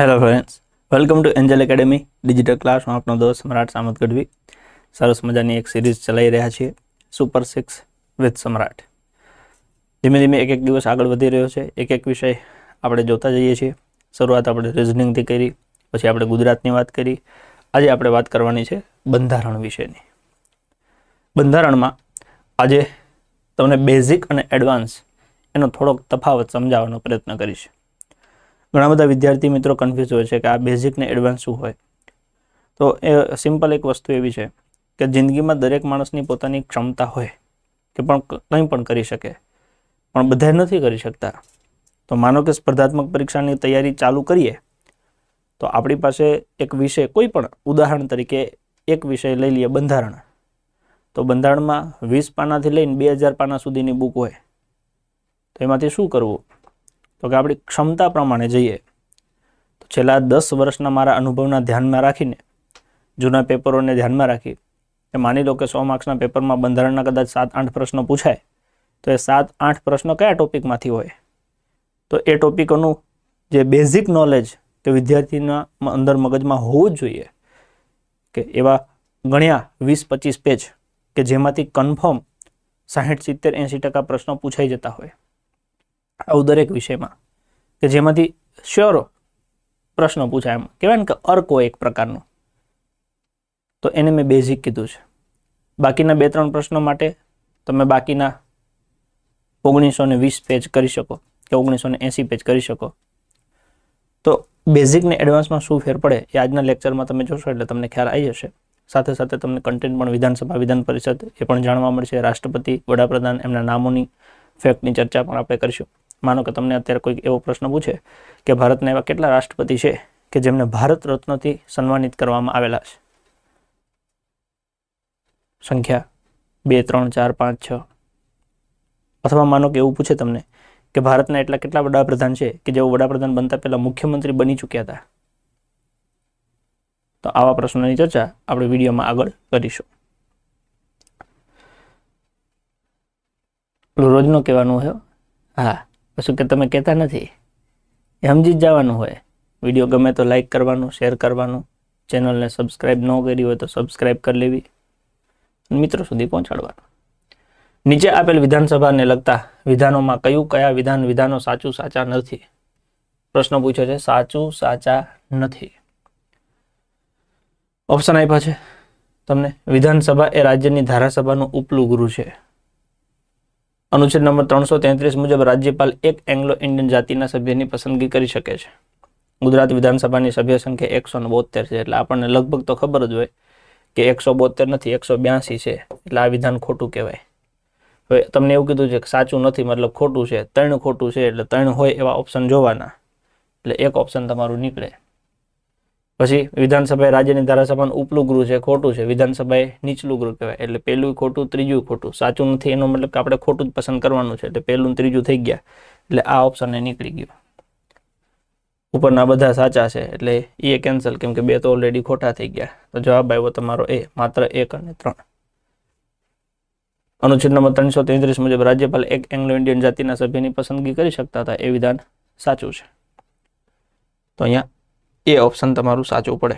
hello friends welcome to angel academy digital ક્લાસમાં આપનો દોસ્ત સમ્રાટ સામત ગઢવી સરસ મજાની એક સિરીઝ ચલાવી રહ્યા છીએ સુપર સિક્સ વિથ સમ્રાટ ધીમે ધીમે એક એક દિવસ આગળ વધી રહ્યો છે એક એક વિષય આપણે જોતા જઈએ છીએ શરૂઆત આપણે રિઝનિંગથી કરી પછી આપણે ગુજરાતની વાત કરી આજે આપણે વાત કરવાની છે બંધારણ વિશેની બંધારણમાં આજે તમને બેઝિક અને એડવાન્સ એનો થોડોક તફાવત સમજાવવાનો પ્રયત્ન કરીશ ઘણા બધા વિદ્યાર્થી મિત્રો કન્ફ્યુઝ હોય છે કે આ બેઝિક ને એડવાન્સ શું હોય તો એ સિમ્પલ એક વસ્તુ એવી છે કે જિંદગીમાં દરેક માણસની પોતાની ક્ષમતા હોય કે પણ કંઈ પણ કરી શકે પણ બધા નથી કરી શકતા તો માનો કે સ્પર્ધાત્મક પરીક્ષાની તૈયારી ચાલુ કરીએ તો આપણી પાસે એક વિષય કોઈ પણ ઉદાહરણ તરીકે એક વિષય લઈ લઈએ બંધારણ તો બંધારણમાં વીસ પાનાથી લઈને બે હજાર પાના સુધીની બુક હોય તો એમાંથી શું કરવું તો કે આપણી ક્ષમતા પ્રમાણે જઈએ તો છેલ્લા દસ વર્ષના મારા અનુભવના ધ્યાનમાં રાખીને જૂના પેપરોને ધ્યાનમાં રાખી એ માની લો કે સો માર્ક્સના પેપરમાં બંધારણના કદાચ સાત આઠ પ્રશ્નો પૂછાય તો એ સાત આઠ પ્રશ્નો કયા ટોપિકમાંથી હોય તો એ ટોપિકોનું જે બેઝિક નોલેજ કે વિદ્યાર્થીના અંદર મગજમાં હોવું જ જોઈએ કે એવા ગણ્યા વીસ પચીસ પેજ કે જેમાંથી કન્ફર્મ સાહીઠ સિત્તેર એંસી ટકા પ્રશ્નો પૂછાઈ જતા હોય આવું દરેક વિષયમાં કે જેમાંથી શ્યોર પ્રશ્નો પૂછાય એમ કહેવાય ને કે અર્કો એક પ્રકારનો તો એને મેં બેઝિક કીધું છે બાકીના બે ત્રણ પ્રશ્નો માટે તમે બાકીના ઓગણીસો ને વીસ પેજ કરી શકો કે ઓગણીસો ને એંસી પેજ કરી શકો તો બેઝિકને એડવાન્સમાં શું ફેર પડે એ આજના લેક્ચરમાં તમે જોશો એટલે તમને ખ્યાલ આવી જશે સાથે સાથે તમને કન્ટેન્ટ પણ વિધાનસભા વિધાન પરિષદ એ પણ જાણવા મળશે રાષ્ટ્રપતિ વડાપ્રધાન એમના નામોની ફેક્ટની ચર્ચા પણ આપણે કરીશું માનો કે તમને અત્યારે કોઈ એવો પ્રશ્ન પૂછે કે ભારતના એવા કેટલા રાષ્ટ્રપતિ છે કે જેમને ભારત રત્નથી સન્માનિત કરવામાં આવેલા છે સંખ્યા બે ત્રણ ચાર પાંચ છ અથવા માનો કે એવું પૂછે તમને કે ભારતના એટલા કેટલા વડાપ્રધાન છે કે જેઓ વડાપ્રધાન બનતા પહેલાં મુખ્યમંત્રી બની ચૂક્યા હતા તો આવા પ્રશ્નોની ચર્ચા આપણે વિડીયોમાં આગળ કરીશું રોજનો કહેવાનું હોય હા કશું કે તમે કહેતા નથી એ સમજી જ જવાનું હોય વિડીયો ગમે તો લાઈક કરવાનું શેર કરવાનું ચેનલને સબસ્ક્રાઈબ ન કરી હોય તો સબસ્ક્રાઈબ કરી લેવી મિત્રો સુધી પહોંચાડવાનું નીચે આપેલ વિધાનસભાને લગતા વિધાનોમાં કયું કયા વિધાન વિધાનો સાચું સાચા નથી પ્રશ્ન પૂછ્યો છે સાચું સાચા નથી ઓપ્શન આપ્યા છે તમને વિધાનસભા એ રાજ્યની ધારાસભાનું ઉપલું ગુરુ છે અનુચ્છેદ નંબર ત્રણસો તેત્રીસ મુજબ રાજ્યપાલ એક એંગ્લો ઇન્ડિયન જાતિના સભ્યની પસંદગી કરી શકે છે ગુજરાત વિધાનસભાની સભ્ય સંખ્યા એકસો બોતેર છે એટલે આપણને લગભગ તો ખબર જ હોય કે એકસો બોતેર નથી એકસો બ્યાસી છે એટલે આ વિધાન ખોટું કહેવાય હવે તમને એવું કીધું છે કે સાચું નથી મતલબ ખોટું છે ત્રણ ખોટું છે એટલે ત્રણ હોય એવા ઓપ્શન જોવાના એટલે એક ઓપ્શન તમારું નીકળે પછી વિધાનસભા રાજ્યની ધારાસભાનું ઉપલું ગૃહ છે ખોટું છે વિધાનસભાએ નીચલું ગૃહ કહેવાય એટલે પહેલું ખોટું ત્રીજું ખોટું સાચું નથી એનો મતલબ કે આપણે ખોટું જ પસંદ કરવાનું છે એટલે પહેલું ત્રીજું થઈ ગયા એટલે આ ઓપ્શન એ નીકળી ગયું ઉપરના બધા સાચા છે એટલે એ કેન્સલ કેમ કે બે તો ઓલરેડી ખોટા થઈ ગયા તો જવાબ આવ્યો તમારો એ માત્ર એક અને ત્રણ અનુચ્છેદ નંબર ત્રણસો તેત્રીસ મુજબ રાજ્યપાલ એક એંગ્લો ઇન્ડિયન જાતિના સભ્યની પસંદગી કરી શકતા હતા એ વિધાન સાચું છે તો અહીંયા એ ઓપ્શન તમારું સાચું પડે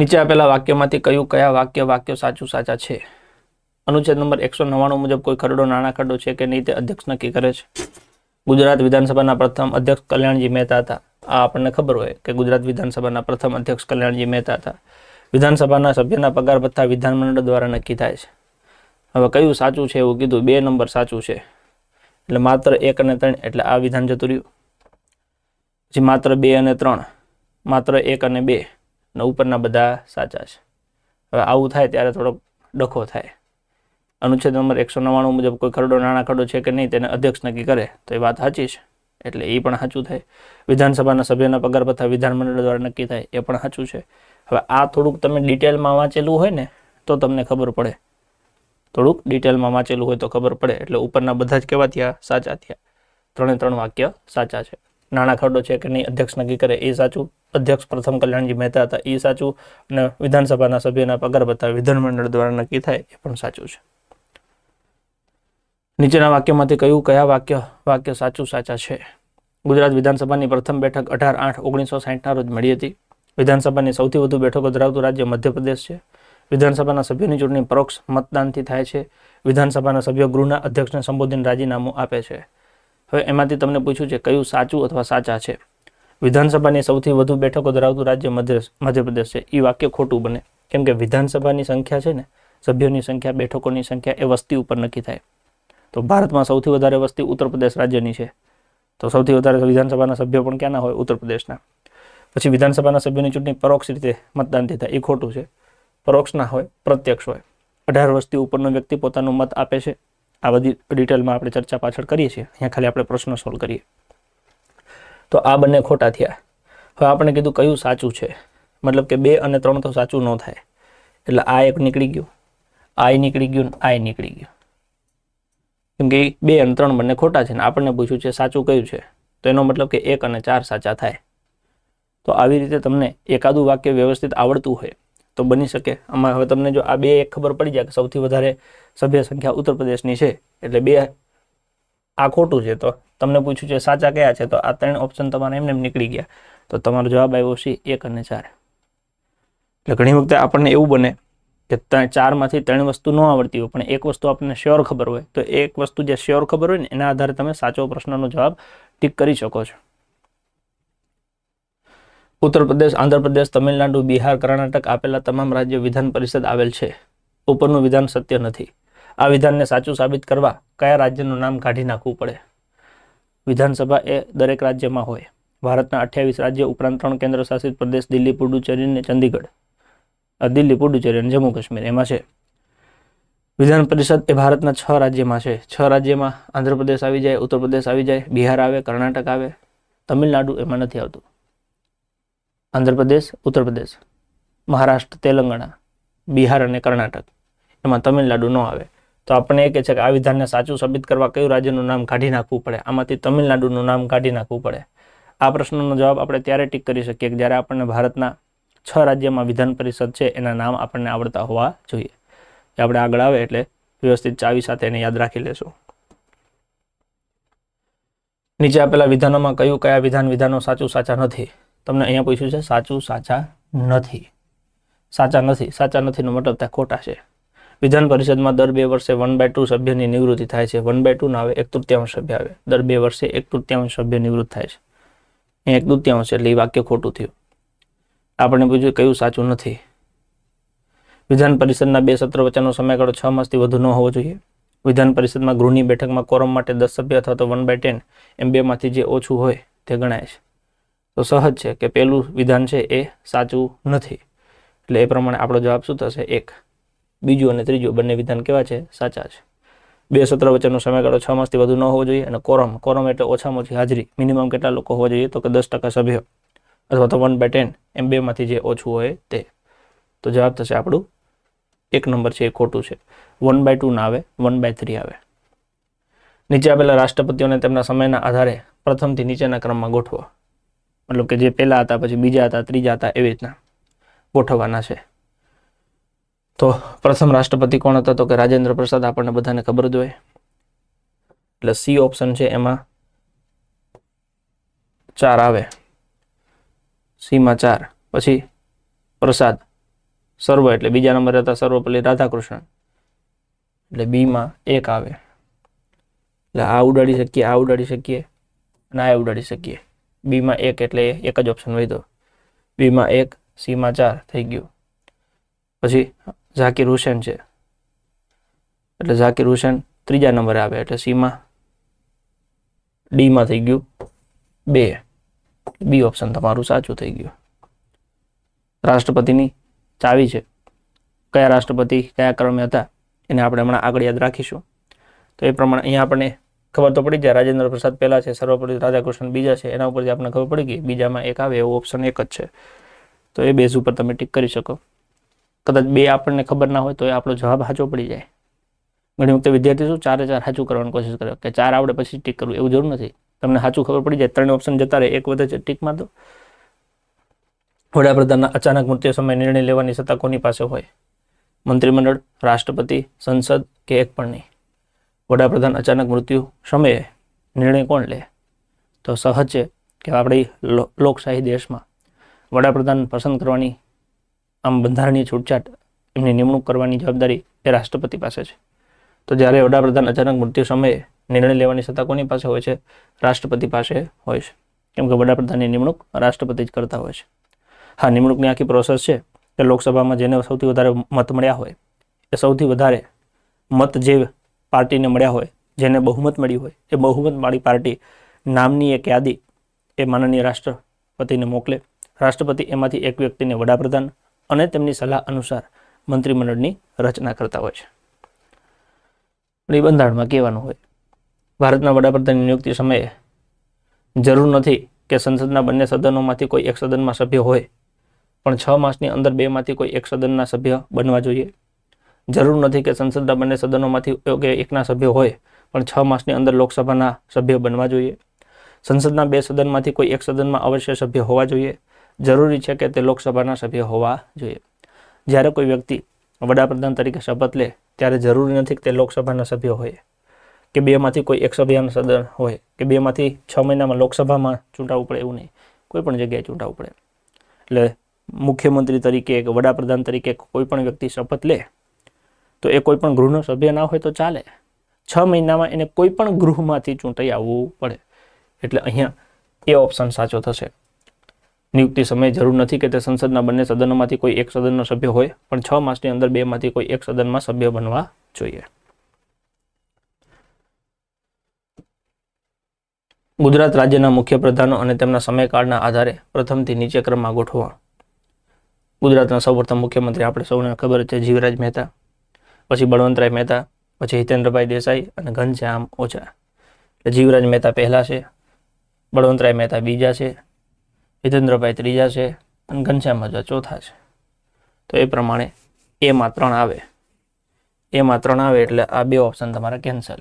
નીચે આપેલા વાક્યમાંથી કયું કયા વાક્ય વાક્યો સાચું સાચા છે અનુચ્છેદ નંબર એકસો નવ્વાણું મુજબ કોઈ ખરડો નાણાં ખરડો છે કે નહીં તે અધ્યક્ષ નક્કી કરે છે ગુજરાત વિધાનસભાના પ્રથમ અધ્યક્ષ કલ્યાણજી મહેતા હતા આ આપણને ખબર હોય કે ગુજરાત વિધાનસભાના પ્રથમ અધ્યક્ષ કલ્યાણજી મહેતા હતા વિધાનસભાના સભ્યના પગાર ભથ્થા વિધાનમંડળ દ્વારા નક્કી થાય છે હવે કયું સાચું છે એવું કીધું બે નંબર સાચું છે એટલે માત્ર એક અને ત્રણ એટલે આ વિધાન જતું રહ્યું જે માત્ર બે અને ત્રણ માત્ર એક અને બે ને ઉપરના બધા સાચા છે હવે આવું થાય ત્યારે થોડોક ડખો થાય અનુચ્છેદ નંબર એકસો નવ્વાણું મુજબ કોઈ ખરડો નાણાં ખરડો છે કે નહીં તેને અધ્યક્ષ નક્કી કરે તો એ વાત સાચી છે એટલે એ પણ સાચું થાય વિધાનસભાના સભ્યના પગાર પથ્થા વિધાનમંડળ દ્વારા નક્કી થાય એ પણ સાચું છે હવે આ થોડુંક તમે ડિટેલમાં વાંચેલું હોય ને તો તમને ખબર પડે થોડુંક ડિટેલમાં વાંચેલું હોય તો ખબર પડે એટલે ઉપરના બધા જ કેવા થયા સાચા થયા ત્રણે ત્રણ વાક્ય સાચા છે નાણાં ખરડો છે કે નહીં અધ્યક્ષ નક્કી કરે એ સાચું અધ્યક્ષ પ્રથમ કલ્યાણજી મહેતા હતા એ સાચું અને વિધાનસભાના સભ્યોના પગાર ભથ્થા વિધાનમંડળ દ્વારા નક્કી થાય એ પણ સાચું છે નીચેના વાક્યમાંથી કયું કયા વાક્ય વાક્ય સાચું સાચા છે ગુજરાત વિધાનસભાની પ્રથમ બેઠક અઢાર આઠ ઓગણીસો સાહીઠના રોજ મળી હતી વિધાનસભાની સૌથી વધુ બેઠકો ધરાવતું રાજ્ય મધ્યપ્રદેશ છે વિધાનસભાના સભ્યોની ચૂંટણી પરોક્ષ મતદાનથી થાય છે વિધાનસભાના સભ્યો ગૃહના અધ્યક્ષને સંબોધીને રાજીનામું આપે છે હવે એમાંથી તમને પૂછ્યું છે કયું સાચું અથવા સાચા છે વિધાનસભાની સૌથી વધુ બેઠકો ધરાવતું રાજ્ય મધ્યપ્રદેશ છે એ વાક્ય ખોટું બને કેમ કે વિધાનસભાની સંખ્યા છે ને સભ્યોની સંખ્યા બેઠકોની સંખ્યા એ વસ્તી ઉપર નક્કી થાય તો ભારતમાં સૌથી વધારે વસ્તી ઉત્તર પ્રદેશ રાજ્યની છે તો સૌથી વધારે વિધાનસભાના સભ્યો પણ ક્યાંના હોય ઉત્તર પ્રદેશના પછી વિધાનસભાના સભ્યોની ચૂંટણી પરોક્ષ રીતે મતદાનથી થાય એ ખોટું છે પરોક્ષ ના હોય પ્રત્યક્ષ હોય અઢાર વસ્તી ઉપરનો વ્યક્તિ પોતાનો મત આપે છે આ બધી ડિટેલમાં આપણે ચર્ચા પાછળ કરીએ છીએ અહીંયા ખાલી આપણે પ્રશ્ન સોલ્વ કરીએ તો આ બંને ખોટા થયા હવે આપણે કીધું કયું સાચું છે મતલબ કે બે અને ત્રણ તો સાચું ન થાય એટલે આ એક નીકળી ગયું આય નીકળી ગયું આય નીકળી ગયું કેમ કે બે અને ત્રણ બંને ખોટા છે ને આપણને પૂછ્યું છે સાચું કયું છે તો એનો મતલબ કે એક અને ચાર સાચા થાય તો આવી રીતે તમને એકાદું વાક્ય વ્યવસ્થિત આવડતું હોય તો બની શકે આમાં હવે તમને જો આ બે એક ખબર પડી જાય કે સૌથી વધારે સભ્ય સંખ્યા ઉત્તર પ્રદેશની છે એટલે બે આ ખોટું છે તો તમને પૂછ્યું છે સાચા કયા છે તો આ ત્રણ ઓપ્શન તમારા એમને નીકળી ગયા તો તમારો જવાબ આવ્યો છે એક અને ચાર એટલે ઘણી વખતે આપણને એવું બને કે ચારમાંથી ત્રણ વસ્તુ ન આવડતી હોય પણ એક વસ્તુ આપણને શ્યોર ખબર હોય તો એક વસ્તુ જે શ્યોર ખબર હોય ને એના આધારે તમે સાચો પ્રશ્નનો જવાબ ટીક કરી શકો છો ઉત્તર પ્રદેશ આંધ્રપ્રદેશ તમિલનાડુ બિહાર કર્ણાટક આપેલા તમામ રાજ્ય વિધાન પરિષદ આવેલ છે ઉપરનું વિધાન સત્ય નથી આ વિધાનને સાચું સાબિત કરવા કયા રાજ્યનું નામ કાઢી નાખવું પડે વિધાનસભા એ દરેક રાજ્યમાં હોય ભારતના અઠ્યાવીસ રાજ્ય ઉપરાંત ત્રણ કેન્દ્ર શાસિત પ્રદેશ દિલ્હી પુડુચેરી અને ચંદીગઢ દિલ્હી પુડુચેરી અને જમ્મુ કાશ્મીર એમાં છે વિધાન પરિષદ એ ભારતના છ રાજ્યમાં છે છ રાજ્યમાં આંધ્રપ્રદેશ આવી જાય ઉત્તર આવી જાય બિહાર આવે કર્ણાટક આવે તમિલનાડુ એમાં નથી આવતું આંધ્રપ્રદેશ ઉત્તરપ્રદેશ મહારાષ્ટ્ર તેલંગાણા બિહાર અને કર્ણાટક એમાં તમિલનાડુ ન આવે તો આપણે એ કે છે કે આ વિધાનને સાચું સાબિત કરવા કયું રાજ્યનું નામ કાઢી નાખવું પડે આમાંથી તમિલનાડુનું નામ કાઢી નાખવું પડે આ પ્રશ્નનો જવાબ આપણે ત્યારે ટીક કરી શકીએ કે જ્યારે આપણને ભારતના છ રાજ્યમાં વિધાન પરિષદ છે એના નામ આપણને આવડતા હોવા જોઈએ એ આપણે આગળ આવે એટલે વ્યવસ્થિત ચાવી સાથે એને યાદ રાખી લેશું નીચે આપેલા વિધાનોમાં કયું કયા વિધાન વિધાનો સાચું સાચા નથી તમને અહીંયા પૂછ્યું છે સાચું સાચા નથી સાચા નથી સાચા નથીનો મતલબ ત્યાં ખોટા છે વિધાન પરિષદમાં દર બે વર્ષે વન બાય ટુ સભ્યની નિવૃત્તિ થાય છે વન બાય ટુના આવે એક તૃતીયાંશ સભ્ય આવે દર બે વર્ષે એક તૃતીયાંશ સભ્ય નિવૃત્ત થાય છે એક તૃતીયાંશ એટલે એ વાક્ય ખોટું થયું આપણે પૂછ્યું કયું સાચું નથી વિધાન પરિષદના બે સત્ર વચ્ચેનો સમયગાળો છ માસથી વધુ ન હોવો જોઈએ વિધાન પરિષદમાં ગૃહની બેઠકમાં કોરમ માટે દસ સભ્ય અથવા તો વન બાય ટેન એમ બેમાંથી જે ઓછું હોય તે ગણાય છે તો સહજ છે કે પહેલું વિધાન છે એ સાચું નથી એટલે એ પ્રમાણે આપણો જવાબ શું થશે એક બીજું અને ત્રીજું બંને વિધાન કેવા છે સાચા છે બે સત્ર વચ્ચેનો સમયગાળો છ માસથી વધુ ન હોવો જોઈએ અને કોરમ કોરમ એટલે ઓછામાં ઓછી હાજરી મિનિમમ કેટલા લોકો હોવા જોઈએ તો કે દસ ટકા સભ્ય અથવા તો વન બાય ટેન એમ બેમાંથી જે ઓછું હોય તે તો જવાબ થશે આપણું એક નંબર છે એ ખોટું છે વન બાય ટુ ના આવે વન બાય થ્રી આવે નીચે આપેલા રાષ્ટ્રપતિઓને તેમના સમયના આધારે પ્રથમથી નીચેના ક્રમમાં ગોઠવો મતલબ કે જે પહેલાં હતા પછી બીજા હતા ત્રીજા હતા એવી રીતના ગોઠવવાના છે તો પ્રથમ રાષ્ટ્રપતિ કોણ હતા તો કે રાજેન્દ્ર પ્રસાદ આપણને બધાને ખબર જ હોય એટલે સી ઓપ્શન છે એમાં ચાર આવે સીમાં ચાર પછી પ્રસાદ સર્વ એટલે બીજા નંબરે હતા સર્વપલ્લી રાધાકૃષ્ણ એટલે બીમાં એક આવે એટલે આ ઉડાડી શકીએ આ ઉડાડી શકીએ અને આ ઉડાડી શકીએ બીમાં એક એટલે એક જ ઓપ્શન વધ્યો બીમાં એક સીમાં ચાર થઈ ગયું પછી ઝાકિર હુસેન છે એટલે ઝાકિર હુસેન ત્રીજા નંબરે આવે એટલે સીમાં ડીમાં થઈ ગયું બે બી ઓપ્શન તમારું સાચું થઈ ગયું રાષ્ટ્રપતિની ચાવી છે કયા રાષ્ટ્રપતિ કયા ક્રમે હતા એને આપણે હમણાં આગળ યાદ રાખીશું તો એ પ્રમાણે અહીંયા આપણને ખબર તો પડી જાય રાજેન્દ્ર પ્રસાદ પહેલાં છે સર્વપલ્લી રાધાકૃષ્ણ બીજા છે એના ઉપરથી આપણને ખબર પડી ગઈ બીજામાં એક આવે એવો ઓપ્શન એક જ છે તો એ બેઝ ઉપર તમે ટીક કરી શકો કદાચ બે આપણને ખબર ના હોય તો એ આપણો જવાબ સાચો પડી જાય ઘણી વખતે વિદ્યાર્થી શું ચારે ચાર સાચું કરવાની કોશિશ કરે કે ચાર આવડે પછી ટીક કરવું એવું જરૂર નથી તમને સાચું ખબર પડી જાય ત્રણ ઓપ્શન જતા રહે એક વધે ટીક માર વડાપ્રધાનના અચાનક મૃત્યુ સમયે નિર્ણય લેવાની સત્તા કોની પાસે હોય મંત્રીમંડળ રાષ્ટ્રપતિ સંસદ કે એક પણ નહીં વડાપ્રધાન અચાનક મૃત્યુ સમયે નિર્ણય કોણ લે તો સહજ છે કે આપણી લોકશાહી દેશમાં વડાપ્રધાન પસંદ કરવાની આમ બંધારણીય છૂટછાટ એમની નિમણૂક કરવાની જવાબદારી એ રાષ્ટ્રપતિ પાસે છે તો જ્યારે વડાપ્રધાન અચાનક મૃત્યુ સમયે નિર્ણય લેવાની સત્તા કોની પાસે હોય છે રાષ્ટ્રપતિ પાસે હોય છે કેમ કે વડાપ્રધાનની નિમણૂક રાષ્ટ્રપતિ જ કરતા હોય છે હા નિમણૂકની આખી પ્રોસેસ છે કે લોકસભામાં જેને સૌથી વધારે મત મળ્યા હોય એ સૌથી વધારે મત જે પાર્ટીને મળ્યા હોય જેને બહુમત મળ્યું હોય એ બહુમતવાળી પાર્ટી નામની એક યાદી એ માનનીય રાષ્ટ્રપતિને મોકલે રાષ્ટ્રપતિ એમાંથી એક વ્યક્તિને વડાપ્રધાન અને તેમની સલાહ અનુસાર મંત્રીમંડળની રચના કરતા હોય છે એ બંધારણમાં કહેવાનું હોય ભારતના વડાપ્રધાનની નિયુક્તિ સમયે જરૂર નથી કે સંસદના બંને સદનોમાંથી કોઈ એક સદનમાં સભ્ય હોય પણ છ માસની અંદર બેમાંથી કોઈ એક સદનના સભ્ય બનવા જોઈએ જરૂર નથી કે સંસદના બંને સદનોમાંથી એકના સભ્ય હોય પણ છ માસની અંદર લોકસભાના સભ્ય બનવા જોઈએ સંસદના બે સદનમાંથી કોઈ એક સદનમાં અવશ્ય સભ્ય હોવા જોઈએ જરૂરી છે કે તે લોકસભાના સભ્ય હોવા જોઈએ જ્યારે કોઈ વ્યક્તિ વડાપ્રધાન તરીકે શપથ લે ત્યારે જરૂરી નથી કે તે લોકસભાના સભ્ય હોય કે બેમાંથી કોઈ એક સભ્યનું સદન હોય કે બેમાંથી છ મહિનામાં લોકસભામાં ચૂંટાવવું પડે એવું નહીં કોઈ પણ જગ્યાએ ચૂંટાવવું પડે એટલે મુખ્યમંત્રી તરીકે કે વડાપ્રધાન તરીકે કોઈ પણ વ્યક્તિ શપથ લે તો એ કોઈ પણ ગૃહનો સભ્ય ના હોય તો ચાલે છ મહિનામાં એને કોઈ પણ ગૃહમાંથી ચૂંટાઈ આવવું પડે એટલે અહીંયા એ ઓપ્શન સાચો થશે નિયુક્તિ સમય જરૂર નથી કે તે સંસદના બંને સદનોમાંથી કોઈ એક સદનનો સભ્ય હોય પણ છ માસની અંદર બેમાંથી કોઈ એક સદનમાં સભ્ય બનવા જોઈએ ગુજરાત રાજ્યના મુખ્ય પ્રધાનો અને તેમના સમયકાળના આધારે પ્રથમથી નીચે ક્રમમાં ગોઠવવા ગુજરાતના સૌપ્રથમ મુખ્યમંત્રી આપણે સૌને ખબર છે જીવરાજ મહેતા પછી બળવંતરાય મહેતા પછી હિતેન્દ્રભાઈ દેસાઈ અને ઘનશ્યામ ઓછા જીવરાજ મહેતા પહેલા છે બળવંતરાય મહેતા બીજા છે હિતેન્દ્રભાઈ ત્રીજા છે અને ઘનશ્યામ હજા ચોથા છે તો એ પ્રમાણે એમાં ત્રણ આવે એમાં ત્રણ આવે એટલે આ બે ઓપ્શન તમારા કેન્સલ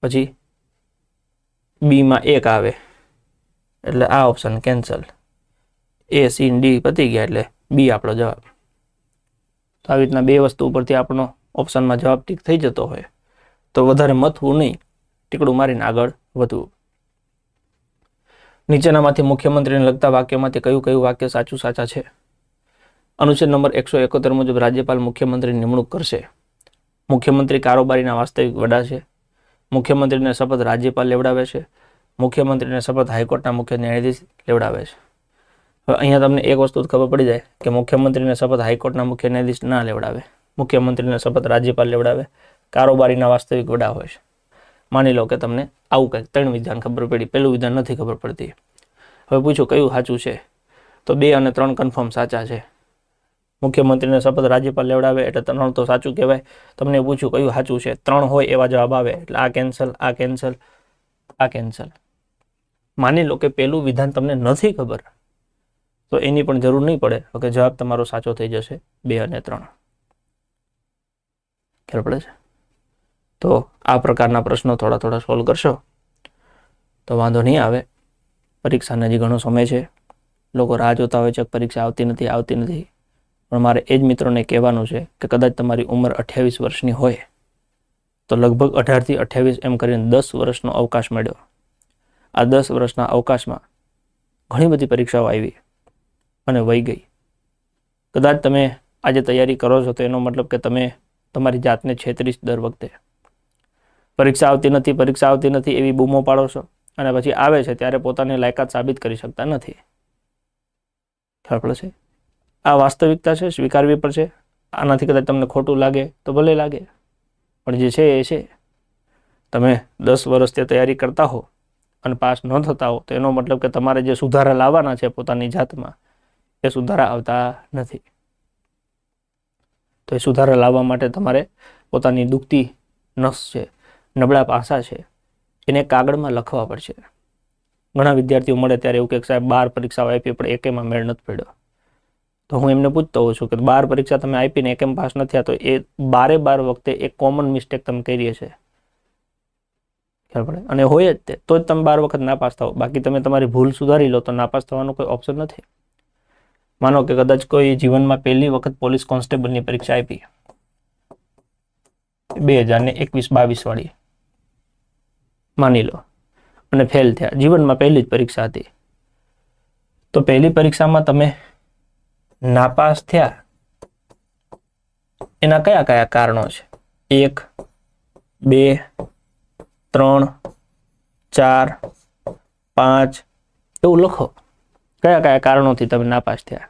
પછી બીમાં એક આવે એટલે આ option cancel A C D પતી ગયા એટલે બી આપણો જવાબ તો આવી રીતના બે વસ્તુ ઉપરથી આપણો ઓપ્શનમાં જવાબ ટીક થઈ જતો હોય તો વધારે મથવું નહીં ટીકડું મારીને આગળ વધવું નીચેનામાંથી મુખ્યમંત્રીને લગતા વાક્યમાંથી કયું કયું વાક્ય સાચું સાચા છે અનુચ્છેદ નંબર એકસો એકોતેર મુજબ રાજ્યપાલ મુખ્યમંત્રી નિમણૂક કરશે મુખ્યમંત્રી કારોબારીના વાસ્તવિક વડા છે મુખ્યમંત્રીને શપથ રાજ્યપાલ લેવડાવે છે મુખ્યમંત્રીને શપથ હાઈકોર્ટના મુખ્ય ન્યાયાધીશ લેવડાવે છે હવે અહીંયા તમને એક વસ્તુ ખબર પડી જાય કે મુખ્યમંત્રીને શપથ હાઈકોર્ટના મુખ્ય ન્યાયાધીશ ના લેવડાવે મુખ્યમંત્રીને શપથ રાજ્યપાલ લેવડાવે કારોબારીના વાસ્તવિક વડા હોય છે માની લો કે તમને આવું કંઈક ત્રણ વિધાન ખબર પડી પહેલું વિધાન નથી ખબર પડતી હવે પૂછો કયું સાચું છે તો બે અને ત્રણ કન્ફર્મ સાચા છે મુખ્યમંત્રીને શપથ રાજ્યપાલ લેવડાવે એટલે ત્રણ તો સાચું કહેવાય તમને પૂછ્યું કયું સાચું છે ત્રણ હોય એવા જવાબ આવે એટલે આ કેન્સલ આ કેન્સલ આ કેન્સલ માની લો કે પહેલું વિધાન તમને નથી ખબર તો એની પણ જરૂર નહીં પડે કે જવાબ તમારો સાચો થઈ જશે બે અને ત્રણ ખબર પડે છે તો આ પ્રકારના પ્રશ્નો થોડા થોડા સોલ્વ કરશો તો વાંધો નહીં આવે પરીક્ષાને હજી ઘણો સમય છે લોકો રાહ જોતા હોય છે પરીક્ષા આવતી નથી આવતી નથી પણ મારે એ જ મિત્રોને કહેવાનું છે કે કદાચ તમારી ઉંમર અઠ્યાવીસ વર્ષની હોય તો લગભગ અઢારથી અઠ્યાવીસ એમ કરીને દસ વર્ષનો અવકાશ મળ્યો આ દસ વર્ષના અવકાશમાં ઘણી બધી પરીક્ષાઓ આવી અને વહી ગઈ કદાચ તમે આજે તૈયારી કરો છો તો એનો મતલબ કે તમે તમારી જાતને છેતરીશ દર વખતે પરીક્ષા આવતી નથી પરીક્ષા આવતી નથી એવી બૂમો પાડો છો અને પછી આવે છે ત્યારે પોતાની લાયકાત સાબિત કરી શકતા નથી ખ્યાલ આ વાસ્તવિકતા છે સ્વીકારવી પડશે આનાથી કદાચ તમને ખોટું લાગે તો ભલે લાગે પણ જે છે એ છે તમે દસ વર્ષથી તૈયારી કરતા હો અને પાસ ન થતા હો તો એનો મતલબ કે તમારે જે સુધારા લાવવાના છે પોતાની જાતમાં એ સુધારા આવતા નથી તો એ સુધારા લાવવા માટે તમારે પોતાની દુખતી નસ છે નબળા પાસા છે એને કાગળમાં લખવા પડશે ઘણા વિદ્યાર્થીઓ મળે ત્યારે એવું કે સાહેબ બાર પરીક્ષાઓ આપી પણ એકેમાં મેળ નથી પડ્યો તો હું એમને પૂછતો હોઉં છું કે બાર પરીક્ષા તમે આપીને એમ પાસ નથી થયા તો એ બારે બાર વખતે એક કોમન મિસ્ટેક તમે કરીએ છે ખ્યાલ પડે અને હોય જ તે તો જ તમે બાર વખત ના પાસ થાવ બાકી તમે તમારી ભૂલ સુધારી લો તો ના પાસ થવાનો કોઈ ઓપ્શન નથી માનો કે કદાચ કોઈ જીવનમાં પહેલી વખત પોલીસ કોન્સ્ટેબલની પરીક્ષા આપી બે હજાર ને એકવીસ બાવીસ વાળી માની લો અને ફેલ થયા જીવનમાં પહેલી જ પરીક્ષા હતી તો પહેલી પરીક્ષામાં તમે નાપાસ થયા એના કયા કયા કારણો છે એક બે ત્રણ ચાર પાંચ એવું લખો કયા કયા કારણોથી તમે નાપાસ થયા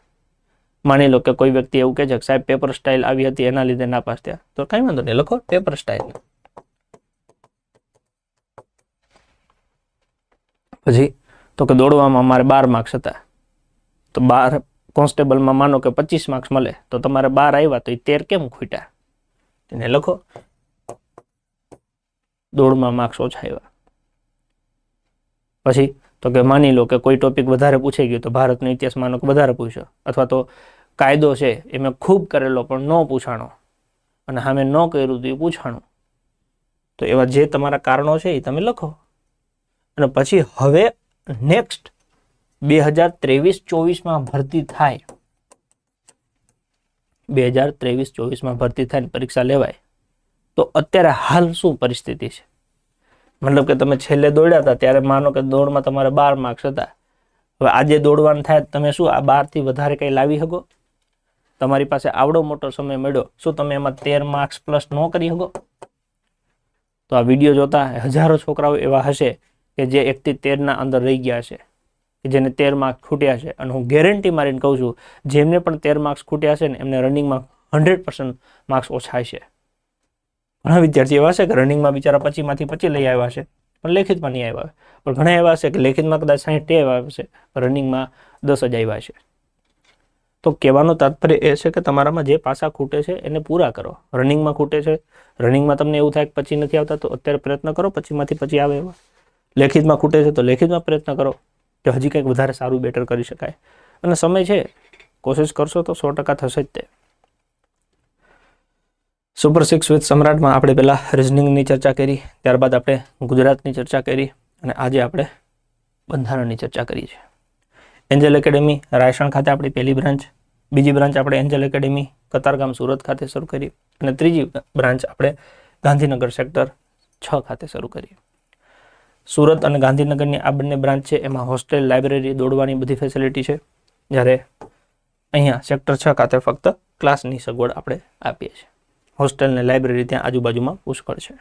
માની લો કે કોઈ વ્યક્તિ એવું કહે છે કે સાહેબ પેપર સ્ટાઇલ આવી હતી એના લીધે નાપાસ થયા તો કાંઈ વાંધો નહીં લખો પેપર સ્ટાઇલ પછી તો કે દોડવામાં મારે બાર માર્ક્સ હતા તો બાર કોન્સ્ટેબલમાં માનો કે પચીસ માર્ક્સ મળે તો તમારે બાર આવ્યા તો એ તેર કેમ ખૂટ્યા તેને લખો દોડમાં માર્ક્સ ઓછા આવ્યા પછી તો કે માની લો કે કોઈ ટોપિક વધારે પૂછાઈ ગયો તો ભારતનો ઇતિહાસ માનો કે વધારે પૂછ્યો અથવા તો કાયદો છે એ મેં ખૂબ કરેલો પણ ન પૂછાણો અને સામે ન કર્યું તો એ પૂછાણું તો એવા જે તમારા કારણો છે એ તમે લખો અને પછી હવે નેક્સ્ટ બે હજાર ત્રેવીસ ચોવીસમાં ભરતી થાય બે હજાર ત્રેવીસ ચોવીસમાં ભરતી થાય પરીક્ષા લેવાય તો અત્યારે હાલ શું પરિસ્થિતિ છે મતલબ કે તમે છેલ્લે દોડ્યા હતા ત્યારે માનો કે દોડમાં તમારે બાર માર્ક્સ હતા હવે આજે દોડવાનું થાય તમે શું આ બારથી વધારે કંઈ લાવી શકો તમારી પાસે આવડો મોટો સમય મળ્યો શું તમે એમાં તેર માર્ક્સ પ્લસ ન કરી શકો તો આ વિડીયો જોતા હજારો છોકરાઓ એવા હશે કે જે એકથી તેરના અંદર રહી ગયા છે કે જેને તેર માર્ક્સ ખૂટ્યા છે અને હું ગેરંટી મારીને કહું છું જેમને પણ તેર માર્ક્સ ખૂટ્યા છે ને એમને રનિંગમાં હંડ્રેડ પર્સન્ટ માર્ક્સ ઓછા છે ઘણા વિદ્યાર્થી એવા છે કે રનિંગમાં બિચારા પચીમાંથી પચી લઈ આવ્યા છે પણ લેખિતમાં નહીં આવ્યા પણ ઘણા એવા છે કે લેખિતમાં કદાચ સાહીઠ ટેવ આવ્યા છે રનિંગમાં દસ જ આવ્યા છે તો કહેવાનો તાત્પર્ય એ છે કે તમારામાં જે પાસા ખૂટે છે એને પૂરા કરો રનિંગમાં ખૂટે છે રનિંગમાં તમને એવું થાય કે પછી નથી આવતા તો અત્યારે પ્રયત્ન કરો પછીમાંથી પછી આવે એવા લેખિતમાં ખૂટે છે તો લેખિતમાં પ્રયત્ન કરો કે હજી કંઈક વધારે સારું બેટર કરી શકાય અને સમય છે કોશિશ કરશો તો સો ટકા થશે જ તે સુપર સિક્સ વિથ સમ્રાટમાં આપણે પહેલાં રિઝનિંગની ચર્ચા કરી ત્યારબાદ આપણે ગુજરાતની ચર્ચા કરી અને આજે આપણે બંધારણની ચર્ચા કરી છે એન્જલ એકેડેમી રાયસણ ખાતે આપણી પહેલી બ્રાન્ચ બીજી બ્રાન્ચ આપણે એન્જલ એકેડેમી કતારગામ સુરત ખાતે શરૂ કરી અને ત્રીજી બ્રાન્ચ આપણે ગાંધીનગર સેક્ટર છ ખાતે શરૂ કરીએ સુરત અને ગાંધીનગરની આ બંને બ્રાન્ચ છે એમાં હોસ્ટેલ લાઇબ્રેરી દોડવાની બધી ફેસિલિટી છે જ્યારે અહીંયા સેક્ટર છ ખાતે ફક્ત ક્લાસની સગવડ આપણે આપીએ છીએ હોસ્ટેલ લાઇબ્રેરી ત્યાં આજુબાજુમાં પુષ્કળ છે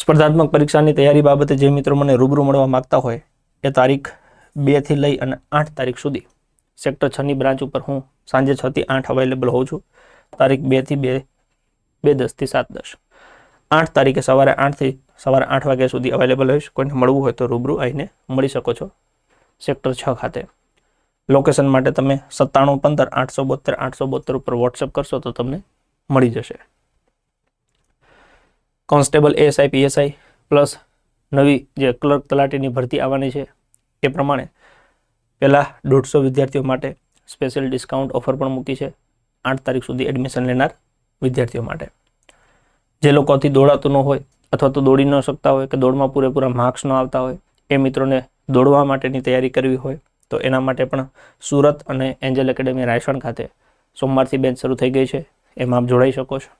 સ્પર્ધાત્મક પરીક્ષાની તૈયારી બાબતે જે મિત્રો મને રૂબરૂ મળવા માગતા હોય એ તારીખ બેથી લઈ અને આઠ તારીખ સુધી સેક્ટર છની બ્રાન્ચ ઉપર હું સાંજે છથી આઠ અવેલેબલ હોઉં છું તારીખ બેથી બે બે દસથી સાત દસ આઠ તારીખે સવારે આઠથી સવારે આઠ વાગ્યા સુધી અવેલેબલ હોઈશ કોઈને મળવું હોય તો રૂબરૂ આવીને મળી શકો છો સેક્ટર છ ખાતે લોકેશન માટે તમે સત્તાણું પંદર આઠસો બોતેર આઠસો બોતેર ઉપર વોટ્સઅપ કરશો તો તમને મળી જશે કોન્સ્ટેબલ એએસઆઈ પીએસઆઈ પ્લસ નવી જે ક્લર્ક તલાટીની ભરતી આવવાની છે એ પ્રમાણે પહેલાં દોઢસો વિદ્યાર્થીઓ માટે સ્પેશિયલ ડિસ્કાઉન્ટ ઓફર પણ મૂકી છે આઠ તારીખ સુધી એડમિશન લેનાર વિદ્યાર્થીઓ માટે જે લોકોથી દોડાતું ન હોય અથવા તો દોડી ન શકતા હોય કે દોડમાં પૂરેપૂરા માર્ક્સ ન આવતા હોય એ મિત્રોને દોડવા માટેની તૈયારી કરવી હોય તો એના માટે પણ સુરત અને એન્જલ એકેડેમી રાયસણ ખાતે સોમવારથી બેન્ચ શરૂ થઈ ગઈ છે એમાં આપ જોડાઈ શકો છો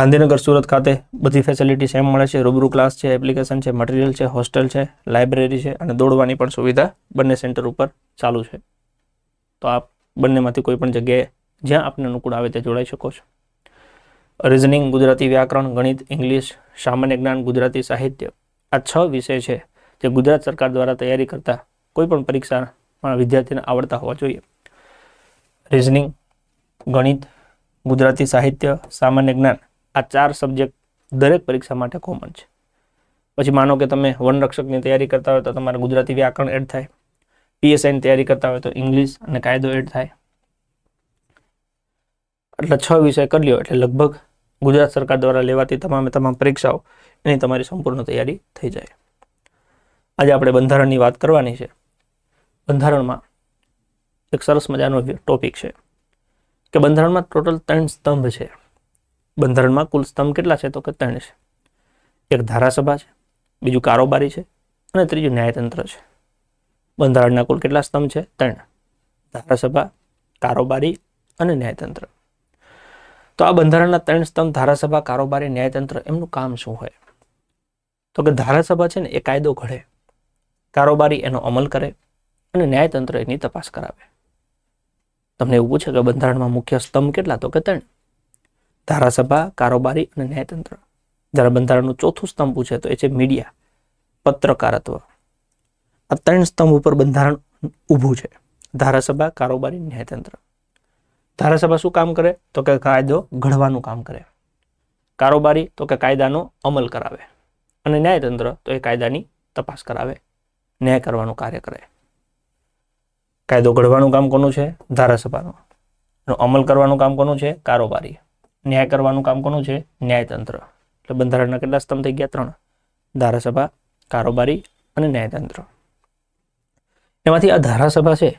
ગાંધીનગર સુરત ખાતે બધી ફેસિલિટી સેમ મળે છે રૂબરૂ ક્લાસ છે એપ્લિકેશન છે મટીરિયલ છે હોસ્ટેલ છે લાઇબ્રેરી છે અને દોડવાની પણ સુવિધા બંને સેન્ટર ઉપર ચાલુ છે તો આપ બંનેમાંથી કોઈ પણ જગ્યાએ જ્યાં આપને અનુકૂળ આવે ત્યાં જોડાઈ શકો છો રિઝનિંગ ગુજરાતી વ્યાકરણ ગણિત ઇંગ્લિશ સામાન્ય જ્ઞાન ગુજરાતી સાહિત્ય આ છ વિષય છે જે ગુજરાત સરકાર દ્વારા તૈયારી કરતા કોઈપણ પરીક્ષામાં વિદ્યાર્થીને આવડતા હોવા જોઈએ રિઝનિંગ ગણિત ગુજરાતી સાહિત્ય સામાન્ય જ્ઞાન આ ચાર સબ્જેક્ટ દરેક પરીક્ષા માટે કોમન છે પછી માનો કે તમે વનરક્ષકની તૈયારી કરતા હોય તો તમારે ગુજરાતી વ્યાકરણ એડ થાય પીએસઆઈની તૈયારી કરતા હોય તો ઇંગ્લિશ અને કાયદો એડ થાય એટલે છ વિષય કરી લ્યો એટલે લગભગ ગુજરાત સરકાર દ્વારા લેવાતી તમામે તમામ પરીક્ષાઓ એની તમારી સંપૂર્ણ તૈયારી થઈ જાય આજે આપણે બંધારણની વાત કરવાની છે બંધારણમાં એક સરસ મજાનો ટોપિક છે કે બંધારણમાં ટોટલ ત્રણ સ્તંભ છે બંધારણમાં કુલ સ્તંભ કેટલા છે તો કે ત્રણ છે એક ધારાસભા છે બીજું કારોબારી છે અને ત્રીજું ન્યાયતંત્ર છે બંધારણના કુલ કેટલા સ્તંભ છે ત્રણ ધારાસભા કારોબારી અને ન્યાયતંત્ર તો આ બંધારણના ત્રણ સ્તંભ ધારાસભા કારોબારી ન્યાયતંત્ર એમનું કામ શું હોય તો કે ધારાસભા છે ને એ કાયદો ઘડે કારોબારી એનો અમલ કરે અને ન્યાયતંત્ર એની તપાસ કરાવે તમને એવું પૂછે કે બંધારણમાં મુખ્ય સ્તંભ કેટલા તો કે ત્રણ ધારાસભા કારોબારી અને ન્યાયતંત્ર જ્યારે બંધારણનું ચોથું સ્તંભ પૂછે તો એ છે મીડિયા પત્રકારત્વ આ ત્રણ સ્તંભ ઉપર બંધારણ ઊભું છે ધારાસભા કારોબારી ન્યાયતંત્ર ધારાસભા શું કામ કરે તો કે કાયદો ઘડવાનું કામ કરે કારોબારી તો કે કાયદાનો અમલ કરાવે અને ન્યાયતંત્ર તો એ કાયદાની તપાસ કરાવે ન્યાય કરવાનું કાર્ય કરે કાયદો ઘડવાનું કામ કોનું છે ધારાસભાનું એનો અમલ કરવાનું કામ કોનું છે કારોબારી ન્યાય કરવાનું કામ કોનું છે ન્યાયતંત્ર એટલે બંધારણના કેટલા સ્તંભ થઈ ગયા ત્રણ ધારાસભા કારોબારી અને ન્યાયતંત્ર એમાંથી આ ધારાસભા છે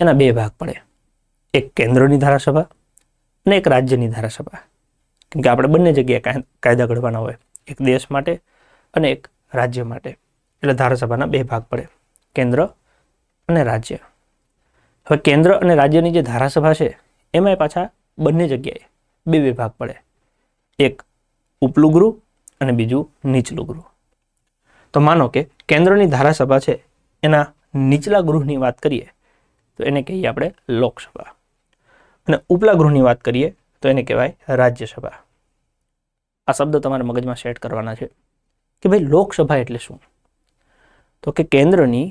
એના બે ભાગ પડે એક કેન્દ્રની ધારાસભા અને એક રાજ્યની ધારાસભા કેમ કે આપણે બંને જગ્યાએ કાયદા ઘડવાના હોય એક દેશ માટે અને એક રાજ્ય માટે એટલે ધારાસભાના બે ભાગ પડે કેન્દ્ર અને રાજ્ય હવે કેન્દ્ર અને રાજ્યની જે ધારાસભા છે એમાંય પાછા બંને જગ્યાએ બે બે ભાગ પડે એક ઉપલું ગૃહ અને બીજું નીચલું ગૃહ તો માનો કે કેન્દ્રની ધારાસભા છે એના નીચલા ગૃહની વાત કરીએ તો એને કહીએ આપણે લોકસભા અને ઉપલા ગૃહની વાત કરીએ તો એને કહેવાય રાજ્યસભા આ શબ્દ તમારે મગજમાં સેટ કરવાના છે કે ભાઈ લોકસભા એટલે શું તો કે કેન્દ્રની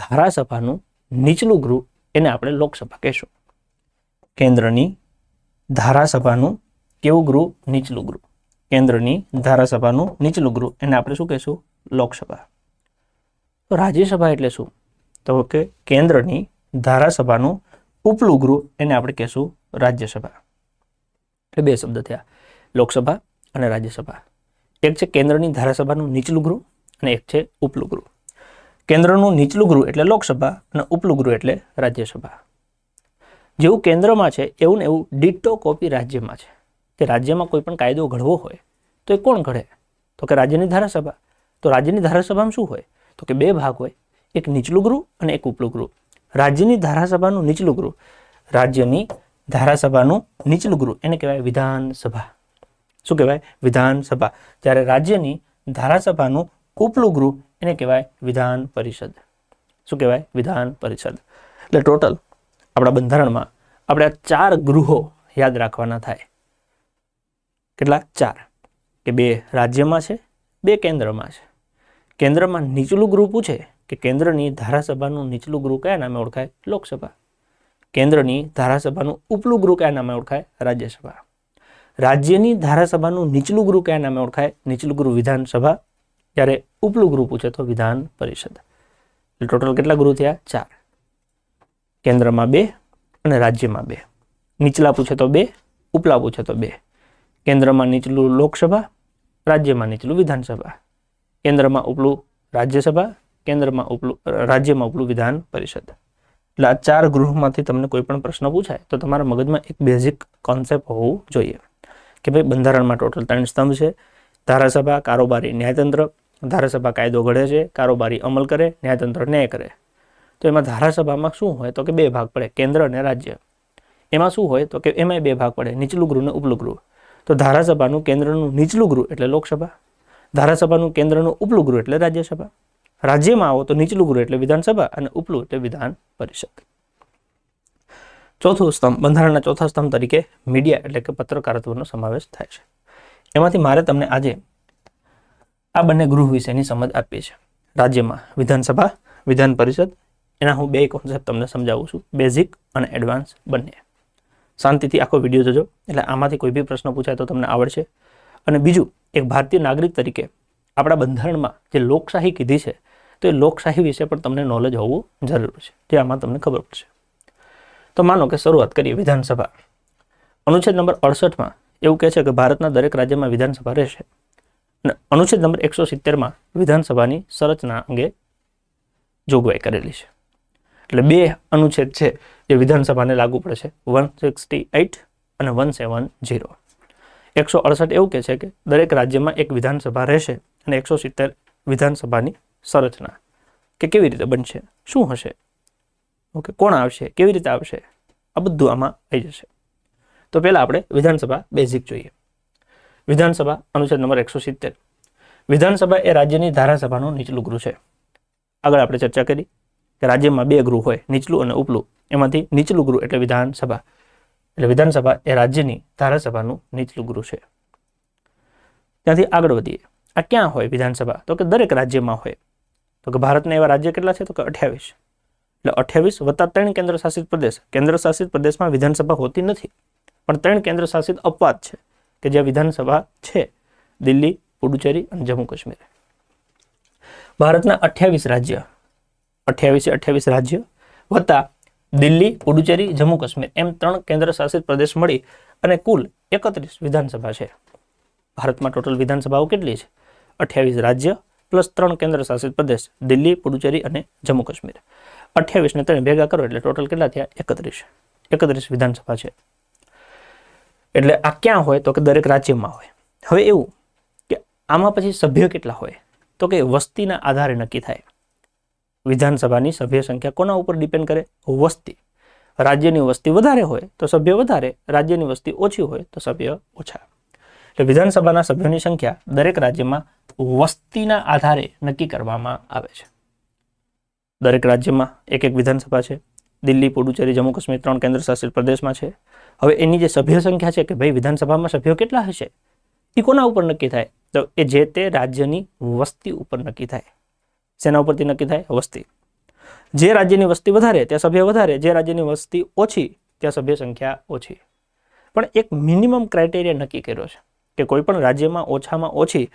ધારાસભાનું નીચલું ગૃહ એને આપણે લોકસભા કહેશું કેન્દ્રની ધારાસભાનું કેવું ગૃહ નીચલું ગૃહ કેન્દ્રની ધારાસભાનું નીચલું ગૃહ એને આપણે શું કહીશું લોકસભા રાજ્યસભા એટલે શું તો કે કેન્દ્રની ધારાસભાનું ઉપલું ગૃહ એને આપણે કહેશું રાજ્યસભા એટલે બે શબ્દ થયા લોકસભા અને રાજ્યસભા એક છે કેન્દ્રની ધારાસભાનું નીચલું ગૃહ અને એક છે ઉપલું ગૃહ કેન્દ્રનું નીચલું ગૃહ એટલે લોકસભા અને ઉપલું ગૃહ એટલે રાજ્યસભા જેવું કેન્દ્રમાં છે એવું ને એવું ડિટ્ટો કોપી રાજ્યમાં છે કે રાજ્યમાં કોઈ પણ કાયદો ઘડવો હોય તો એ કોણ ઘડે તો કે રાજ્યની ધારાસભા તો રાજ્યની ધારાસભામાં શું હોય તો કે બે ભાગ હોય એક નીચલું ગૃહ અને એક ઉપલું ગૃહ રાજ્યની ધારાસભાનું નીચલું ગૃહ રાજ્યની ધારાસભાનું નીચલું ગૃહ એને કહેવાય વિધાનસભા શું કહેવાય વિધાનસભા જ્યારે રાજ્યની ધારાસભાનું ઉપલું ગૃહ એને કહેવાય વિધાન પરિષદ શું કહેવાય વિધાન પરિષદ એટલે ટોટલ આપણા બંધારણમાં આપણે આ ચાર ગૃહો યાદ રાખવાના થાય કેટલા ચાર કે બે રાજ્યમાં છે બે કેન્દ્રમાં છે કેન્દ્રમાં નીચલું ગૃહ પૂછે કે કેન્દ્રની ધારાસભાનું નીચલું ગૃહ કયા નામે ઓળખાય લોકસભા કેન્દ્રની ધારાસભાનું ઉપલું ગૃહ કયા નામે ઓળખાય રાજ્યસભા રાજ્યની ધારાસભાનું નીચલું ગૃહ કયા નામે ઓળખાય નીચલું ગૃહ વિધાનસભા જ્યારે ઉપલું ગૃહ પૂછે તો વિધાન પરિષદ એટલે ટોટલ કેટલા ગૃહ થયા ચાર કેન્દ્રમાં બે અને રાજ્યમાં બે નીચલા પૂછે તો બે ઉપલા પૂછે તો બે કેન્દ્રમાં નીચલું લોકસભા રાજ્યમાં નીચલું વિધાનસભા કેન્દ્રમાં ઉપલું રાજ્યસભા કેન્દ્રમાં ઉપલું રાજ્યમાં ઉપલું વિધાન પરિષદ એટલે આ ચાર ગૃહમાંથી તમને કોઈ પણ પ્રશ્ન પૂછાય તો તમારા મગજમાં એક બેઝિક કોન્સેપ્ટ હોવું જોઈએ કે ભાઈ બંધારણમાં ટોટલ ત્રણ સ્તંભ છે ધારાસભા કારોબારી ન્યાયતંત્ર ધારાસભા કાયદો ઘડે છે કારોબારી અમલ કરે ન્યાયતંત્ર ન્યાય કરે તો એમાં ધારાસભામાં શું હોય તો કે બે ભાગ પડે કેન્દ્ર અને રાજ્ય એમાં શું હોય તો કે એમાંય બે ભાગ પડે નીચલું ગૃહ અને ઉપલું ગૃહ તો ધારાસભાનું કેન્દ્રનું નીચલું ગૃહ એટલે લોકસભા ધારાસભાનું કેન્દ્રનું ઉપલું ગૃહ એટલે રાજ્યસભા રાજ્યમાં આવો તો નીચલું ગૃહ એટલે વિધાનસભા અને ઉપલું એટલે વિધાન પરિષદ ચોથો સ્તંભ બંધારણના ચોથા સ્તંભ તરીકે મીડિયા એટલે કે પત્રકારત્વનો સમાવેશ થાય છે એમાંથી મારે તમને આજે આ બંને ગૃહ વિશેની સમજ આપી છે રાજ્યમાં વિધાનસભા વિધાન પરિષદ એના હું બે કોન્સેપ્ટ તમને સમજાવું છું બેઝિક અને એડવાન્સ બંને શાંતિથી આખો વિડીયો જોજો એટલે આમાંથી કોઈ બી પ્રશ્ન પૂછાય તો તમને આવડશે અને બીજું એક ભારતીય નાગરિક તરીકે આપણા બંધારણમાં જે લોકશાહી કીધી છે તો એ લોકશાહી વિશે પણ તમને નોલેજ હોવું જરૂરી છે જે આમાં તમને ખબર પડશે તો માનો કે શરૂઆત કરીએ વિધાનસભા અનુચ્છેદ નંબર અડસઠમાં એવું કહે છે કે ભારતના દરેક રાજ્યમાં વિધાનસભા રહેશે અને અનુચ્છેદ નંબર એકસો સિત્તેરમાં વિધાનસભાની સંરચના અંગે જોગવાઈ કરેલી છે એટલે બે અનુચ્છેદ છે જે વિધાનસભાને લાગુ પડે છે વન સિક્સટી એઇટ અને વન સેવન જીરો એકસો અડસઠ એવું કહે છે કે દરેક રાજ્યમાં એક વિધાનસભા રહેશે અને એકસો સિત્તેર વિધાનસભાની સંરચના કે કેવી રીતે બનશે શું હશે ઓકે કોણ આવશે કેવી રીતે આવશે આ બધું આમાં આવી જશે તો પહેલાં આપણે વિધાનસભા બેઝિક જોઈએ વિધાનસભા અનુચ્છેદ નંબર એકસો સિત્તેર વિધાનસભા એ રાજ્યની ધારાસભાનું નીચલું ગૃહ છે આગળ આપણે ચર્ચા કરી કે રાજ્યમાં બે ગૃહ હોય નીચલું અને ઉપલું એમાંથી નીચલું ગૃહ એટલે વિધાનસભા એટલે વિધાનસભા એ રાજ્યની ધારાસભાનું નીચલું ગૃહ છે ત્યાંથી આગળ વધીએ આ ક્યાં હોય વિધાનસભા તો કે દરેક રાજ્યમાં હોય તો કે ભારતના એવા રાજ્ય કેટલા છે તો કે અઠ્યાવીસ એટલે અઠ્યાવીસ વત્તા ત્રણ કેન્દ્ર શાસિત પ્રદેશ કેન્દ્ર શાસિત પ્રદેશમાં વિધાનસભા હોતી નથી પણ ત્રણ કેન્દ્ર શાસિત અપવાદ છે કે જ્યાં વિધાનસભા છે દિલ્હી પુડુચેરી અને જમ્મુ કાશ્મીર ભારતના અઠ્યાવીસ રાજ્ય અઠ્યાવીસે અઠ્યાવીસ રાજ્ય વત્તા દિલ્હી પુડુચેરી જમ્મુ કાશ્મીર એમ ત્રણ કેન્દ્ર શાસિત પ્રદેશ મળી અને કુલ એકત્રીસ વિધાનસભા છે ભારતમાં ટોટલ વિધાનસભાઓ કેટલી છે અઠ્યાવીસ રાજ્ય પ્લસ ત્રણ કેન્દ્ર શાસિત પ્રદેશ દિલ્હી પુડુચેરી અને જમ્મુ કાશ્મીર અઠ્યાવીસને ત્રણ ભેગા કરો એટલે ટોટલ કેટલા થયા એકત્રીસ એકત્રીસ વિધાનસભા છે એટલે આ ક્યાં હોય તો કે દરેક રાજ્યમાં હોય હવે એવું કે આમાં પછી સભ્ય કેટલા હોય તો કે વસ્તીના આધારે નક્કી થાય વિધાનસભાની સભ્ય સંખ્યા કોના ઉપર ડિપેન્ડ કરે વસ્તી રાજ્યની વસ્તી વધારે હોય તો સભ્ય વધારે રાજ્યની વસ્તી ઓછી હોય તો સભ્ય ઓછા એટલે વિધાનસભાના સભ્યોની સંખ્યા દરેક રાજ્યમાં વસ્તીના આધારે નક્કી કરવામાં આવે છે દરેક રાજ્યમાં એક એક વિધાનસભા છે દિલ્હી પુડુચેરી જમ્મુ કાશ્મીર ત્રણ કેન્દ્ર શાસિત પ્રદેશમાં છે હવે એની જે સભ્ય સંખ્યા છે કે ભાઈ વિધાનસભામાં સભ્યો કેટલા હશે એ કોના ઉપર નક્કી થાય તો એ જે તે રાજ્યની વસ્તી ઉપર નક્કી થાય શેના ઉપરથી નક્કી થાય વસ્તી જે રાજ્યની વસ્તી વધારે ત્યાં સભ્ય વધારે જે રાજ્યની વસ્તી ઓછી ત્યાં સભ્ય સંખ્યા ઓછી પણ એક મિનિમમ ક્રાઇટેરિયા નક્કી કર્યો છે કે કોઈ પણ રાજ્યમાં ઓછામાં ઓછી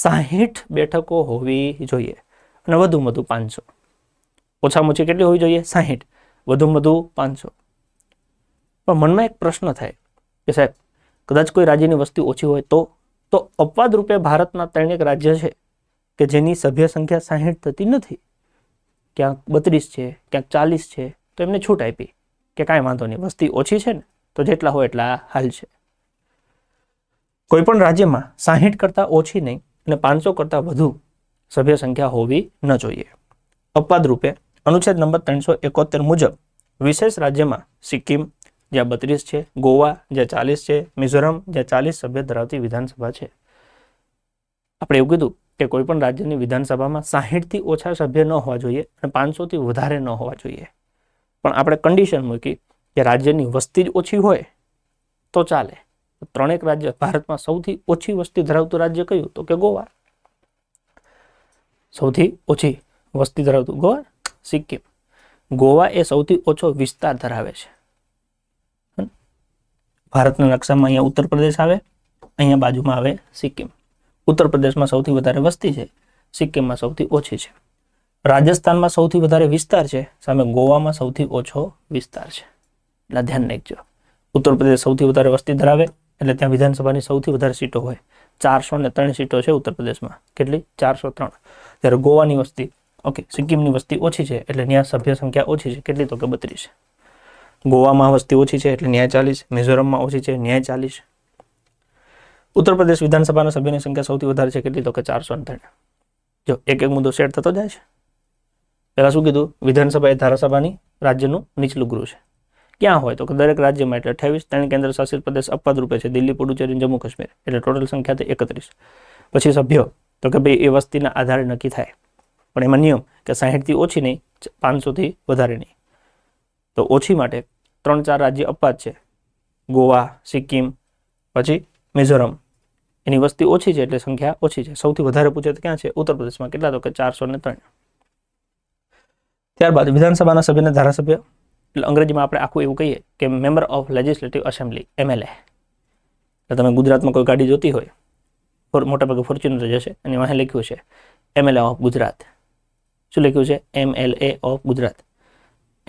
સાહીઠ બેઠકો હોવી જોઈએ અને વધુમાં વધુ પાંચસો ઓછામાં ઓછી કેટલી હોવી જોઈએ સાહીઠ વધુમાં વધુ પાંચસો પણ મનમાં એક પ્રશ્ન થાય કે સાહેબ કદાચ કોઈ રાજ્યની વસ્તી ઓછી હોય તો તો અપવાદ રૂપે ભારતના ત્રણેક રાજ્ય છે કે જેની સભ્ય સંખ્યા સાહીઠ થતી નથી ક્યાંક બત્રીસ છે ક્યાંક ચાલીસ છે તો એમને છૂટ આપી કે કાંઈ વાંધો નહીં વસ્તી ઓછી છે ને તો જેટલા હોય એટલા હાલ છે કોઈપણ રાજ્યમાં સાહીઠ કરતાં ઓછી નહીં અને પાંચસો કરતાં વધુ સભ્ય સંખ્યા હોવી ન જોઈએ અપવાદ રૂપે અનુચ્છેદ નંબર ત્રણસો એકોતેર મુજબ વિશેષ રાજ્યમાં સિક્કિમ જ્યાં બત્રીસ છે ગોવા જ્યાં ચાલીસ છે મિઝોરમ જ્યાં ચાલીસ સભ્ય ધરાવતી વિધાનસભા છે આપણે એવું કીધું કે કોઈપણ રાજ્યની વિધાનસભામાં સાહીઠથી ઓછા સભ્ય ન હોવા જોઈએ અને પાંચસોથી વધારે ન હોવા જોઈએ પણ આપણે કન્ડિશન મૂકી કે રાજ્યની વસ્તી જ ઓછી હોય તો ચાલે ત્રણેક રાજ્ય ભારતમાં સૌથી ઓછી વસ્તી ધરાવતું રાજ્ય કયું તો કે ગોવા સૌથી ઓછી વસ્તી ધરાવતું ગોવા સિક્કિમ ગોવા એ સૌથી ઓછો વિસ્તાર ધરાવે છે ભારતના નકશામાં અહીંયા ઉત્તર પ્રદેશ આવે અહીંયા બાજુમાં આવે સિક્કિમ ઉત્તર પ્રદેશમાં સૌથી વધારે વસ્તી છે સિક્કિમમાં સૌથી ઓછી છે રાજસ્થાનમાં સૌથી વધારે વિસ્તાર છે સામે ગોવામાં સૌથી ઓછો વિસ્તાર છે એટલે ધ્યાન રાખજો ઉત્તર પ્રદેશ સૌથી વધારે વસ્તી ધરાવે એટલે ત્યાં વિધાનસભાની સૌથી વધારે સીટો હોય ચારસો ને ત્રણ સીટો છે ઉત્તર પ્રદેશમાં કેટલી ચારસો ત્રણ ત્યારે ગોવાની વસ્તી ઓકે સિક્કિમની વસ્તી ઓછી છે એટલે ત્યાં સભ્ય સંખ્યા ઓછી છે કેટલી તો કે બત્રીસ ગોવામાં વસ્તી ઓછી છે એટલે ન્યાય ચાલીસ મિઝોરમમાં ઓછી છે ન્યાય ચાલીસ ઉત્તર પ્રદેશ વિધાનસભાના સભ્યોની સંખ્યા સૌથી વધારે છે કેટલી તો કે ચારસો જો એક એક મુદ્દો સેટ થતો જાય છે પહેલાં શું કીધું વિધાનસભા એ ધારાસભાની રાજ્યનું નીચલું ગૃહ છે ક્યાં હોય તો દરેક રાજ્યમાં એટલે અઠ્યાવીસ ત્રણ કેન્દ્ર શાસિત પ્રદેશ અપવાદ રૂપે છે દિલ્હી પુડુચેરી જમ્મુ કાશ્મીર એટલે ટોટલ સંખ્યા છે એકત્રીસ પછી સભ્યો તો કે ભાઈ એ વસ્તીના આધારે નક્કી થાય પણ એમાં નિયમ કે સાહીઠથી ઓછી નહીં પાંચસોથી વધારે નહીં તો ઓછી માટે ત્રણ ચાર રાજ્ય અપવાદ છે ગોવા સિક્કિમ પછી મિઝોરમ એની વસ્તી ઓછી છે એટલે સંખ્યા ઓછી છે સૌથી વધારે પૂછે તો ક્યાં છે ઉત્તર પ્રદેશમાં કેટલા તો કે ચારસો ને ત્રણ ત્યારબાદ વિધાનસભાના સભ્યના ધારાસભ્ય એટલે અંગ્રેજીમાં આપણે આખું એવું કહીએ કે member of legislative assembly MLA એટલે તમે ગુજરાતમાં કોઈ ગાડી જોતી હોય ફોર મોટાભાગે ફોર્ચ્યુનર જશે અને એમાં લખ્યું છે એમએલએ ઓફ ગુજરાત શું લખ્યું છે એમએલએ ઓફ ગુજરાત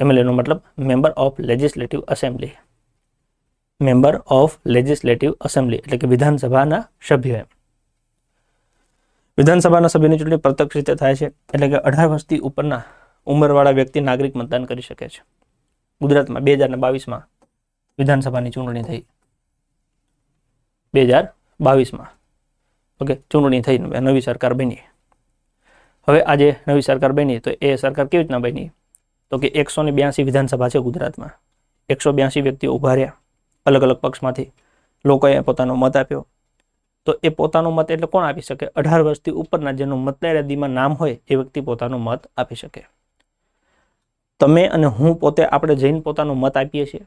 એમએલએનો મતલબ member of legislative assembly member of legislative assembly એટલે કે વિધાનસભાના સભ્યો એમ વિધાનસભાના સભ્યની ચૂંટણી પ્રત્યક્ષ રીતે થાય છે એટલે કે અઢાર વર્ષથી ઉપરના ઉંમરવાળા વ્યક્તિ નાગરિક મતદાન કરી શકે છે ગુજરાતમાં બે હજાર ને બાવીસમાં વિધાનસભાની ચૂંટણી થઈ બે હજાર બાવીસમાં ઓકે ચૂંટણી થઈ નવી સરકાર બની હવે આજે નવી સરકાર બની તો એ સરકાર કેવી રીતના બની તો કે એકસો ને બ્યાસી વિધાનસભા છે ગુજરાતમાં એકસો બ્યાસી વ્યક્તિઓ ઊભા રહ્યા અલગ અલગ પક્ષમાંથી લોકોએ પોતાનો મત આપ્યો તો એ પોતાનો મત એટલે કોણ આપી શકે અઢાર વર્ષથી ઉપરના જેનું મતદાર યાદીમાં નામ હોય એ વ્યક્તિ પોતાનો મત આપી શકે તમે અને હું પોતે આપણે જઈને પોતાનો મત આપીએ છીએ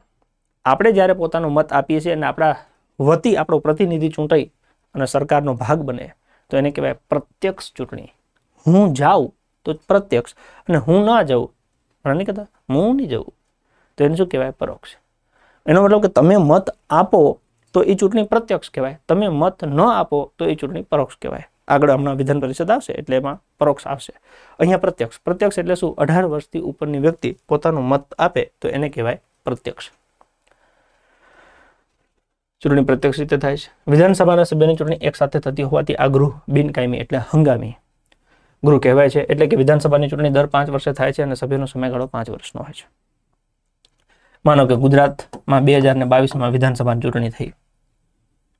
આપણે જ્યારે પોતાનો મત આપીએ છીએ અને આપણા વતી આપણો પ્રતિનિધિ ચૂંટાઈ અને સરકારનો ભાગ બને તો એને કહેવાય પ્રત્યક્ષ ચૂંટણી હું જાઉં તો પ્રત્યક્ષ અને હું ના જાઉં ઘણા નહીં કહેતા હું નહીં જાઉં તો એને શું કહેવાય પરોક્ષ એનો મતલબ કે તમે મત આપો તો એ ચૂંટણી પ્રત્યક્ષ કહેવાય તમે મત ન આપો તો એ ચૂંટણી પરોક્ષ કહેવાય આગળ હમણાં વિધાન પરિષદ આવશે એટલે એમાં પરોક્ષ આવશે અહીંયા પ્રત્યક્ષ પ્રત્યક્ષ એટલે શું અઢાર વર્ષથી ઉપરની વ્યક્તિ પોતાનો મત આપે તો એને કહેવાય પ્રત્યક્ષ ચૂંટણી પ્રત્યક્ષ રીતે થાય છે વિધાનસભાના સભ્યની ચૂંટણી એક સાથે થતી હોવાથી આ ગૃહ બિનકાયમી એટલે હંગામી ગૃહ કહેવાય છે એટલે કે વિધાનસભાની ચૂંટણી દર પાંચ વર્ષે થાય છે અને સભ્યનો સમયગાળો પાંચ વર્ષનો હોય છે માનો કે ગુજરાતમાં બે હજાર ને બાવીસમાં વિધાનસભાની ચૂંટણી થઈ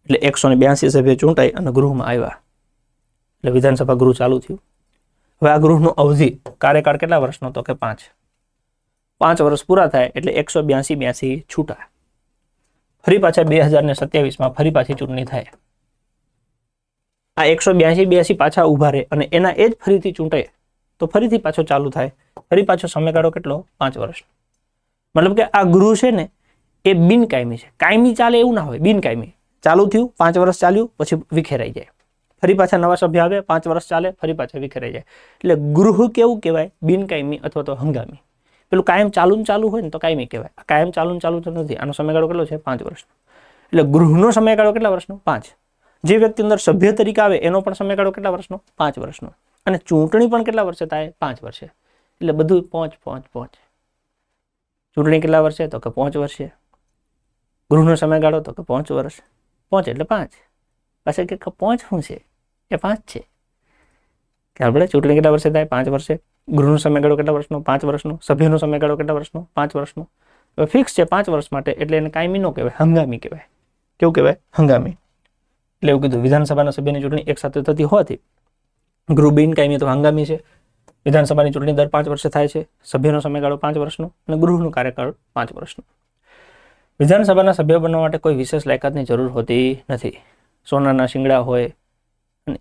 એટલે એકસો ને બ્યાસી સભ્ય ચૂંટાઈ અને ગૃહમાં આવ્યા એટલે વિધાનસભા ગૃહ ચાલુ થયું હવે આ ગૃહનો અવધિ કાર્યકાળ કેટલા વર્ષનો તો કે પાંચ પાંચ વર્ષ પૂરા થાય એટલે એકસો બ્યાસી બ્યાસી છૂટા ફરી પાછા બે હજાર ને સત્યાવીસમાં ફરી પાછી ચૂંટણી થાય આ એકસો બ્યાસી બ્યાસી પાછા ઉભા રહે અને એના એ જ ફરીથી ચૂંટે તો ફરીથી પાછો ચાલુ થાય ફરી પાછો સમયગાળો કેટલો પાંચ વર્ષ મતલબ કે આ ગૃહ છે ને એ બિનકાયમી છે કાયમી ચાલે એવું ના હોય બિનકાયમી ચાલુ થયું પાંચ વર્ષ ચાલ્યું પછી વિખેરાઈ જાય ફરી પાછા નવા સભ્ય આવે પાંચ વર્ષ ચાલે ફરી પાછા વિખરાઈ જાય એટલે ગૃહ કેવું કહેવાય બિનકાયમી અથવા તો હંગામી પેલું કાયમ ચાલુ ચાલુ હોય ને તો કાયમી કહેવાય આ કાયમ ચાલુ ચાલુ તો નથી આનો સમયગાળો કેટલો છે પાંચ વર્ષનો એટલે ગૃહનો સમયગાળો કેટલા વર્ષનો પાંચ જે વ્યક્તિ અંદર સભ્ય તરીકે આવે એનો પણ સમયગાળો કેટલા વર્ષનો પાંચ વર્ષનો અને ચૂંટણી પણ કેટલા વર્ષે થાય પાંચ વર્ષે એટલે બધું પહોંચ પહોંચ પાંચ ચૂંટણી કેટલા વર્ષે તો કે પાંચ વર્ષે ગૃહનો સમયગાળો તો કે પાંચ વર્ષ પહોંચે એટલે પાંચ પાસે કે પાંચ શું છે એ પાંચ છે કે આપણે ચૂંટણી કેટલા વર્ષે થાય પાંચ વર્ષે ગૃહનો સમયગાળો કેટલા વર્ષનો પાંચ વર્ષનો સભ્યનો સમયગાળો કેટલા વર્ષનો પાંચ વર્ષનો હવે ફિક્સ છે પાંચ વર્ષ માટે એટલે એને કાયમી ન કહેવાય હંગામી કહેવાય કેવું કહેવાય હંગામી એટલે એવું કીધું વિધાનસભાના સભ્યની ચૂંટણી એક સાથે થતી હોવાથી ગૃહ બિન કાયમી તો હંગામી છે વિધાનસભાની ચૂંટણી દર પાંચ વર્ષે થાય છે સભ્યનો સમયગાળો પાંચ વર્ષનો અને ગૃહનો કાર્યકાળ પાંચ વર્ષનો વિધાનસભાના સભ્ય બનવા માટે કોઈ વિશેષ લાયકાતની જરૂર હોતી નથી સોનાના શિંગડા હોય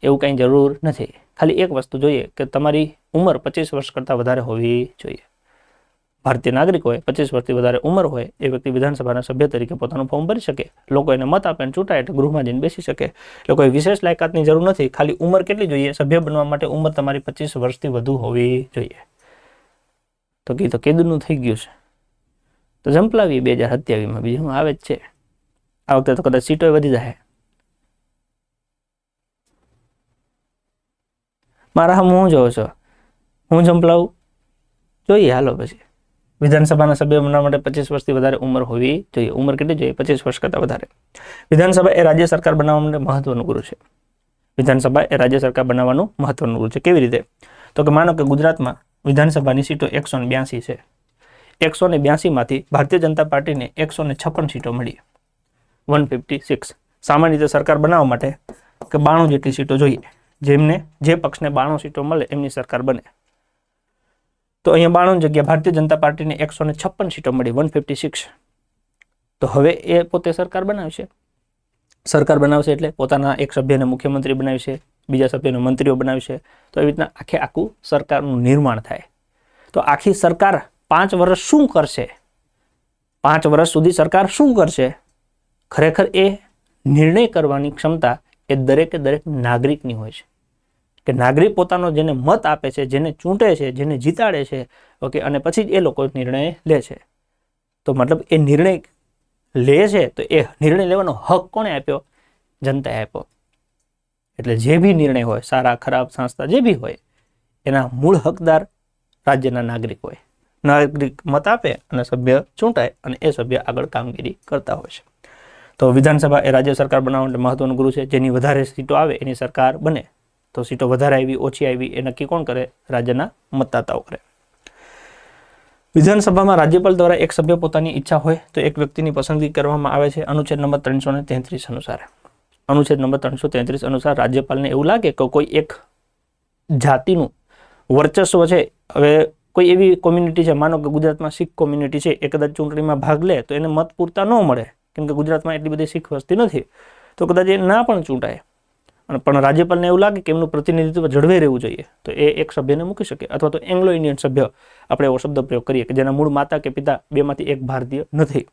એવું કંઈ જરૂર નથી ખાલી એક વસ્તુ જોઈએ કે તમારી ઉંમર પચીસ વર્ષ કરતાં વધારે હોવી જોઈએ ભારતીય નાગરિક હોય પચીસ વર્ષથી વધારે ઉંમર હોય એ વ્યક્તિ વિધાનસભાના સભ્ય તરીકે પોતાનું ફોર્મ ભરી શકે લોકો એને મત આપે અને ચૂંટાય એટલે ગૃહમાં જઈને બેસી શકે લોકોએ વિશેષ લાયકાતની જરૂર નથી ખાલી ઉંમર કેટલી જોઈએ સભ્ય બનવા માટે ઉંમર તમારી પચીસ વર્ષથી વધુ હોવી જોઈએ તો કી તો કેદનું થઈ ગયું છે તો જંપલાવી બે હજાર સત્યાવીસમાં બીજું આવે જ છે આ વખતે તો કદાચ સીટો વધી જાય મારા હમ હું જોવો છો હું જંપલાવું જોઈએ હાલો પછી વિધાનસભાના સભ્ય બનવા માટે પચીસ વર્ષથી વધારે ઉંમર હોવી જોઈએ ઉંમર કેટલી જોઈએ પચીસ વર્ષ કરતાં વધારે વિધાનસભા એ રાજ્ય સરકાર બનાવવા માટે મહત્વનું ગુરુ છે વિધાનસભા એ રાજ્ય સરકાર બનાવવાનું મહત્વનું ગુરુ છે કેવી રીતે તો કે માનો કે ગુજરાતમાં વિધાનસભાની સીટો એકસો બ્યાસી છે એકસો ને બ્યાસીમાંથી ભારતીય જનતા પાર્ટીને એકસો ને છપ્પન સીટો મળી વન ફિફ્ટી સિક્સ સામાન્ય રીતે સરકાર બનાવવા માટે કે બાણું જેટલી સીટો જોઈએ જેમને જે પક્ષને બાણું સીટો મળે એમની સરકાર બને તો અહીંયા બાણું જગ્યા ભારતીય જનતા પાર્ટીને એકસો ને છપ્પન સીટો મળી વન ફિફ્ટી સિક્સ તો હવે એ પોતે સરકાર બનાવશે સરકાર બનાવશે એટલે પોતાના એક સભ્યને મુખ્યમંત્રી બનાવશે બીજા સભ્યને મંત્રીઓ બનાવશે તો એવી રીતના આખે આખું સરકારનું નિર્માણ થાય તો આખી સરકાર પાંચ વર્ષ શું કરશે પાંચ વર્ષ સુધી સરકાર શું કરશે ખરેખર એ નિર્ણય કરવાની ક્ષમતા એ દરેકે દરેક નાગરિકની હોય છે કે નાગરિક પોતાનો જેને મત આપે છે જેને ચૂંટે છે જેને જીતાડે છે ઓકે અને પછી જ એ લોકો નિર્ણય લે છે તો મતલબ એ નિર્ણય લે છે તો એ નિર્ણય લેવાનો હક કોણે આપ્યો જનતાએ આપ્યો એટલે જે બી નિર્ણય હોય સારા ખરાબ સંસ્થા જે બી હોય એના મૂળ હકદાર રાજ્યના નાગરિક હોય નાગરિક મત આપે અને સભ્ય ચૂંટાય અને એ સભ્ય આગળ કામગીરી કરતા હોય છે તો વિધાનસભા એ રાજ્ય સરકાર બનાવવા માટે મહત્વનું ગુરુ છે જેની વધારે સીટો આવે એની સરકાર બને તો સીટો વધારે આવી ઓછી આવી એ નક્કી કોણ કરે રાજ્યના મતદાતાઓ કરે વિધાનસભામાં રાજ્યપાલ દ્વારા એક સભ્ય પોતાની ઈચ્છા હોય તો એક વ્યક્તિની પસંદગી કરવામાં આવે છે અનુચ્છેદ નંબર ત્રણસો ને તેત્રીસ અનુસાર અનુચ્છેદ નંબર ત્રણસો તેત્રીસ અનુસાર રાજ્યપાલને એવું લાગે કે કોઈ એક જાતિનું વર્ચસ્વ છે હવે કોઈ એવી કોમ્યુનિટી છે માનો કે ગુજરાતમાં શીખ કોમ્યુનિટી છે એ કદાચ ચૂંટણીમાં ભાગ લે તો એને મત પૂરતા ન મળે કેમ કે ગુજરાતમાં એટલી બધી શીખ વસ્તી નથી તો કદાચ એ ના પણ ચૂંટાય અને પણ રાજ્યપાલને એવું લાગે કે એમનું પ્રતિનિધિત્વ જળવાઈ રહેવું જોઈએ તો એ એક સભ્યને મૂકી શકે અથવા તો એંગ્લો ઇન્ડિયન સભ્ય આપણે એવો શબ્દ પ્રયોગ કરીએ કે જેના મૂળ માતા કે પિતા બેમાંથી એક ભારતીય નથી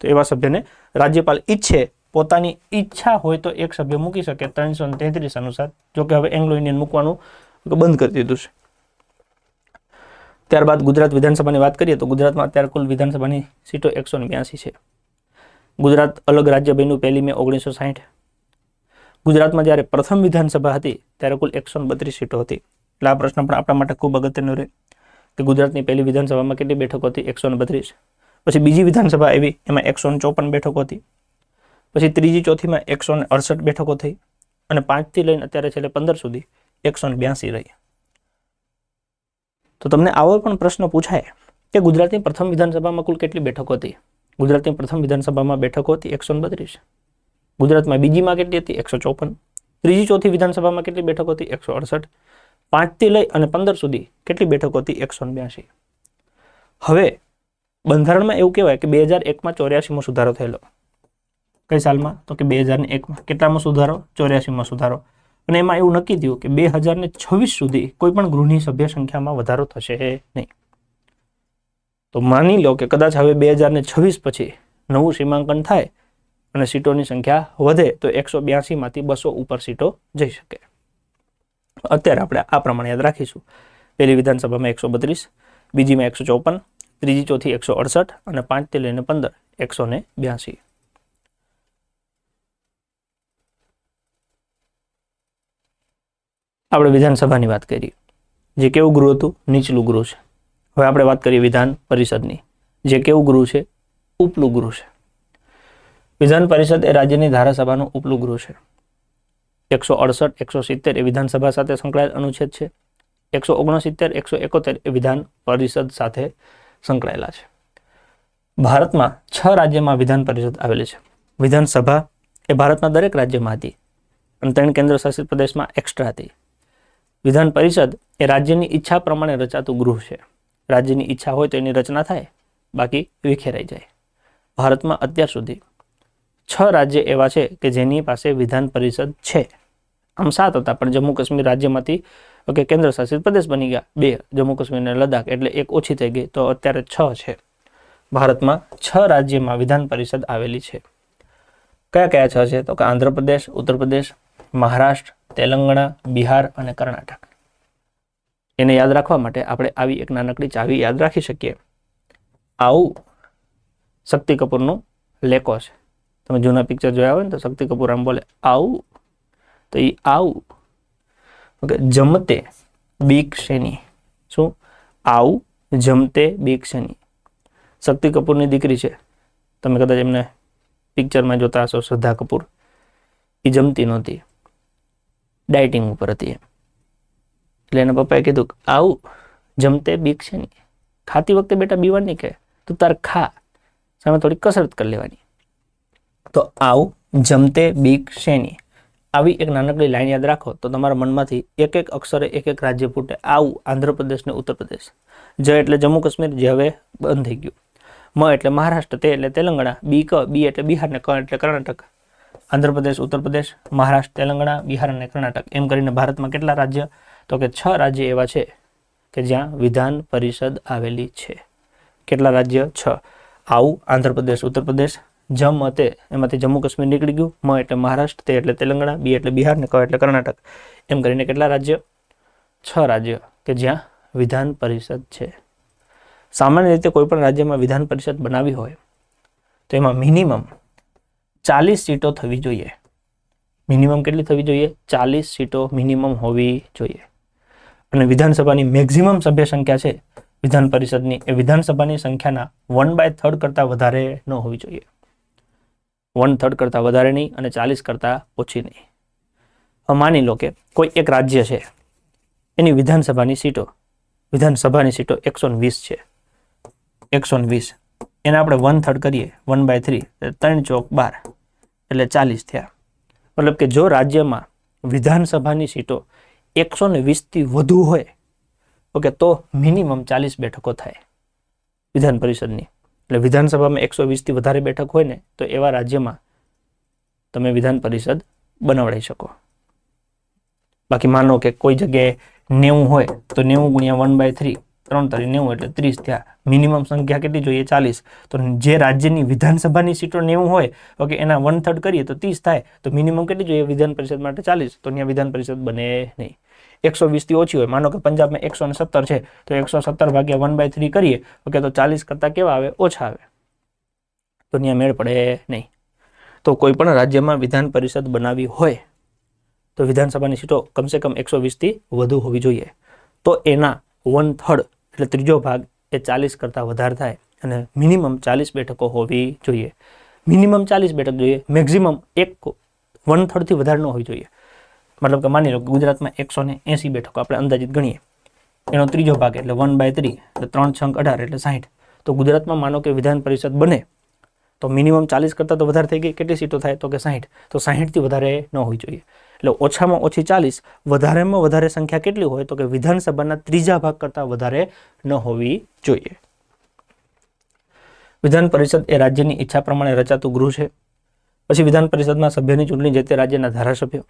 તો એવા સભ્યને રાજ્યપાલ ઈચ્છે પોતાની ઈચ્છા હોય તો એક સભ્ય મૂકી શકે ત્રણસો તેત્રીસ અનુસાર જોકે હવે એંગ્લો ઇન્ડિયન મૂકવાનું બંધ કરી દીધું છે ત્યારબાદ ગુજરાત વિધાનસભાની વાત કરીએ તો ગુજરાતમાં અત્યારે કુલ વિધાનસભાની સીટો એકસો છે ગુજરાત અલગ રાજ્ય બન્યું પહેલી મે ઓગણીસો સાહીઠ ગુજરાતમાં જ્યારે પ્રથમ વિધાનસભા હતી ત્યારે કુલ એકસો બત્રીસ સીટો હતી એટલે આ પ્રશ્ન પણ આપણા માટે ખૂબ અગત્યનો રહે કે ગુજરાતની પહેલી વિધાનસભામાં કેટલી બેઠકો હતી એકસો બત્રીસ પછી બીજી વિધાનસભા એવી એમાં એકસો ચોપન બેઠકો હતી પછી ત્રીજી ચોથીમાં એકસો અડસઠ બેઠકો થઈ અને પાંચથી લઈને અત્યારે છેલ્લે પંદર સુધી એકસો બ્યાસી રહી તો તમને આવો પણ પ્રશ્ન પૂછાય કે ગુજરાતની પ્રથમ વિધાનસભામાં કુલ કેટલી બેઠકો હતી ગુજરાતની પ્રથમ વિધાનસભામાં બેઠકો હતી એકસો બત્રીસ ગુજરાતમાં બીજીમાં કેટલી હતી એકસો ચોપન ત્રીજી ચોથી વિધાનસભામાં કેટલી બેઠકો હતી એકસો અડસઠ પાંચથી લઈ અને પંદર સુધી કેટલી બેઠકો હતી એકસો બ્યાસી હવે બંધારણમાં એવું કહેવાય કે બે હજાર એકમાં ચોર્યાસીમાં સુધારો થયેલો કઈ સાલમાં તો કે બે હજાર એકમાં કેટલામાં સુધારો ચોર્યાસીમાં સુધારો અને એમાં એવું નક્કી થયું કે બે હજારને છવ્વીસ સુધી કોઈ પણ ગૃહની સભ્ય સંખ્યામાં વધારો થશે નહીં તો માની લો કે કદાચ હવે બે હજાર ને છવ્વીસ પછી નવું સીમાંકન થાય અને સીટોની સંખ્યા વધે તો એકસો બ્યાસીમાંથી બસો ઉપર સીટો જઈ શકે અત્યારે આપણે આ પ્રમાણે યાદ રાખીશું પહેલી વિધાનસભામાં એકસો બત્રીસ બીજીમાં એકસો ચોપન ત્રીજી ચોથી એકસો અડસઠ અને પાંચથી લઈને પંદર એકસો ને બ્યાસી આપણે વિધાનસભાની વાત કરીએ જે કેવું ગૃહ હતું નીચલું ગૃહ છે હવે આપણે વાત કરીએ વિધાન પરિષદની જે કેવું ગૃહ છે ઉપલું ગૃહ છે વિધાન પરિષદ એ રાજ્યની ધારાસભાનું ઉપલું ગૃહ છે એકસો અડસઠ એકસો સિત્તેર એ વિધાનસભા સાથે સંકળાયેલ અનુચ્છેદ છે એકસો ઓગણસિત્તેર એકસો એકોતેર એ વિધાન પરિષદ સાથે સંકળાયેલા છે ભારતમાં છ રાજ્યમાં વિધાન પરિષદ આવેલી છે વિધાનસભા એ ભારતના દરેક રાજ્યમાં હતી અને ત્રણ કેન્દ્રશાસિત પ્રદેશમાં એક્સ્ટ્રા હતી વિધાન પરિષદ એ રાજ્યની ઈચ્છા પ્રમાણે રચાતું ગૃહ છે રાજ્યની ઈચ્છા હોય તો એની રચના થાય બાકી વિખેરાઈ જાય ભારતમાં અત્યાર સુધી છ રાજ્ય એવા છે કે જેની પાસે વિધાન પરિષદ છે આમ સાત હતા પણ જમ્મુ કાશ્મીર રાજ્યમાંથી કે કેન્દ્રશાસિત પ્રદેશ બની ગયા બે જમ્મુ કાશ્મીર અને લદ્દાખ એટલે એક ઓછી થઈ ગઈ તો અત્યારે છ છે ભારતમાં છ રાજ્યમાં વિધાન પરિષદ આવેલી છે કયા કયા છ છે તો કે આંધ્રપ્રદેશ ઉત્તરપ્રદેશ મહારાષ્ટ્ર તેલંગણા બિહાર અને કર્ણાટક એને યાદ રાખવા માટે આપણે આવી એક નાનકડી ચાવી યાદ રાખી શકીએ આવું શક્તિ કપૂરનું લેકો છે તમે જૂના પિક્ચર જોયા હોય ને તો શક્તિ કપૂર આમ બોલે આવું તો એ આવું ઓકે જમતે બીક શેની શું આવું જમતે બીક શેની શક્તિ કપૂરની દીકરી છે તમે કદાચ એમને પિક્ચરમાં જોતા હશો શ્રદ્ધા કપૂર એ જમતી નહોતી ડાયટિંગ ઉપર હતી એમ એટલે એના પપ્પાએ કીધું કે આવું જમતે બીક છે નહીં ખાતી વખતે બેટા બીવા નહીં કહે તું તાર ખા સામે થોડી કસરત કરી લેવાની તો આવું જમતે બીક શેની આવી એક નાનકડી લાઈન યાદ રાખો તો તમારા મનમાંથી એક એક અક્ષરે એક એક રાજ્ય ફૂટે આવું આંધ્રપ્રદેશ ને ઉત્તર જ એટલે જમ્મુ કાશ્મીર જે હવે બંધ થઈ ગયું મ એટલે મહારાષ્ટ્ર તે એટલે તેલંગણા બી ક બી એટલે બિહાર ને ક એટલે કર્ણાટક આંધ્રપ્રદેશ ઉત્તરપ્રદેશ મહારાષ્ટ્ર તેલંગણા બિહાર અને કર્ણાટક એમ કરીને ભારતમાં કેટલા રાજ્ય તો કે છ રાજ્ય એવા છે કે જ્યાં વિધાન પરિષદ આવેલી છે કેટલા રાજ્ય છ આવું આંધ્રપ્રદેશ ઉત્તર પ્રદેશ જમ તે એમાંથી જમ્મુ કાશ્મીર નીકળી ગયું મ એટલે મહારાષ્ટ્ર તે એટલે તેલંગાણા બી એટલે બિહાર ને ક એટલે કર્ણાટક એમ કરીને કેટલા રાજ્ય છ રાજ્ય કે જ્યાં વિધાન પરિષદ છે સામાન્ય રીતે કોઈપણ રાજ્યમાં વિધાન પરિષદ બનાવી હોય તો એમાં મિનિમમ ચાલીસ સીટો થવી જોઈએ મિનિમમ કેટલી થવી જોઈએ ચાલીસ સીટો મિનિમમ હોવી જોઈએ અને વિધાનસભાની મેક્ઝિમમ સભ્ય સંખ્યા છે વિધાન પરિષદની એ વિધાનસભાની સંખ્યાના વન બાય થર્ડ કરતાં વધારે ન હોવી જોઈએ વન થર્ડ કરતાં વધારે નહીં અને ચાલીસ કરતાં ઓછી નહીં માની લો કે કોઈ એક રાજ્ય છે એની વિધાનસભાની સીટો વિધાનસભાની સીટો એકસો વીસ છે એકસો વીસ એને આપણે વન થર્ડ કરીએ વન બાય થ્રી ત્રણ ચોક બાર એટલે ચાલીસ થયા મતલબ કે જો રાજ્યમાં વિધાનસભાની સીટો એકસો ને વીસથી વધુ હોય ઓકે તો મિનિમમ ચાલીસ બેઠકો થાય વિધાન પરિષદની એટલે વિધાનસભામાં એકસો વીસથી વધારે બેઠક હોય ને તો એવા રાજ્યમાં તમે વિધાન પરિષદ બનાવડાવી શકો બાકી માનો કે કોઈ જગ્યાએ નેવું હોય તો નેવું ગુણ્યા વન બાય થ્રી ત્રણ તરી નેવું એટલે ત્રીસ થયા મિનિમમ સંખ્યા કેટલી જોઈએ ચાલીસ તો જે રાજ્યની વિધાનસભાની સીટો નેવું હોય ઓકે એના વન થર્ડ કરીએ તો ત્રીસ થાય તો મિનિમમ કેટલી જોઈએ વિધાન પરિષદ માટે ચાલીસ તો ત્યાં વિધાન પરિષદ બને નહીં એકસો વીસથી ઓછી હોય માનો કે પંજાબમાં એકસો ને સત્તર છે તો એકસો સત્તર ભાગ્યા વન બાય થ્રી કરીએ ઓકે તો ચાલીસ કરતાં કેવા આવે ઓછા આવે તો ત્યાં મેળ પડે નહીં તો કોઈ પણ રાજ્યમાં વિધાન પરિષદ બનાવી હોય તો વિધાનસભાની સીટો કમસે કમ એકસો વીસથી વધુ હોવી જોઈએ તો એના વન થર્ડ એટલે ત્રીજો ભાગ એ ચાલીસ કરતાં વધારે થાય અને મિનિમમ ચાલીસ બેઠકો હોવી જોઈએ મિનિમમ ચાલીસ બેઠક જોઈએ મેક્ઝિમમ એક વન થર્ડથી વધારે ન હોવી જોઈએ મતલબ કે માની લો કે ગુજરાતમાં એકસો ને એંસી બેઠકો આપણે અંદાજિત ગણીએ એનો ત્રીજો ભાગ એટલે વન બાય થ્રી એટલે ત્રણ છંક અઢાર એટલે સાહીઠ તો ગુજરાતમાં માનો કે વિધાન પરિષદ બને તો મિનિમમ ચાલીસ કરતાં તો વધારે થઈ ગઈ કેટલી સીટો થાય તો કે સાહીઠ તો સાહીઠથી વધારે ન હોવી જોઈએ એટલે ઓછામાં ઓછી ચાલીસ વધારેમાં વધારે સંખ્યા કેટલી હોય તો કે વિધાનસભાના ત્રીજા ભાગ કરતાં વધારે ન હોવી જોઈએ વિધાન પરિષદ એ રાજ્યની ઈચ્છા પ્રમાણે રચાતું ગૃહ છે પછી વિધાન પરિષદમાં સભ્યની ચૂંટણી જે તે રાજ્યના ધારાસભ્યો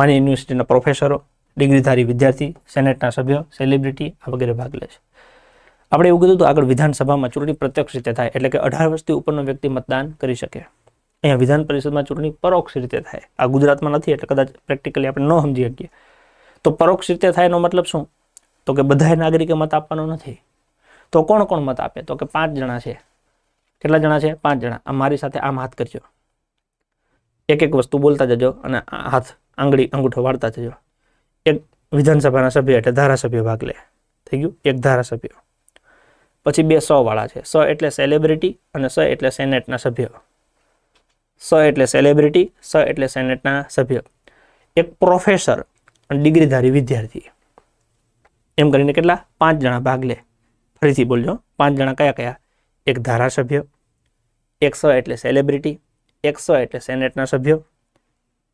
માન્ય યુનિવર્સિટીના પ્રોફેસરો ડિગ્રીધારી વિદ્યાર્થી સેનેટના સભ્યો સેલિબ્રિટી આ વગેરે ભાગ લે છે આપણે એવું કીધું તો આગળ વિધાનસભામાં ચૂંટણી પ્રત્યક્ષ રીતે થાય એટલે કે અઢાર વર્ષથી ઉપરનો વ્યક્તિ મતદાન કરી શકે અહીંયા વિધાન પરિષદમાં ચૂંટણી પરોક્ષ રીતે થાય આ ગુજરાતમાં નથી એટલે કદાચ પ્રેક્ટિકલી આપણે ન સમજી શકીએ તો પરોક્ષ રીતે થાય એનો મતલબ શું તો કે બધાએ નાગરિકે મત આપવાનો નથી તો કોણ કોણ મત આપે તો કે પાંચ જણા છે કેટલા જણા છે પાંચ જણા આ મારી સાથે આમ હાથ કરજો એક એક વસ્તુ બોલતા જજો અને હાથ આંગળી અંગૂઠો વાળતા જજો એક વિધાનસભાના સભ્ય એટલે ધારાસભ્ય ભાગ લે થઈ ગયું એક ધારાસભ્ય પછી બે સો વાળા છે સો એટલે સેલિબ્રિટી અને સો એટલે સેનેટના સભ્યો સ એટલે સેલિબ્રિટી સ એટલે સેનેટના સભ્ય એક પ્રોફેસર અને ડિગ્રીધારી વિદ્યાર્થી એમ કરીને કેટલા પાંચ જણા ભાગ લે ફરીથી બોલજો પાંચ જણા કયા કયા એક ધારાસભ્ય એક સો એટલે સેલિબ્રિટી એક સો એટલે સેનેટના સભ્ય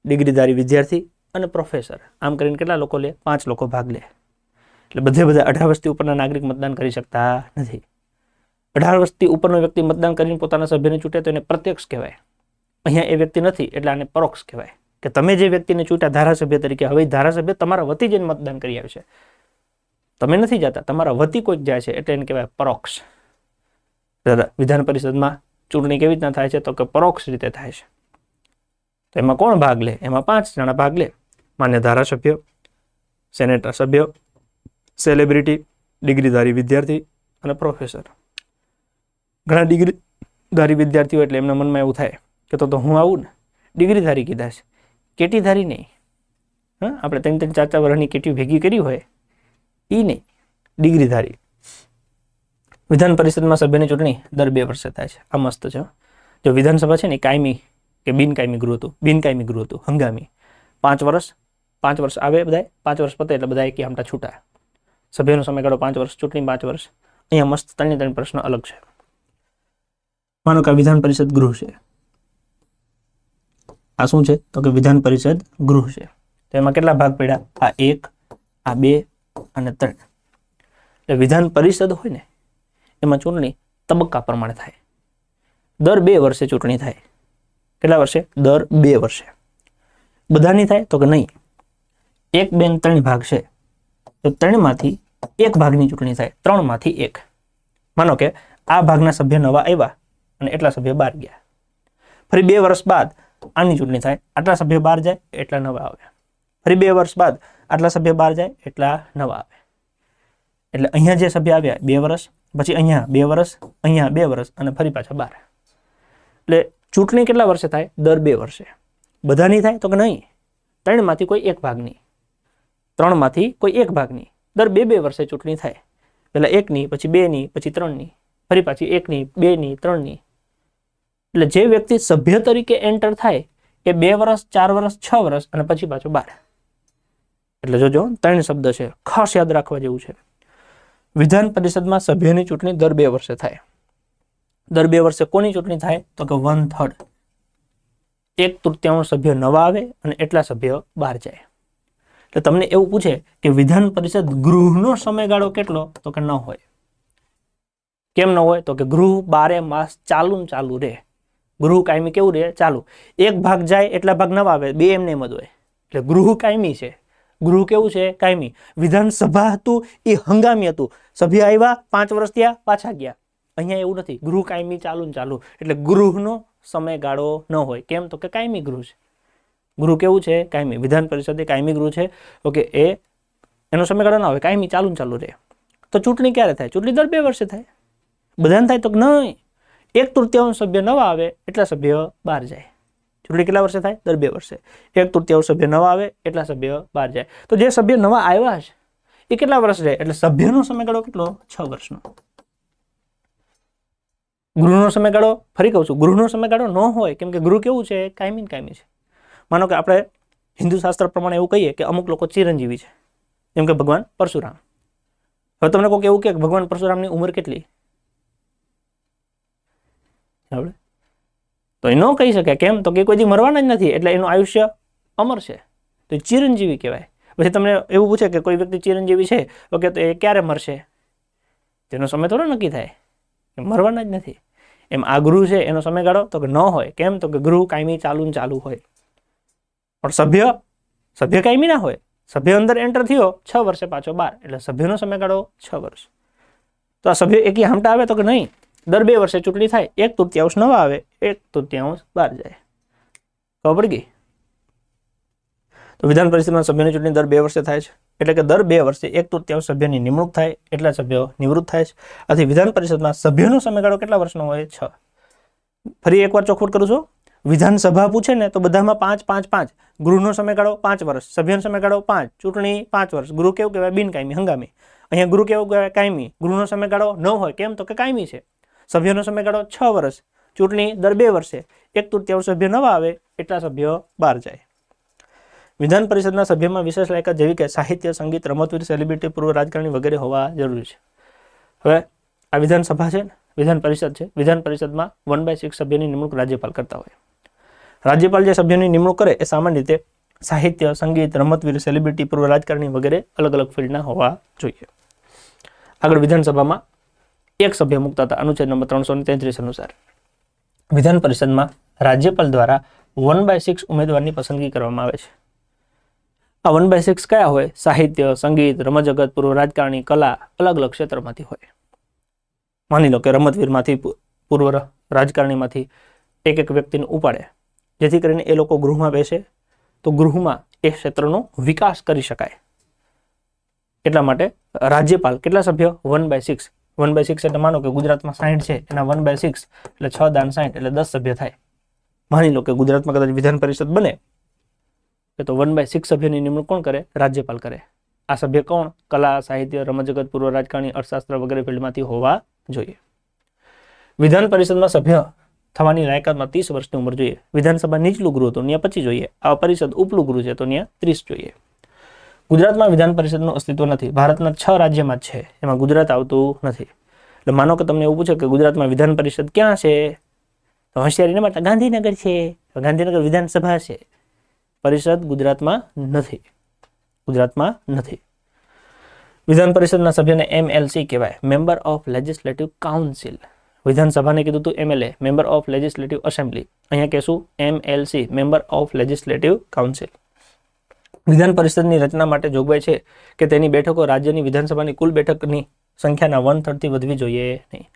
ડિગ્રીધારી વિદ્યાર્થી અને પ્રોફેસર આમ કરીને કેટલા લોકો લે પાંચ લોકો ભાગ લે એટલે બધે બધા અઢાર વર્ષથી ઉપરના નાગરિક મતદાન કરી શકતા નથી અઢાર વર્ષથી ઉપરનો વ્યક્તિ મતદાન કરીને પોતાના સભ્યને ચૂંટે તો એને પ્રત્યક્ષ કહેવાય અહીંયા એ વ્યક્તિ નથી એટલે આને પરોક્ષ કહેવાય કે તમે જે વ્યક્તિને ચૂંટ્યા ધારાસભ્ય તરીકે હવે ધારાસભ્ય તમારા વતી જઈને મતદાન કરી આવે છે તમે નથી જતા તમારા વતી કોઈક જાય છે એટલે એને કહેવાય પરોક્ષ દાદા વિધાન પરિષદમાં ચૂંટણી કેવી રીતના થાય છે તો કે પરોક્ષ રીતે થાય છે તો એમાં કોણ ભાગ લે એમાં પાંચ જણા ભાગ લે માન્ય ધારાસભ્ય સેનેટર સભ્ય સેલિબ્રિટી ડિગ્રીધારી વિદ્યાર્થી અને પ્રોફેસર ઘણા ડિગ્રીધારી વિદ્યાર્થીઓ એટલે એમના મનમાં એવું થાય કે તો હું આવું ને ડિગ્રી ધારી કીધા છે કેટી ધારી નહીં હા આપણે ત્રણ ત્રણ ચાર ચાર વર્ષની કેટીઓ ભેગી કરી હોય એ નહીં ડિગ્રી ધારી વિધાન પરિષદમાં સભ્યની ચૂંટણી દર બે વર્ષે થાય છે આ મસ્ત છે જો વિધાનસભા છે ને કાયમી કે બિનકાયમી ગૃહ હતું બિનકાયમી ગૃહ હતું હંગામી પાંચ વર્ષ પાંચ વર્ષ આવે બધાએ પાંચ વર્ષ પતે એટલે બધા એક આમટા છૂટા સભ્યનો સમયગાળો પાંચ વર્ષ ચૂંટણી પાંચ વર્ષ અહીંયા મસ્ત ત્રણે ત્રણ પ્રશ્નો અલગ છે માનો કે વિધાન પરિષદ ગૃહ છે આ શું છે તો કે વિધાન પરિષદ ગૃહ છે તો એમાં કેટલા ભાગ પડ્યા આ એક આ બે અને ત્રણ એટલે વિધાન પરિષદ હોય ને એમાં ચૂંટણી તબક્કા પ્રમાણે થાય દર બે વર્ષે ચૂંટણી થાય કેટલા વર્ષે દર બે વર્ષે બધાની થાય તો કે નહીં એક બે ત્રણ ભાગ છે તો ત્રણમાંથી એક ભાગની ચૂંટણી થાય ત્રણમાંથી એક માનો કે આ ભાગના સભ્ય નવા આવ્યા અને એટલા સભ્ય બહાર ગયા ફરી બે વર્ષ બાદ આની ચૂંટણી થાય આટલા સભ્યો બહાર જાય એટલા નવા આવે ફરી બે વર્ષ બાદ આટલા સભ્યો બહાર જાય એટલા નવા આવે એટલે અહીંયા જે સભ્ય આવ્યા બે વર્ષ પછી અહીંયા બે વર્ષ અહીંયા બે વર્ષ અને ફરી પાછા બાર એટલે ચૂંટણી કેટલા વર્ષે થાય દર બે વર્ષે બધાની થાય તો કે નહીં ત્રણમાંથી કોઈ એક ભાગની ત્રણમાંથી કોઈ એક ભાગની દર બે બે વર્ષે ચૂંટણી થાય પહેલાં એકની પછી બેની પછી ત્રણની ફરી પાછી એકની બેની ત્રણની એટલે જે વ્યક્તિ સભ્ય તરીકે એન્ટર થાય એ બે વર્ષ ચાર વર્ષ છ વર્ષ અને પછી પાછો બાર એટલે જોજો ત્રણ શબ્દ છે ખાસ યાદ રાખવા જેવું છે વિધાન પરિષદમાં સભ્યની ચૂંટણી દર બે વર્ષે થાય દર બે વર્ષે કોની ચૂંટણી થાય તો કે વન થર્ડ એક તૃતીયાંશ સભ્ય નવા આવે અને એટલા સભ્ય બહાર જાય એટલે તમને એવું પૂછે કે વિધાન પરિષદ ગૃહનો સમયગાળો કેટલો તો કે ન હોય કેમ ન હોય તો કે ગૃહ બારે માસ ચાલુ ચાલુ રહે ગૃહ કાયમી કેવું રહે ચાલુ એક ભાગ જાય એટલા ભાગ નવા આવે બે એમને એમ હોય એટલે ગૃહ કાયમી છે ગૃહ કેવું છે કાયમી વિધાનસભા હતું એ હંગામી હતું સભ્ય આવ્યા પાંચ વર્ષ થયા પાછા ગયા અહીંયા એવું નથી ગૃહ કાયમી ચાલુ ને ચાલુ એટલે ગૃહનો સમયગાળો ન હોય કેમ તો કે કાયમી ગૃહ છે ગૃહ કેવું છે કાયમી વિધાન પરિષદ એ કાયમી ગૃહ છે ઓકે એ એનો સમયગાળો ના હોય કાયમી ચાલુ ને ચાલુ રહે તો ચૂંટણી ક્યારે થાય ચૂંટણી દર બે વર્ષે થાય બધાને થાય તો નહીં એક તૃતીયાંશ સભ્ય નવા આવે એટલા સભ્ય બહાર જાય જોડે કેટલા વર્ષે થાય દર બે વર્ષે એક તૃતીયાંશ સભ્ય નવા આવે એટલા સભ્ય બહાર જાય તો જે સભ્ય નવા આવ્યા છે એ કેટલા વર્ષ રહે એટલે સભ્યનો સમયગાળો કેટલો છ વર્ષનો ગૃહનો સમયગાળો ફરી કહું છું ગૃહનો સમયગાળો ન હોય કેમ કે ગૃહ કેવું છે કાયમી કાયમી છે માનો કે આપણે હિન્દુ શાસ્ત્ર પ્રમાણે એવું કહીએ કે અમુક લોકો ચિરંજીવી છે જેમ કે ભગવાન પરશુરામ હવે તમને કોઈ એવું કે ભગવાન પરશુરામની ઉંમર કેટલી આપણે તો એ ન કહી શકે કેમ તો કે કોઈ દી મરવાના જ નથી એટલે એનું આયુષ્ય અમર છે તો ચિરંજીવી કહેવાય પછી તમને એવું પૂછે કે કોઈ વ્યક્તિ ચિરંજીવી છે ઓકે તો એ ક્યારે મરશે તેનો સમય થોડો નક્કી થાય કે મરવાના જ નથી એમ આ ગૃહ છે એનો સમયગાળો તો કે ન હોય કેમ તો કે ગૃહ કાયમી ચાલુ ચાલુ હોય પણ સભ્ય સભ્ય કાયમી ના હોય સભ્ય અંદર એન્ટર થયો છ વર્ષે પાછો બાર એટલે સભ્યનો સમયગાળો છ વર્ષ તો આ સભ્ય એકી હામટા આવે તો કે નહીં દર બે વર્ષે ચૂંટણી થાય એક તૃતીયાંશ નવા આવે એક તૃતીયાંશ બહાર જાય ખબર ગઈ તો વિધાન પરિષદમાં સભ્યની ચૂંટણી દર બે વર્ષે થાય છે એટલે કે દર બે વર્ષે એક તૃતીયાંશ સભ્યની નિમણૂક થાય એટલા સભ્યો નિવૃત્ત થાય છે આથી વિધાન પરિષદમાં સભ્યોનો સમયગાળો કેટલા વર્ષનો હોય છ ફરી એકવાર ચોખવટ કરું છું વિધાનસભા પૂછે ને તો બધામાં પાંચ પાંચ પાંચ ગૃહનો સમયગાળો પાંચ વર્ષ સભ્યનો સમયગાળો પાંચ ચૂંટણી પાંચ વર્ષ ગૃહ કેવું કહેવાય બિનકાયમી હંગામી અહીંયા ગૃહ કેવું કહેવાય કાયમી ગૃહનો સમયગાળો ન હોય કેમ તો કે કાયમી છે સભ્યોનો સમયગાળો છ વર્ષ ચૂંટણી દર બે વર્ષે એક તૃતીયાંશ સભ્ય નવા આવે એટલા સભ્યો બહાર જાય વિધાન પરિષદના સભ્યમાં વિશેષ લાયકાત જેવી કે સાહિત્ય સંગીત રમતવીર સેલિબ્રિટી પૂર્વ રાજકારણી વગેરે હોવા જરૂરી છે હવે આ વિધાનસભા છે ને વિધાન પરિષદ છે વિધાન પરિષદમાં વન બાય સિક્સ સભ્યની નિમણૂક રાજ્યપાલ કરતા હોય રાજ્યપાલ જે સભ્યોની નિમણૂક કરે એ સામાન્ય રીતે સાહિત્ય સંગીત રમતવીર સેલિબ્રિટી પૂર્વ રાજકારણી વગેરે અલગ અલગ ફિલ્ડના હોવા જોઈએ આગળ વિધાનસભામાં એક સભ્ય મુકતા હતા અનુચ્છેદ નંબર ત્રણસો તેત્રીસ અનુસાર વિધાન પરિષદમાં રાજ્યપાલ દ્વારા વન બાય સિક્સ ઉમેદવારની પસંદગી કરવામાં આવે છે આ વન બાય સિક્સ કયા હોય સાહિત્ય સંગીત રમતજગત પૂર્વ રાજકારણી કલા અલગ અલગ ક્ષેત્રમાંથી હોય માની લો કે રમતવીરમાંથી પૂર્વ રાજકારણીમાંથી એક એક વ્યક્તિને ઉપાડે જેથી કરીને એ લોકો ગૃહમાં બેસે તો ગૃહમાં એ ક્ષેત્રનો વિકાસ કરી શકાય એટલા માટે રાજ્યપાલ કેટલા સભ્ય one by six one by six એટલે માનો કે ગુજરાતમાં સાહીઠ છે એના વન બાય સિક્સ એટલે છ દાન સાહીઠ એટલે દસ સભ્ય થાય માની લો કે ગુજરાતમાં કદાચ વિધાન પરિષદ બને તો વન બાય સિક્સ સભ્યની નિમણૂક કોણ કરે રાજ્યપાલ કરે આ સભ્ય કોણ કલા સાહિત્ય રમજગત પૂર્વ રાજકારણી અર્થશાસ્ત્ર વગેરે ફિલ્ડમાંથી હોવા જોઈએ વિધાન પરિષદમાં સભ્ય થવાની લાયકાતમાં ત્રીસ વર્ષની ઉંમર જોઈએ વિધાનસભા નીચલું ગૃહ હતું ત્યાં પચીસ જોઈએ આ પરિષદ ઉપલું ગૃહ છે તો ત્યાં ત્રીસ જોઈએ ગુજરાતમાં વિધાન પરિષદનું અસ્તિત્વ નથી ભારતના છ રાજ્યમાં છે એમાં ગુજરાત આવતું નથી એટલે માનો કે તમને એવું પૂછે કે ગુજરાતમાં વિધાન પરિષદ ક્યાં છે તો હોશિયારી માટે ગાંધીનગર છે ગાંધીનગર વિધાનસભા છે પરિષદ ગુજરાતમાં નથી ગુજરાતમાં નથી વિધાન પરિષદના સભ્યને એમએલસી કહેવાય મેમ્બર ઓફ લેજિસ્લેટિવ કાઉન્સિલ વિધાનસભાને કીધું હતું MLA member of legislative assembly અહીંયા કહેશું MLC member of legislative council વિધાન પરિષદની રચના માટે જોગવાઈ છે કે તેની બેઠકો રાજ્યની વિધાનસભાની કુલ બેઠકની સંખ્યાના વન થર્ડથી વધવી જોઈએ નહીં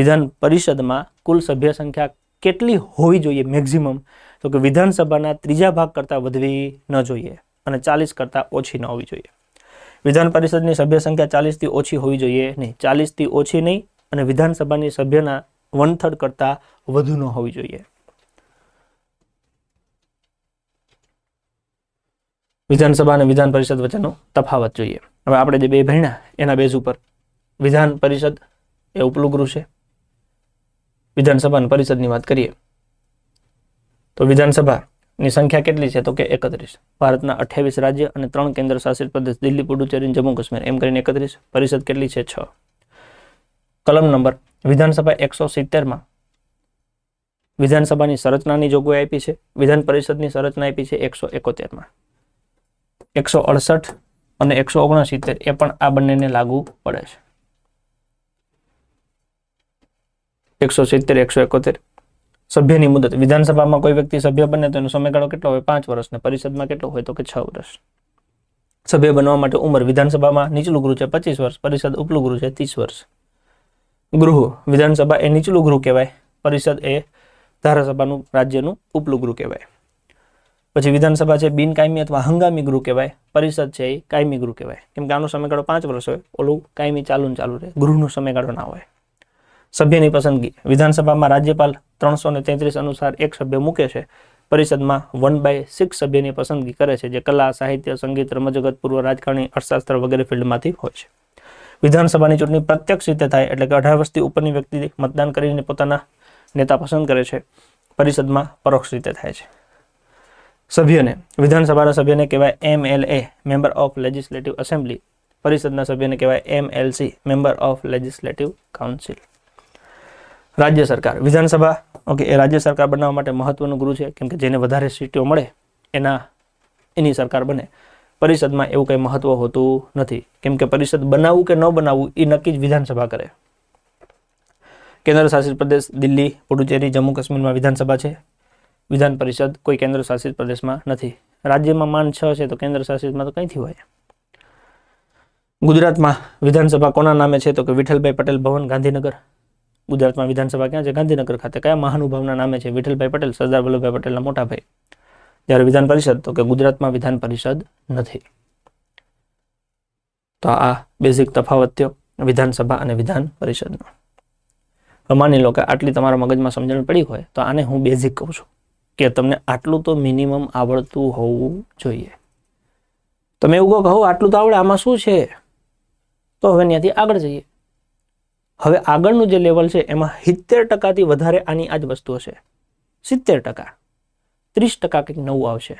વિધાન પરિષદમાં કુલ સભ્ય સંખ્યા કેટલી હોવી જોઈએ મેક્ઝિમમ તો કે વિધાનસભાના ત્રીજા ભાગ કરતાં વધવી ન જોઈએ અને ચાલીસ કરતાં ઓછી ન હોવી જોઈએ વિધાન પરિષદની સભ્ય સંખ્યા ચાલીસથી ઓછી હોવી જોઈએ નહીં ચાલીસથી ઓછી નહીં અને વિધાનસભાની સભ્યના વન થર્ડ કરતાં વધુ ન હોવી જોઈએ વિધાનસભા અને વિધાન પરિષદ વચ્ચેનો તફાવત જોઈએ હવે આપણે જે બે ભણ્યા એના બેઝ ઉપર વિધાન પરિષદ એ ઉપલું ગૃહ છે વિધાનસભા અને પરિષદની વાત કરીએ તો વિધાનસભાની સંખ્યા કેટલી છે તો કે એકત્રીસ ભારતના અઠ્યાવીસ રાજ્ય અને ત્રણ કેન્દ્ર શાસિત પ્રદેશ દિલ્હી પુડુચેરી જમ્મુ કાશ્મીર એમ કરીને એકત્રીસ પરિષદ કેટલી છે છ કલમ નંબર વિધાનસભા એકસો સિત્તેરમાં વિધાનસભાની સંરચનાની જોગવાઈ આપી છે વિધાન પરિષદની સંરચના આપી છે એકસો એકોતેરમાં એકસો અડસઠ અને એકસો ઓગણસિત્તેર એ પણ આ બંનેને લાગુ પડે છે એકસો સિત્તેર એકસો એકોતેર સભ્યની મુદત વિધાનસભામાં કોઈ વ્યક્તિ સભ્ય બને તો એનો સમયગાળો કેટલો હોય પાંચ વર્ષ ને પરિષદમાં કેટલો હોય તો કે છ વર્ષ સભ્ય બનવા માટે ઉંમર વિધાનસભામાં નીચલું ગૃહ છે પચીસ વર્ષ પરિષદ ઉપલું ગૃહ છે ત્રીસ વર્ષ ગૃહ વિધાનસભા એ નીચલું ગૃહ કહેવાય પરિષદ એ ધારાસભાનું રાજ્યનું ઉપલું ગૃહ કહેવાય પછી વિધાનસભા છે બિનકાયમી અથવા હંગામી ગૃહ કહેવાય પરિષદ છે એ કાયમી ગૃહ કહેવાય કેમ કે આનો સમયગાળો પાંચ વર્ષ હોય ઓલું કાયમી ચાલુ ને ચાલુ રહે ગૃહનો સમયગાળો ના હોય સભ્યની પસંદગી વિધાનસભામાં રાજ્યપાલ ત્રણસો ને તેત્રીસ અનુસાર એક સભ્ય મૂકે છે પરિષદમાં વન બાય સિક્સ સભ્યની પસંદગી કરે છે જે કલા સાહિત્ય સંગીત રમજગત પૂર્વ રાજકારણી અર્થશાસ્ત્ર વગેરે ફિલ્ડમાંથી હોય છે વિધાનસભાની ચૂંટણી પ્રત્યક્ષ રીતે થાય એટલે કે અઢાર વર્ષથી ઉપરની વ્યક્તિ મતદાન કરીને પોતાના નેતા પસંદ કરે છે પરિષદમાં પરોક્ષ રીતે થાય છે સભ્યોને વિધાનસભાના સભ્યને કહેવાય એ મેમ્બર ઓફ લેજિસ્લેટિવ એસેમ્બલી પરિષદના સભ્યને કહેવાય MLC member of legislative council રાજ્ય સરકાર વિધાનસભા ઓકે એ રાજ્ય સરકાર બનાવવા માટે મહત્વનું ગુરુ છે કેમ કે જેને વધારે સીટો મળે એના એની સરકાર બને પરિષદમાં એવું કંઈ મહત્વ હોતું નથી કેમ કે પરિષદ બનાવવું કે ન બનાવવું એ નક્કી જ વિધાનસભા કરે કેન્દ્ર શાસિત પ્રદેશ દિલ્હી પુડુચેરી જમ્મુ કાશ્મીરમાં વિધાનસભા છે વિધાન પરિષદ કોઈ કેન્દ્ર શાસિત પ્રદેશમાં નથી રાજ્યમાં માન છ છે તો કેન્દ્ર શાસિતમાં તો કંઈથી હોય ગુજરાતમાં વિધાનસભા કોના નામે છે તો કે વિઠ્ઠલભાઈ પટેલ ભવન ગાંધીનગર ગુજરાતમાં વિધાનસભા ક્યાં છે ગાંધીનગર ખાતે કયા મહાનુભાવના નામે છે વિઠ્ઠલભાઈ પટેલ સરદાર વલ્લભભાઈ પટેલના મોટા ભાઈ જ્યારે વિધાન પરિષદ તો કે ગુજરાતમાં વિધાન પરિષદ નથી તો આ બેઝિક તફાવત થયો વિધાનસભા અને વિધાન પરિષદનો માની લો કે આટલી તમારા મગજમાં સમજણ પડી હોય તો આને હું બેઝિક કહું છું કે તમને આટલું તો મિનિમમ આવડતું હોવું જોઈએ તમે એવું કહો આટલું તો આવડે આમાં શું છે તો હવે ત્યાંથી આગળ જઈએ હવે આગળનું જે લેવલ છે એમાં સિત્તેર ટકાથી વધારે આની આ જ વસ્તુ હશે સિત્તેર ટકા ત્રીસ ટકા કંઈક નવું આવશે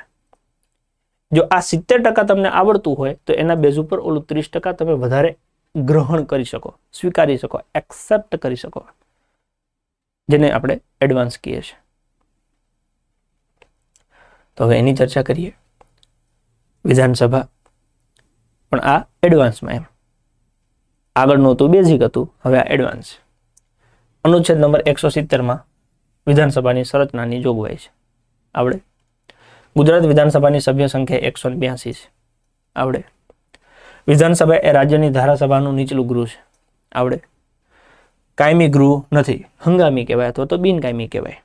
જો આ સિત્તેર ટકા તમને આવડતું હોય તો એના બેઝ ઉપર ઓલું ત્રીસ ટકા તમે વધારે ગ્રહણ કરી શકો સ્વીકારી શકો એક્સેપ્ટ કરી શકો જેને આપણે એડવાન્સ કહીએ છીએ તો હવે એની ચર્ચા કરીએ વિધાનસભા પણ આ એડવાન્સમાં એમ આગળનું હતું બેઝિક હતું હવે આ એડવાન્સ અનુચ્છેદ નંબર એકસો સિત્તેરમાં વિધાનસભાની સંરચનાની જોગવાઈ છે આવડે ગુજરાત વિધાનસભાની સભ્ય સંખ્યા એકસો બ્યાસી છે આવડે વિધાનસભા એ રાજ્યની ધારાસભાનું નીચલું ગૃહ છે આવડે કાયમી ગૃહ નથી હંગામી કહેવાય અથવા તો બિનકાયમી કહેવાય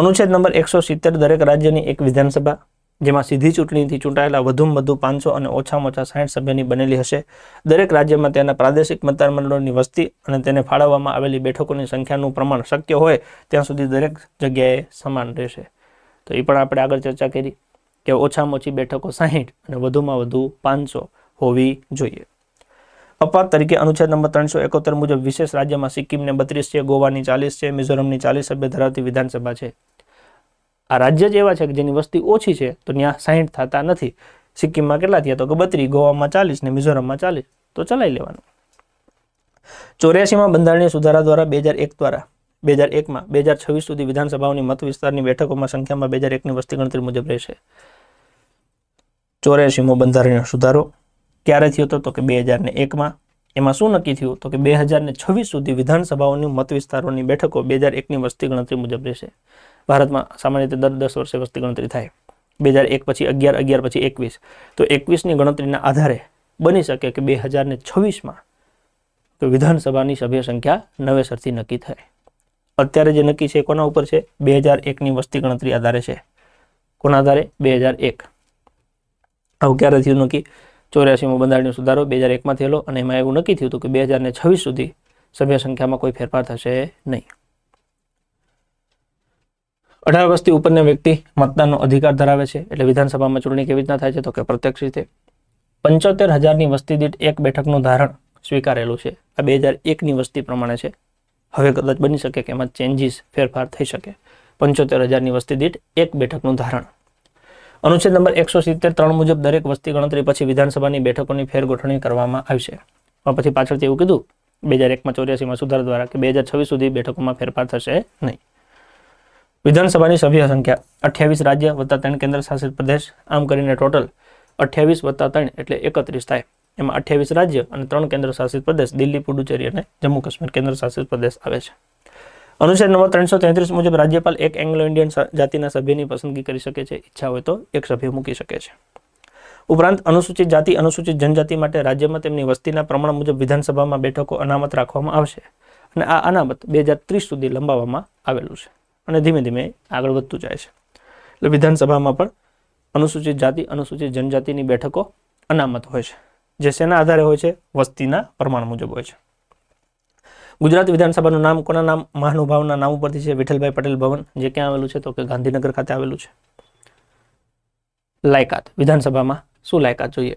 અનુચ્છેદ નંબર એકસો સિત્તેર દરેક રાજ્યની એક વિધાનસભા જેમાં સીધી ચૂંટણીથી ચૂંટાયેલા વધુમાં વધુ પાંચસો અને ઓછામાં ઓછા સાઠ સભ્યની બનેલી હશે દરેક રાજ્યમાં તેના પ્રાદેશિક મતદાર મંડળોની વસ્તી અને તેને ફાળવવામાં આવેલી બેઠકોની સંખ્યાનું પ્રમાણ શક્ય હોય ત્યાં સુધી દરેક જગ્યાએ સમાન રહેશે તો એ પણ આપણે આગળ ચર્ચા કરી કે ઓછામાં ઓછી બેઠકો સાહીઠ અને વધુમાં વધુ પાંચસો હોવી જોઈએ અપવાદ તરીકે અનુચ્છેદ નંબર ત્રણસો એકોતેર મુજબ વિશેષ રાજ્યમાં સિક્કિમને બત્રીસ છે ગોવાની ચાલીસ છે મિઝોરમની ચાલીસ સભ્ય ધરાવતી વિધાનસભા છે આ રાજ્ય જ એવા છે કે જેની વસ્તી ઓછી છે તો ત્યાં સાહીઠ થતા નથી સિક્કિમમાં કેટલા થયા તો કે બત્રીસ ગોવામાં ચાલીસ ને મિઝોરમમાં ચાલીસ તો ચલાવી લેવાનું ચોર્યાસીમાં બંધારણીય સુધારા દ્વારા બે દ્વારા બે હજાર એકમાં બે હજાર છવ્વીસ સુધી વિધાનસભાઓની મત વિસ્તારની બેઠકોમાં સંખ્યામાં બે હજાર એકની વસ્તી ગણતરી મુજબ રહેશે ચોર્યાસીમો બંધારણીય સુધારો ક્યારે થયો હતો તો કે બે હજાર ને એકમાં એમાં શું નક્કી થયું તો કે બે હજારને છવ્વીસ સુધી વિધાનસભાઓની મત વિસ્તારોની બેઠકો બે હજાર એકની વસ્તી ગણતરી મુજબ રહેશે ભારતમાં સામાન્ય રીતે દર દસ વર્ષે વસ્તી ગણતરી થાય બે હજાર એક પછી અગિયાર અગિયાર પછી એકવીસ તો એકવીસની ગણતરીના આધારે બની શકે કે બે હજાર ને છવ્વીસમાં તો વિધાનસભાની સભ્ય સંખ્યા નવેસરથી નક્કી થાય અત્યારે જે નક્કી છે કોના ઉપર છે બે હજાર એકની વસ્તી ગણતરી આધારે છે કોના આધારે બે હજાર એક આવું ક્યારે થયું નક્કી ચોર્યાસીમો બંધારણીય સુધારો બે હજાર એકમાં થયેલો અને એમાં એવું નક્કી થયું હતું કે બે હજાર ને છવ્વીસ સુધી સભ્ય સંખ્યામાં કોઈ ફેરફાર થશે નહીં અઢાર વર્ષથી ઉપરના વ્યક્તિ મતદાનનો અધિકાર ધરાવે છે એટલે વિધાનસભામાં ચૂંટણી કેવી રીતના થાય છે તો કે પ્રત્યક્ષ રીતે પંચોતેર હજારની વસ્તી દીઠ એક બેઠકનું ધારણ સ્વીકારેલું છે આ બે હજાર એકની વસ્તી પ્રમાણે છે હવે કદાચ બની શકે કે એમાં ચેન્જીસ ફેરફાર થઈ શકે પંચોતેર હજારની વસ્તી દીઠ એક બેઠકનું ધારણ અનુચ્છેદ નંબર એકસો સિત્તેર ત્રણ મુજબ દરેક વસ્તી ગણતરી પછી વિધાનસભાની બેઠકોની ફેરગોઠવણી કરવામાં આવશે પણ પછી પાછળથી એવું કીધું બે હજાર એકમાં ચોર્યાસીમાં સુધાર દ્વારા કે બે હજાર છવ્વીસ સુધી બેઠકોમાં ફેરફાર થશે નહીં વિધાનસભાની સભ્ય સંખ્યા અઠ્યાવીસ રાજ્ય વત્તા ત્રણ કેન્દ્ર શાસિત પ્રદેશ આમ કરીને ટોટલ અઠ્યાવીસ વત્તા ત્રણ એટલે એકત્રીસ થાય એમાં અઠ્યાવીસ રાજ્ય અને ત્રણ કેન્દ્ર શાસિત પ્રદેશ દિલ્હી પુડુચેરી અને જમ્મુ કાશ્મીર કેન્દ્ર શાસિત પ્રદેશ આવે છે અનુચ્છેદ નંબર ત્રણસો તેત્રીસ મુજબ રાજ્યપાલ એક એંગ્લો ઇન્ડિયન જાતિના સભ્યની પસંદગી કરી શકે છે ઈચ્છા હોય તો એક સભ્ય મૂકી શકે છે ઉપરાંત અનુસૂચિત જાતિ અનુસૂચિત જનજાતિ માટે રાજ્યમાં તેમની વસ્તીના પ્રમાણ મુજબ વિધાનસભામાં બેઠકો અનામત રાખવામાં આવશે અને આ અનામત બે સુધી લંબાવવામાં આવેલું છે અને ધીમે ધીમે આગળ વધતું જાય છે એટલે વિધાનસભામાં પણ અનુસૂચિત જાતિ અનુસૂચિત જનજાતિની બેઠકો અનામત હોય છે જે શેના આધારે હોય છે વસ્તીના પ્રમાણ મુજબ હોય છે ગુજરાત વિધાનસભાનું નામ કોના નામ મહાનુભાવના નામ ઉપરથી છે વિઠ્ઠલભાઈ પટેલ ભવન જે ક્યાં આવેલું છે તો કે ગાંધીનગર ખાતે આવેલું છે લાયકાત વિધાનસભામાં શું લાયકાત જોઈએ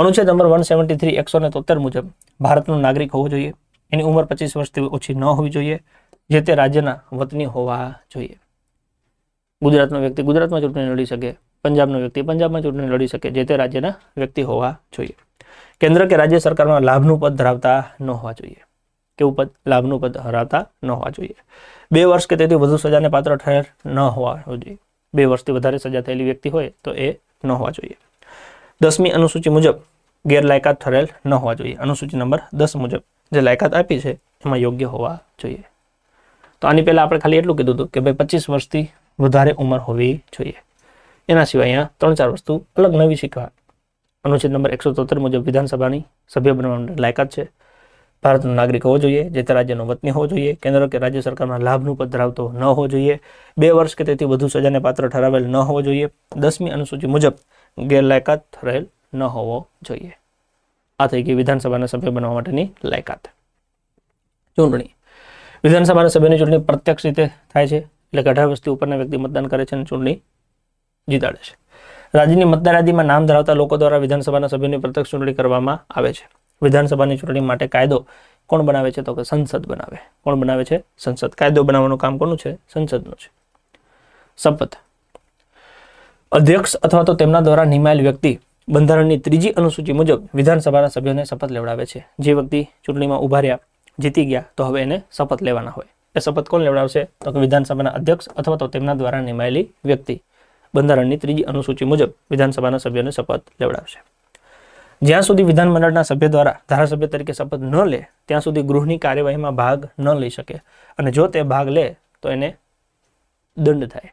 અનુચ્છેદ નંબર વન સેવન્ટી થ્રી એકસો ને તોતેર મુજબ ભારતનો નાગરિક હોવો જોઈએ એની ઉંમર પચીસ વર્ષથી ઓછી ન હોવી જોઈએ જે તે રાજ્યના વતની હોવા જોઈએ ગુજરાતનો વ્યક્તિ ગુજરાતમાં ચૂંટણી લડી શકે પંજાબનો વ્યક્તિ પંજાબમાં ચૂંટણી લડી શકે જે તે રાજ્યના વ્યક્તિ હોવા જોઈએ કેન્દ્ર કે રાજ્ય સરકારમાં લાભનું પદ ધરાવતા ન હોવા જોઈએ કે ઉપદ લાભનું પદ હરાવતા ન હોવા જોઈએ બે વર્ષ કે તેથી વધુ સજાને પાત્ર ઠેર ન હોવા જોઈએ બે વર્ષથી વધારે સજા થયેલી વ્યક્તિ હોય તો એ ન હોવા જોઈએ દસમી અનુસૂચિ મુજબ ગેરલાયકાત ઠરેલ ન હોવા જોઈએ અનુસૂચિ નંબર દસ મુજબ જે લાયકાત આપી છે એમાં યોગ્ય હોવા જોઈએ તો આની પહેલાં આપણે ખાલી એટલું કીધું હતું કે ભાઈ પચીસ વર્ષથી વધારે ઉંમર હોવી જોઈએ એના સિવાય અહીંયા ત્રણ ચાર વસ્તુ અલગ નવી શીખવા અનુચ્છેદ નંબર એકસો તોતેર મુજબ વિધાનસભાની સભ્ય બનવાની લાયકાત છે ભારતનો નાગરિક હોવો જોઈએ જે તે રાજ્યનો વતની હોવો જોઈએ કેન્દ્ર કે રાજ્ય સરકારમાં લાભનું પદ ધરાવતો ન હોવો જોઈએ બે વર્ષ કે તેથી વધુ સજાને પાત્ર ઠરાવેલ ન હોવો જોઈએ દસમી અનુસૂચિ મુજબ ગેરલાયકાત રહેલ ન હોવો જોઈએ આ થઈ ગઈ વિધાનસભાના સભ્ય બનવા માટેની લાયકાત ચૂંટણી વિધાનસભાના સભ્યની ચૂંટણી પ્રત્યક્ષ રીતે થાય છે એટલે કે અઢાર વર્ષથી ઉપરના વ્યક્તિ મતદાન કરે છે અને ચૂંટણી જીતાડે છે રાજ્યની મતદાર યાદીમાં નામ ધરાવતા લોકો દ્વારા વિધાનસભાના સભ્યોની પ્રત્યક્ષ ચૂંટણી કરવામાં આવે છે વિધાનસભાની ચૂંટણી માટે કાયદો કોણ બનાવે છે તો કે સંસદ બનાવે કોણ બનાવે છે સંસદ કાયદો બનાવવાનું કામ કોનું છે સંસદનું છે શપથ અધ્યક્ષ અથવા તો તેમના દ્વારા નિમાયેલ વ્યક્તિ બંધારણની ત્રીજી અનુસૂચિ મુજબ વિધાનસભાના સભ્યોને શપથ લેવડાવે છે જે વ્યક્તિ ચૂંટણીમાં ઉભા રહ્યા જીતી ગયા તો હવે એને શપથ લેવાના હોય એ શપથ કોણ લેવડાવશે તો કે વિધાનસભાના અધ્યક્ષ અથવા તો તેમના દ્વારા નિમાયેલી વ્યક્તિ બંધારણની ત્રીજી અનુસૂચિ મુજબ વિધાનસભાના સભ્યોને શપથ લેવડાવશે જ્યાં સુધી વિધાનમંડળના સભ્ય દ્વારા ધારાસભ્ય તરીકે શપથ ન લે ત્યાં સુધી ગૃહની કાર્યવાહીમાં ભાગ ન લઈ શકે અને જો તે ભાગ લે તો એને દંડ થાય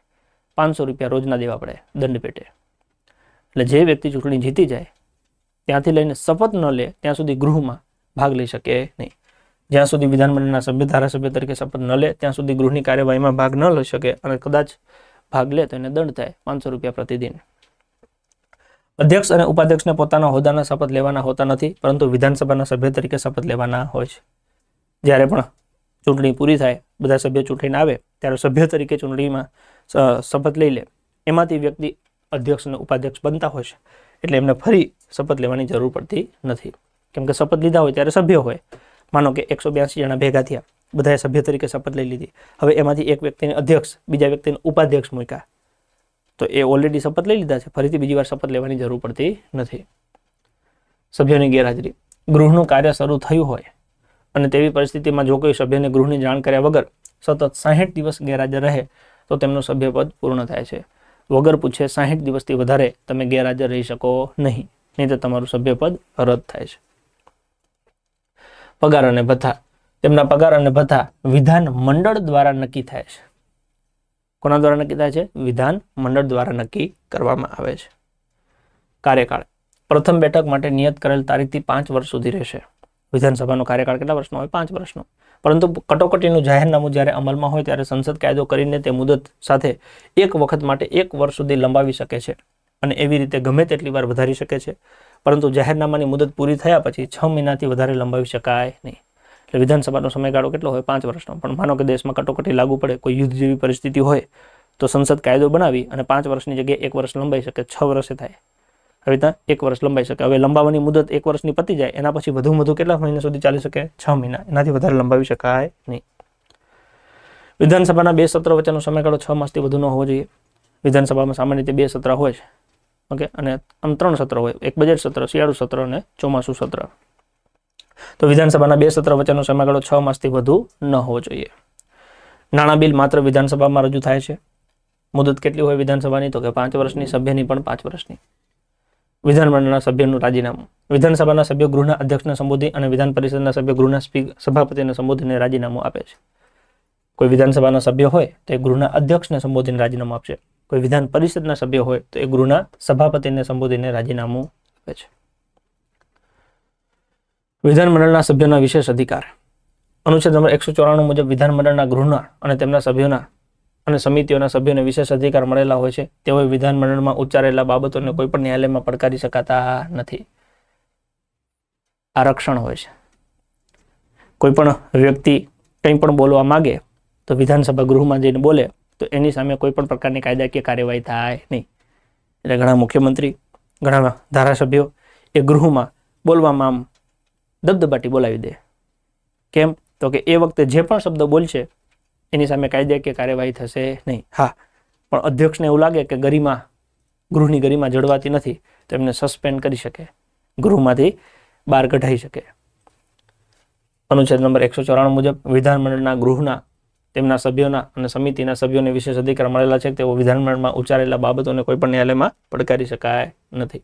પાંચસો રૂપિયા રોજના દેવા પડે દંડ પેટે એટલે જે વ્યક્તિ ચૂંટણી જીતી જાય ત્યાંથી લઈને શપથ ન લે ત્યાં સુધી ગૃહમાં ભાગ લઈ શકે નહીં જ્યાં સુધી વિધાનમંડળના સભ્ય ધારાસભ્ય તરીકે શપથ ન લે ત્યાં સુધી ગૃહની કાર્યવાહીમાં ભાગ ન લઈ શકે અને કદાચ ભાગ લે તો એને દંડ થાય પાંચસો રૂપિયા પ્રતિદિન અધ્યક્ષ અને ઉપાધ્યક્ષને પોતાના હોદ્દાના શપથ લેવાના હોતા નથી પરંતુ વિધાનસભાના સભ્ય તરીકે શપથ લેવાના હોય છે જ્યારે પણ ચૂંટણી પૂરી થાય બધા સભ્ય ચૂંટણીને આવે ત્યારે સભ્ય તરીકે ચૂંટણીમાં શપથ લઈ લે એમાંથી વ્યક્તિ અધ્યક્ષ અને ઉપાધ્યક્ષ બનતા હોય છે એટલે એમને ફરી શપથ લેવાની જરૂર પડતી નથી કેમ કે શપથ લીધા હોય ત્યારે સભ્ય હોય માનો કે એકસો બ્યાસી જણા ભેગા થયા બધાએ સભ્ય તરીકે શપથ લઈ લીધી હવે એમાંથી એક વ્યક્તિને અધ્યક્ષ બીજા વ્યક્તિને ઉપાધ્યક્ષ મૂક્યા તો એ ઓલરેડી શપથ લઈ લીધા છે ફરીથી બીજી વાર શપથ લેવાની જરૂર પડતી નથી સભ્યોની ગેરહાજરી ગૃહનું કાર્ય શરૂ થયું હોય અને તેવી પરિસ્થિતિમાં જો કોઈ સભ્યને ગૃહની જાણ કર્યા વગર સતત સાહીઠ દિવસ ગેરહાજર રહે તો તેમનું સભ્યપદ પૂર્ણ થાય છે વગર પૂછે સાહીઠ દિવસથી વધારે તમે ગેરહાજર રહી શકો નહીં નહીં તો તમારું સભ્યપદ રદ થાય છે પગાર અને ભથ્થા તેમના પગાર અને ભથ્થા વિધાન મંડળ દ્વારા નક્કી થાય છે કોના દ્વારા નક્કી થાય છે વિધાન મંડળ દ્વારા નક્કી કરવામાં આવે છે કાર્યકાળ પ્રથમ બેઠક માટે નિયત કરેલ તારીખથી પાંચ વર્ષ સુધી રહેશે વિધાનસભાનો કાર્યકાળ કેટલા વર્ષનો હોય પાંચ વર્ષનો પરંતુ કટોકટીનું જાહેરનામું જ્યારે અમલમાં હોય ત્યારે સંસદ કાયદો કરીને તે મુદત સાથે એક વખત માટે એક વર્ષ સુધી લંબાવી શકે છે અને એવી રીતે ગમે તેટલી વાર વધારી શકે છે પરંતુ જાહેરનામાની મુદત પૂરી થયા પછી છ મહિનાથી વધારે લંબાવી શકાય નહીં એટલે વિધાનસભાનો સમયગાળો કેટલો હોય પાંચ વર્ષનો પણ માનો કે દેશમાં કટોકટી લાગુ પડે કોઈ યુદ્ધ જેવી પરિસ્થિતિ હોય તો સંસદ કાયદો બનાવી અને પાંચ વર્ષની જગ્યાએ એક વર્ષ લંબાઈ શકે છ વર્ષે થાય આવી રીતના એક વર્ષ લંબાઈ શકે હવે લંબાવવાની મુદત એક વર્ષની પતી જાય એના પછી વધુ વધુ કેટલા મહિના સુધી ચાલી શકે છ મહિના એનાથી વધારે લંબાવી શકાય નહીં વિધાનસભાના બે સત્ર વચ્ચેનો સમયગાળો છ માસથી વધુ ન હોવો જોઈએ વિધાનસભામાં સામાન્ય રીતે બે સત્ર હોય છે ઓકે અને આમ ત્રણ સત્ર હોય એક બજેટ સત્ર શિયાળુ સત્ર અને ચોમાસું સત્ર તો વિધાનસભાના બે સત્ર વચ્ચેનો સમયગાળો છ માસથી વધુ ન હોવો જોઈએ નાણાં બિલ માત્ર વિધાનસભામાં રજૂ થાય છે મુદત કેટલી હોય વિધાનસભાની તો કે પાંચ વર્ષની સભ્યની પણ પાંચ વર્ષની વિધાનમંડળના સભ્યનું રાજીનામું વિધાનસભાના સભ્યો ગૃહના અધ્યક્ષને સંબોધી અને વિધાન પરિષદના સભ્ય ગૃહના સભાપતિને સંબોધીને રાજીનામું આપે છે કોઈ વિધાનસભાના સભ્ય હોય તો એ ગૃહના અધ્યક્ષને સંબોધીને રાજીનામું આપશે કોઈ વિધાન પરિષદના સભ્ય હોય તો એ ગૃહના સભાપતિને સંબોધીને રાજીનામું આપે છે વિધાનમંડળના સભ્યોના વિશેષ અધિકાર અનુચ્છેદ નંબર એકસો ચોરાણું મુજબ વિધાનમંડળના ગૃહના અને તેમના સભ્યોના અને સમિતિઓના સભ્યોને વિશેષ અધિકાર મળેલા હોય છે તેઓએ વિધાનમંડળમાં ઉચ્ચારેલા બાબતોને કોઈ પણ ન્યાયાલયમાં પડકારી શકાતા નથી આરક્ષણ હોય છે કોઈ પણ વ્યક્તિ કંઈ પણ બોલવા માગે તો વિધાનસભા ગૃહમાં જઈને બોલે તો એની સામે કોઈ પણ પ્રકારની કાયદાકીય કાર્યવાહી થાય નહીં એટલે ઘણા મુખ્યમંત્રી ઘણા ધારાસભ્યો એ ગૃહમાં બોલવામાં આમ દબદબાટી બોલાવી દે કેમ તો કે એ વખતે જે પણ શબ્દ બોલશે એની સામે કાયદે કે કાર્યવાહી થશે નહીં હા પણ અધ્યક્ષને એવું લાગે કે ગરિમા ગૃહની ગરિમા જળવાતી નથી તો એમને સસ્પેન્ડ કરી શકે ગૃહમાંથી બહાર કઢાઈ શકે અનુચ્છેદ નંબર એકસો ચોરાણું મુજબ વિધાનમંડળના ગૃહના તેમના સભ્યોના અને સમિતિના સભ્યોને વિશેષ અધિકાર મળેલા છે તેઓ વિધાનમંડળમાં ઉચ્ચારેલા બાબતોને કોઈપણ ન્યાયાલયમાં પડકારી શકાય નથી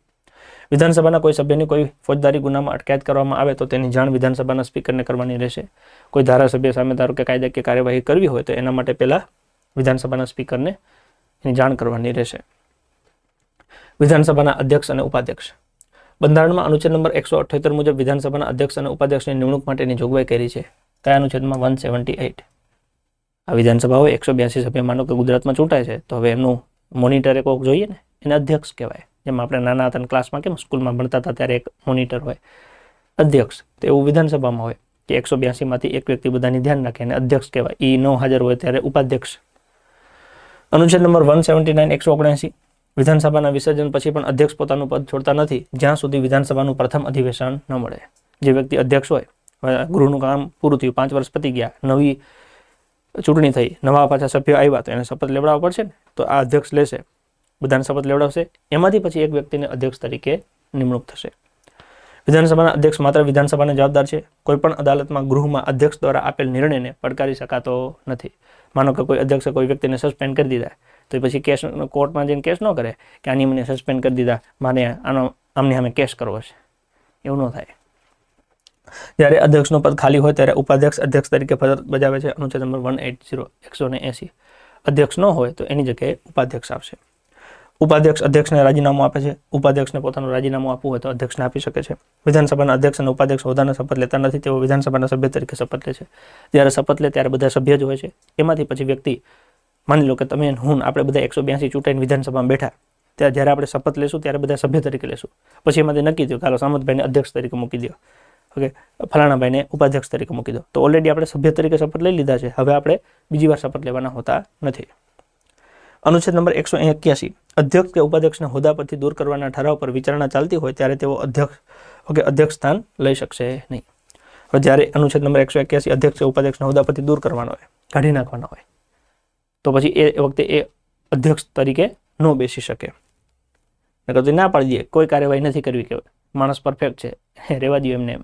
વિધાનસભાના કોઈ સભ્યની કોઈ ફોજદારી ગુનામાં અટકાયત કરવામાં આવે તો તેની જાણ વિધાનસભાના સ્પીકરને કરવાની રહેશે કોઈ ધારાસભ્ય સામે ધારો કે કાયદા કે કાર્યવાહી કરવી હોય તો એના માટે પહેલાં વિધાનસભાના સ્પીકરને એની જાણ કરવાની રહેશે વિધાનસભાના અધ્યક્ષ અને ઉપાધ્યક્ષ બંધારણમાં અનુચ્છેદ નંબર એકસો અઠ્યોતેર મુજબ વિધાનસભાના અધ્યક્ષ અને ઉપાધ્યક્ષની નિમણૂક માટેની જોગવાઈ કરી છે કયા અનુચ્છેદમાં વન સેવન્ટી એઇટ આ વિધાનસભાઓ એકસો બ્યાસી સભ્ય માનો કે ગુજરાતમાં ચૂંટાય છે તો હવે એમનું મોનિટર કોક જોઈએ ને એને અધ્યક્ષ કહેવાય જેમ આપણે નાના હતા ક્લાસમાં કેમ સ્કૂલમાં ભણતા હતા ત્યારે એક મોનિટર હોય અધ્યક્ષ તો એવું વિધાનસભામાં હોય કે એકસો બ્યાસીમાંથી એક વ્યક્તિ બધાની ધ્યાન રાખે અને અધ્યક્ષ કહેવાય એ ન હાજર હોય ત્યારે ઉપાધ્યક્ષ અનુચ્છેદ નંબર વન સેવન્ટી નાઇન એકસો ઓગણએંસી વિધાનસભાના વિસર્જન પછી પણ અધ્યક્ષ પોતાનું પદ છોડતા નથી જ્યાં સુધી વિધાનસભાનું પ્રથમ અધિવેશન ન મળે જે વ્યક્તિ અધ્યક્ષ હોય ગૃહનું કામ પૂરું થયું પાંચ વર્ષ પતી ગયા નવી ચૂંટણી થઈ નવા પાછા સભ્યો આવ્યા તો એને શપથ લેવડાવવા પડશે ને તો આ અધ્યક્ષ લેશે બધાને શપથ લેવડાવશે એમાંથી પછી એક વ્યક્તિને અધ્યક્ષ તરીકે નિમણૂક થશે વિધાનસભાના અધ્યક્ષ માત્ર વિધાનસભાને જવાબદાર છે કોઈપણ અદાલતમાં ગૃહમાં અધ્યક્ષ દ્વારા આપેલ નિર્ણયને પડકારી શકાતો નથી માનો કે કોઈ અધ્યક્ષે કોઈ વ્યક્તિને સસ્પેન્ડ કરી દીધા તો પછી કેસ કોર્ટમાં જઈને કેસ ન કરે કે આની મને સસ્પેન્ડ કરી દીધા મારે આનો આમની સામે કેસ કરવો છે એવું ન થાય જ્યારે અધ્યક્ષનો પદ ખાલી હોય ત્યારે ઉપાધ્યક્ષ અધ્યક્ષ તરીકે ફરજ બજાવે છે અનુચ્છેદ નંબર વન એટ ઝીરો એકસો ને એંસી અધ્યક્ષ ન હોય તો એની જગ્યાએ ઉપાધ્યક્ષ આવશે ઉપાધ્યક્ષ અધ્યક્ષને રાજીનામું આપે છે ઉપાધ્યક્ષને પોતાનું રાજીનામું આપવું હોય તો અધ્યક્ષને આપી શકે છે વિધાનસભાના અધ્યક્ષ અને ઉપાધ્યક્ષ હોદ્દાના શપથ લેતા નથી તેઓ વિધાનસભાના સભ્ય તરીકે શપથ લે છે જ્યારે શપથ લે ત્યારે બધા સભ્ય જ હોય છે એમાંથી પછી વ્યક્તિ માની લો કે તમે હું આપણે બધા એકસો બ્યાસી ચૂંટાઈને વિધાનસભામાં બેઠા ત્યારે જ્યારે આપણે શપથ લેશું ત્યારે બધા સભ્ય તરીકે લેશું પછી એમાંથી નક્કી થયું કાલો સામંતભાઈને અધ્યક્ષ તરીકે મૂકી દો ઓકે ફલાણાભાઈને ઉપાધ્યક્ષ તરીકે મૂકી દો તો ઓલરેડી આપણે સભ્ય તરીકે શપથ લઈ લીધા છે હવે આપણે બીજી વાર શપથ લેવાના હોતા નથી અનુચ્છેદ નંબર એકસો એક્યાસી અધ્યક્ષ કે ઉપાધ્યક્ષને હોદ્દા પરથી દૂર કરવાના ઠરાવ પર વિચારણા ચાલતી હોય ત્યારે તેઓ અધ્યક્ષ ઓકે અધ્યક્ષ સ્થાન લઈ શકશે નહીં હવે જ્યારે અનુચ્છેદ નંબર એકસો એક્યાસી અધ્યક્ષ કે ઉપાધ્યક્ષને હોદ્દા પરથી દૂર કરવાનો હોય કાઢી નાખવાનો હોય તો પછી એ વખતે એ અધ્યક્ષ તરીકે ન બેસી શકે નકર તો ના પાડી દઈએ કોઈ કાર્યવાહી નથી કરવી કે માણસ પરફેક્ટ છે રહેવા દઈએ એમને એમ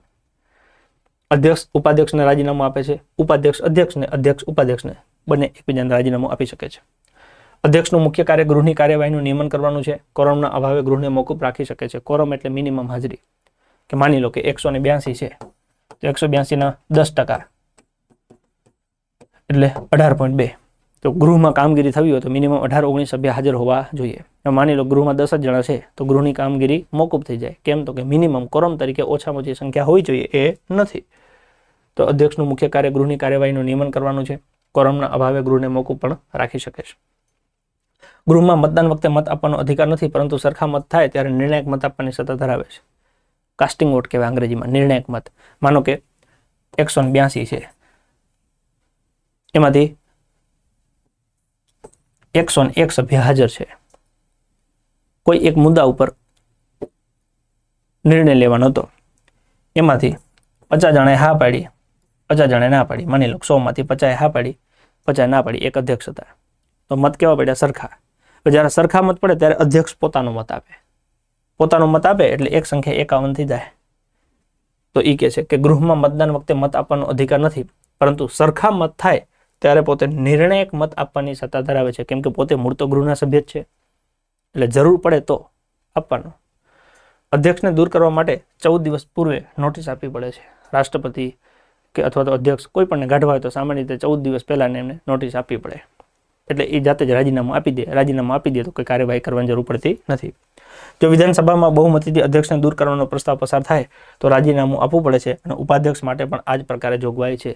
અધ્યક્ષ ઉપાધ્યક્ષને રાજીનામું આપે છે ઉપાધ્યક્ષ અધ્યક્ષને અધ્યક્ષ ઉપાધ્યક્ષને બંને એકબીજાને રાજીનામું આપી શકે છે અધ્યક્ષનું મુખ્ય કાર્ય ગૃહની કાર્યવાહીનું નિયમન કરવાનું છે કોરમના અભાવે ગૃહને મોકૂફ રાખી શકે છે કોરમ એટલે મિનિમમ હાજરી કે માની લો કે એકસો છે તો એકસો બ્યાસીના દસ ટકા એટલે અઢાર પોઈન્ટ બે તો ગૃહમાં કામગીરી થવી હોય તો મિનિમમ અઢાર ઓગણીસ સભ્ય હાજર હોવા જોઈએ માની લો ગૃહમાં દસ જ જણા છે તો ગૃહની કામગીરી મોકૂફ થઈ જાય કેમ તો કે મિનિમમ કોરમ તરીકે ઓછામાં ઓછી સંખ્યા હોવી જોઈએ એ નથી તો અધ્યક્ષનું મુખ્ય કાર્ય ગૃહની કાર્યવાહીનું નિયમન કરવાનું છે કોરમના અભાવે ગૃહને મોકૂફ પણ રાખી શકે છે ગૃહમાં મતદાન વખતે મત આપવાનો અધિકાર નથી પરંતુ સરખા મત થાય ત્યારે નિર્ણાયક મત આપવાની સત્તા ધરાવે છે કાસ્ટિંગ વોટ કહેવાય અંગ્રેજીમાં નિર્ણાયક મત માનો કે એકસો છે એમાંથી એકસો એક સભ્ય હાજર છે કોઈ એક મુદ્દા ઉપર નિર્ણય લેવાનો હતો એમાંથી પચાસ જણાએ હા પાડી પચાસ જણાએ ના પાડી માની લો સોમાંથી પચાએ હા પાડી પચાસ ના પાડી એક અધ્યક્ષ હતા તો મત કેવા પડ્યા સરખા જ્યારે સરખા મત પડે ત્યારે અધ્યક્ષ પોતાનો મત આપે પોતાનો મત આપે એટલે એક સંખ્યા એકાવનથી જાય તો એ કહે છે કે ગૃહમાં મતદાન વખતે મત આપવાનો અધિકાર નથી પરંતુ સરખા મત થાય ત્યારે પોતે નિર્ણાયક મત આપવાની સત્તા ધરાવે છે કેમ કે પોતે મૂળતો ગૃહના સભ્ય જ છે એટલે જરૂર પડે તો આપવાનો અધ્યક્ષને દૂર કરવા માટે ચૌદ દિવસ પૂર્વે નોટિસ આપવી પડે છે રાષ્ટ્રપતિ કે અથવા તો અધ્યક્ષ કોઈ પણ ગાઢવા હોય તો સામાન્ય રીતે ચૌદ દિવસ પહેલાં એમને નોટિસ આપવી પડે એટલે એ જાતે જ રાજીનામું આપી દે રાજીનામું આપી દે તો કોઈ કાર્યવાહી કરવાની જરૂર પડતી નથી જો વિધાનસભામાં બહુમતીથી અધ્યક્ષને દૂર કરવાનો પ્રસ્તાવ પસાર થાય તો રાજીનામું આપવું પડે છે અને ઉપાધ્યક્ષ માટે પણ આ જ પ્રકારે જોગવાઈ છે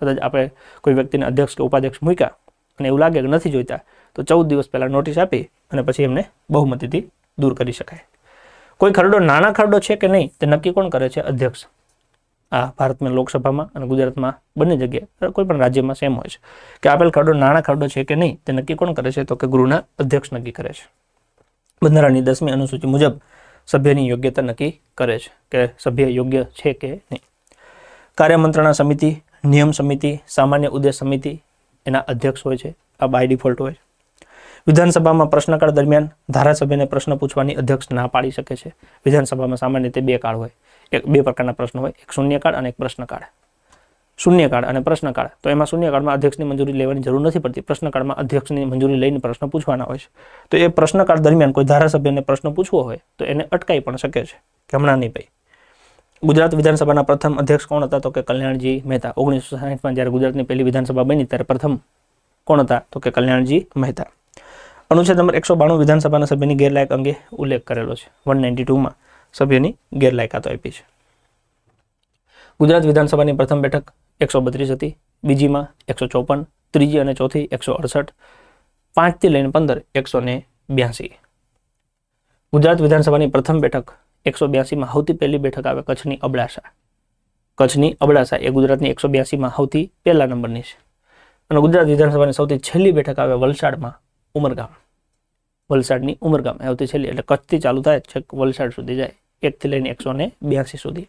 કદાચ આપણે કોઈ વ્યક્તિને અધ્યક્ષ કે ઉપાધ્યક્ષ મૂક્યા અને એવું લાગે કે નથી જોઈતા તો ચૌદ દિવસ પહેલાં નોટિસ આપી અને પછી એમને બહુમતીથી દૂર કરી શકાય કોઈ ખરડો નાના ખરડો છે કે નહીં તે નક્કી કોણ કરે છે અધ્યક્ષ આ ભારતમાં લોકસભામાં અને ગુજરાતમાં બંને જગ્યાએ કોઈ પણ રાજ્યમાં સેમ હોય છે કે આપેલ ખરડો નાણાં ખરડો છે કે નહીં તે નક્કી કોણ કરે છે તો કે ગૃહના અધ્યક્ષ નક્કી કરે છે બંધારણની દસમી અનુસૂચિ મુજબ સભ્યની યોગ્યતા નક્કી કરે છે કે સભ્ય યોગ્ય છે કે નહીં કાર્યમંત્રણા સમિતિ નિયમ સમિતિ સામાન્ય ઉદ્દેશ સમિતિ એના અધ્યક્ષ હોય છે આ બાય ડિફોલ્ટ હોય છે વિધાનસભામાં પ્રશ્નકાળ દરમિયાન ધારાસભ્યને પ્રશ્ન પૂછવાની અધ્યક્ષ ના પાડી શકે છે વિધાનસભામાં સામાન્ય રીતે બે કાળ હોય એક બે પ્રકારના પ્રશ્નો હોય એક શૂન્યકાળ અને એક પ્રશ્નકાળ શૂન્યકાળ અને પ્રશ્નકાળ તો એમાં શૂન્યકાળમાં અધ્યક્ષની મંજૂરી લેવાની જરૂર નથી પડતી પ્રશ્નકાળમાં અધ્યક્ષની મંજૂરી લઈને પ્રશ્ન પૂછવાના હોય છે તો એ પ્રશ્નકાળ દરમિયાન કોઈ ધારાસભ્યને પ્રશ્ન પૂછવો હોય તો એને અટકાઈ પણ શકે છે કે હમણાં નહીં ભાઈ ગુજરાત વિધાનસભાના પ્રથમ અધ્યક્ષ કોણ હતા તો કે કલ્યાણજી મહેતા ઓગણીસો સાહીઠમાં જ્યારે ગુજરાતની પહેલી વિધાનસભા બની ત્યારે પ્રથમ કોણ હતા તો કે કલ્યાણજી મહેતા અનુચ્છેદ નંબર એકસો બાણું વિધાનસભાના સભ્યની ગેરલાયક અંગે ઉલ્લેખ કરેલો છે વન નાઇન્ટી ટુમાં સભ્યોની ગેરલાયકાત આપી છે ગુજરાત વિધાનસભાની પ્રથમ બેઠક એકસો બત્રીસ હતી બીજીમાં એકસો ચોપન ત્રીજી અને ચોથી એકસો અડસઠ પાંચથી લઈને પંદર એકસો ને બ્યાસી ગુજરાત વિધાનસભાની પ્રથમ બેઠક એકસો બ્યાસીમાં સૌથી પહેલી બેઠક આવે કચ્છની અબડાસા કચ્છની અબડાસા એ ગુજરાતની એકસો બ્યાસીમાં સૌથી પહેલા નંબરની છે અને ગુજરાત વિધાનસભાની સૌથી છેલ્લી બેઠક આવે વલસાડમાં ઉમરગામ વલસાડની ઉમરગામ સૌથી છેલ્લી એટલે કચ્છથી ચાલુ થાય છેક વલસાડ સુધી જાય એકથી લઈને એકસો ને બ્યાસી સુધી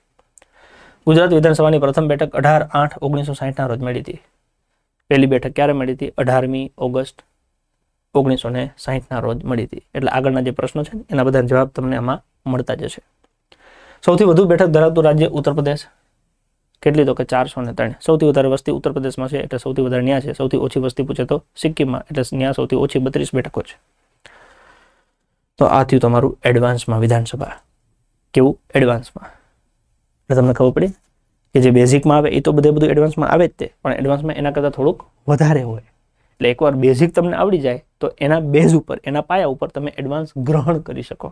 ગુજરાત વિધાનસભાની પ્રથમ બેઠક અઢાર આઠ ઓગણીસો સાહીઠના રોજ મળી હતી પહેલી બેઠક ક્યારે મળી હતી અઢારમી ઓગસ્ટ ઓગણીસો ને સાહીઠના રોજ મળી હતી એટલે આગળના જે પ્રશ્નો છે એના બધા જવાબ તમને આમાં મળતા જશે સૌથી વધુ બેઠક ધરાવતું રાજ્ય ઉત્તર પ્રદેશ કેટલી તો કે ચારસો ને ત્રણ સૌથી વધારે વસ્તી ઉત્તર પ્રદેશમાં છે એટલે સૌથી વધારે ન્યા છે સૌથી ઓછી વસ્તી પૂછે તો સિક્કિમમાં એટલે ન્યા સૌથી ઓછી બત્રીસ બેઠકો છે તો આ થયું તમારું એડવાન્સમાં વિધાનસભા કેવું એડવાન્સમાં એટલે તમને ખબર પડી કે જે બેઝિકમાં આવે એ તો બધે બધું એડવાન્સમાં આવે જ તે પણ એડવાન્સમાં એના કરતાં થોડુંક વધારે હોય એટલે એકવાર બેઝિક તમને આવડી જાય તો એના બેઝ ઉપર એના પાયા ઉપર તમે એડવાન્સ ગ્રહણ કરી શકો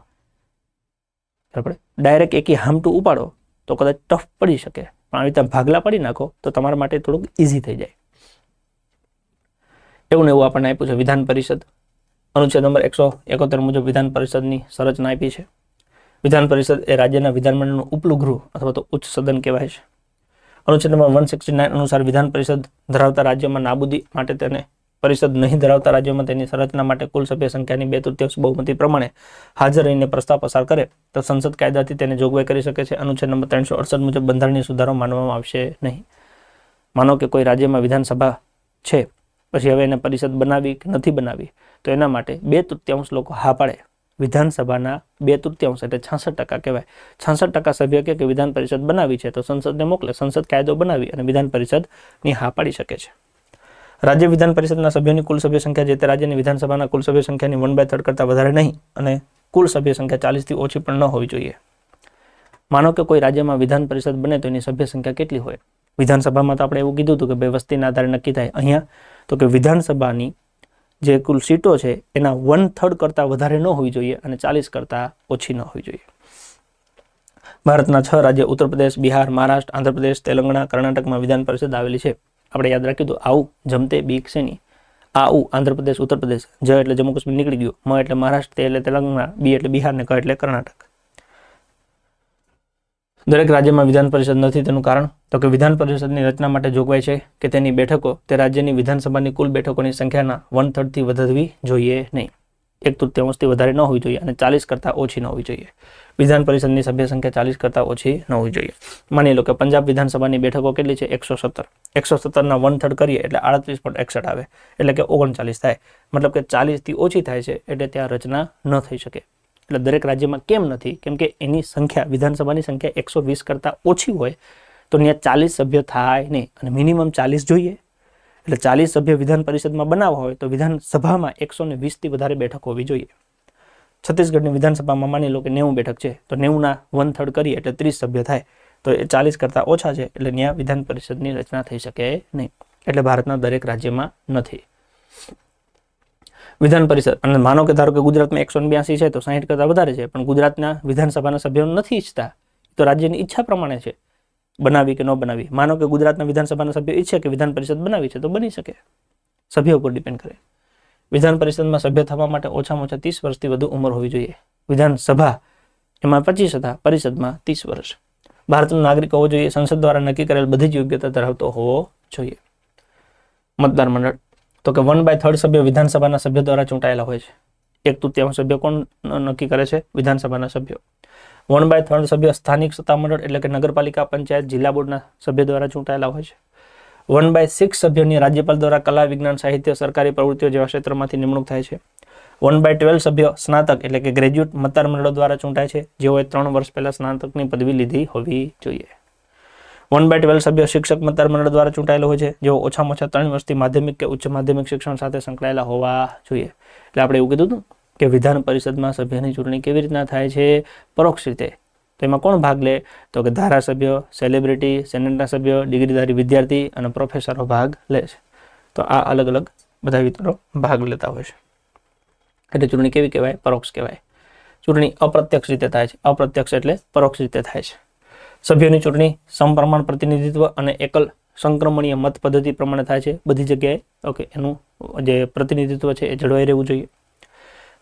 બરાબર ડાયરેક્ટ એકી હામટું ઉપાડો તો કદાચ ટફ પડી શકે પણ આવી રીતે ભાગલા પડી નાખો તો તમારા માટે થોડુંક ઇઝી થઈ જાય એવું ને એવું આપણને આપ્યું છે વિધાન પરિષદ અનુચ્છેદ નંબર એકસો એકોતેર મુજબ વિધાન પરિષદની સંરચના આપી છે વિધાન પરિષદ એ રાજ્યના વિધાનમંડળનું ઉપલું ગૃહ અથવા તો ઉચ્ચ સદન કહેવાય છે અનુચ્છેદ નંબર વન સિક્સટી નાઇન અનુસાર વિધાન પરિષદ ધરાવતા રાજ્યોમાં નાબૂદી માટે તેને પરિષદ નહીં ધરાવતા રાજ્યોમાં તેની સંરચના માટે કુલ સભ્ય સંખ્યાની બે તૃતીયાંશ બહુમતી પ્રમાણે હાજર રહીને પ્રસ્તાવ પસાર કરે તો સંસદ કાયદાથી તેને જોગવાઈ કરી શકે છે અનુચ્છેદ નંબર ત્રણસો અડસઠ મુજબ બંધારણીય સુધારો માનવામાં આવશે નહીં માનો કે કોઈ રાજ્યમાં વિધાનસભા છે પછી હવે એને પરિષદ બનાવી કે નથી બનાવી તો એના માટે બે તૃતીયાંશ લોકો હા પાડે વિધાનસભાના બે તૃતીયાંશ એટલે છાસઠ ટકા કહેવાય છાસઠ ટકા સભ્ય કે વિધાન પરિષદ બનાવી છે તો સંસદને મોકલે સંસદ કાયદો બનાવી અને વિધાન પરિષદની હા પાડી શકે છે રાજ્ય વિધાન પરિષદના સભ્યોની કુલ સભ્ય સંખ્યા જે તે રાજ્યની વિધાનસભાના કુલ સભ્ય સંખ્યાની વન બાય થર્ડ કરતાં વધારે નહીં અને કુલ સભ્ય સંખ્યા ચાલીસથી ઓછી પણ ન હોવી જોઈએ માનો કે કોઈ રાજ્યમાં વિધાન પરિષદ બને તો એની સભ્ય સંખ્યા કેટલી હોય વિધાનસભામાં તો આપણે એવું કીધું હતું કે બે વસ્તીના આધારે નક્કી થાય અહીંયા તો કે વિધાનસભાની જે કુલ સીટો છે એના વન થર્ડ કરતાં વધારે ન હોવી જોઈએ અને ચાલીસ કરતાં ઓછી ન હોવી જોઈએ ભારતના છ રાજ્ય ઉત્તર પ્રદેશ બિહાર મહારાષ્ટ્ર આંધ્રપ્રદેશ તેલંગણા કર્ણાટકમાં વિધાન પરિષદ આવેલી છે આપણે યાદ રાખ્યું તો આવું જમતે બીક શેની આઉ આંધ્રપ્રદેશ ઉત્તર પ્રદેશ જ એટલે જમ્મુ કાશ્મીર નીકળી ગયું મ એટલે મહારાષ્ટ્ર તે એટલે તેલંગણા બી એટલે બિહાર ને ક એટલે કર્ણાટક દરેક રાજ્યમાં વિધાન પરિષદ નથી તેનું કારણ તો કે વિધાન પરિષદની રચના માટે જોગવાઈ છે કે તેની બેઠકો તે રાજ્યની વિધાનસભાની કુલ બેઠકોની સંખ્યાના વન થર્ડથી વધારવી જોઈએ નહીં એક તૃતીયાંશથી વધારે ન હોવી જોઈએ અને ચાલીસ કરતાં ઓછી ન હોવી જોઈએ વિધાન પરિષદની સભ્ય સંખ્યા ચાલીસ કરતાં ઓછી ન હોવી જોઈએ માની લો કે પંજાબ વિધાનસભાની બેઠકો કેટલી છે એકસો સત્તર એકસો સત્તરના વન થર્ડ કરીએ એટલે આડત્રીસ પોઈન્ટ એકસઠ આવે એટલે કે ઓગણચાલીસ થાય મતલબ કે ચાલીસથી ઓછી થાય છે એટલે ત્યાં રચના ન થઈ શકે એટલે દરેક રાજ્યમાં કેમ નથી કેમ કે એની સંખ્યા વિધાનસભાની સંખ્યા એકસો વીસ કરતાં ઓછી હોય તો ત્યાં ચાલીસ સભ્ય થાય નહીં અને મિનિમમ ચાલીસ જોઈએ એટલે ચાલીસ સભ્ય વિધાન પરિષદમાં બનાવવા હોય તો વિધાનસભામાં એકસો ને વીસથી વધારે બેઠક હોવી જોઈએ છત્તીસગઢની વિધાનસભામાં માની લો કે નેવું બેઠક છે તો નેવુંના વન થર્ડ કરીએ એટલે ત્રીસ સભ્ય થાય તો એ ચાલીસ કરતાં ઓછા છે એટલે ત્યાં વિધાન પરિષદની રચના થઈ શકે નહીં એટલે ભારતના દરેક રાજ્યમાં નથી વિધાન પરિષદ અને માનો કે ધારો કે ગુજરાતમાં એકસો બ્યાસી છે તો સાહીઠ કરતાં વધારે છે પણ ગુજરાતના વિધાનસભાના સભ્યો નથી ઈચ્છતા તો રાજ્યની ઈચ્છા પ્રમાણે છે બનાવી કે ન બનાવી માનો કે ગુજરાતના વિધાનસભાના સભ્ય ઈચ્છે કે વિધાન પરિષદ બનાવી છે તો બની શકે સભ્ય ઉપર ડિપેન્ડ કરે વિધાન પરિષદમાં સભ્ય થવા માટે ઓછામાં ઓછા ત્રીસ વર્ષથી વધુ ઉંમર હોવી જોઈએ વિધાનસભા એમાં પચીસ હતા પરિષદમાં ત્રીસ વર્ષ ભારતનો નાગરિક હોવો જોઈએ સંસદ દ્વારા નક્કી કરેલ બધી જ યોગ્યતા ધરાવતો હોવો જોઈએ મતદાર મંડળ તો કે વન બાય થર્ડ સભ્ય વિધાનસભાના સભ્ય દ્વારા ચૂંટાયેલા હોય છે એક તૃતીયાંશ સભ્ય કોણ નક્કી કરે છે વિધાનસભાના સભ્યો વન બાય ત્રણ સભ્ય સ્થાનિક સત્તામંડળ એટલે કે નગરપાલિકા પંચાયત જિલ્લા બોર્ડના સભ્ય દ્વારા ચૂંટાયેલા હોય છે વન બાય સિક્સ સભ્યોની રાજ્યપાલ દ્વારા કલા વિજ્ઞાન સાહિત્ય સરકારી પ્રવૃત્તિઓ જેવા ક્ષેત્રમાંથી નિમણૂક થાય છે વન બાય ટ્વેલ્વ સભ્ય સ્નાતક એટલે કે ગ્રેજ્યુએટ મતદાર મંડળો દ્વારા ચૂંટાય છે જેઓએ ત્રણ વર્ષ પહેલાં સ્નાતકની પદવી લીધી હોવી જોઈએ વન બાય ટ્વેલ્વ સભ્યો શિક્ષક મતદાર મંડળ દ્વારા ચૂંટાયેલો હોય છે જેઓ ઓછામાં ઓછા ત્રણ વર્ષથી માધ્યમિક કે ઉચ્ચ માધ્યમિક શિક્ષણ સાથે સંકળાયેલા હોવા જોઈએ એટલે આપણે એવું કીધું હતું કે વિધાન પરિષદમાં સભ્યની ચૂંટણી કેવી રીતના થાય છે પરોક્ષ રીતે તો એમાં કોણ ભાગ લે તો કે ધારાસભ્ય સેલિબ્રિટી સેનેટના સભ્યો ડિગ્રીધારી વિદ્યાર્થી અને પ્રોફેસરો ભાગ લે છે તો આ અલગ અલગ બધા મિત્રો ભાગ લેતા હોય છે એટલે ચૂંટણી કેવી કહેવાય પરોક્ષ કહેવાય ચૂંટણી અપ્રત્યક્ષ રીતે થાય છે અપ્રત્યક્ષ એટલે પરોક્ષ રીતે થાય છે સભ્યોની ચૂંટણી સમપ્રમાણ પ્રતિનિધિત્વ અને એકલ સંક્રમણીય મત પદ્ધતિ પ્રમાણે થાય છે બધી જગ્યાએ ઓકે એનું જે પ્રતિનિધિત્વ છે એ જળવાઈ રહેવું જોઈએ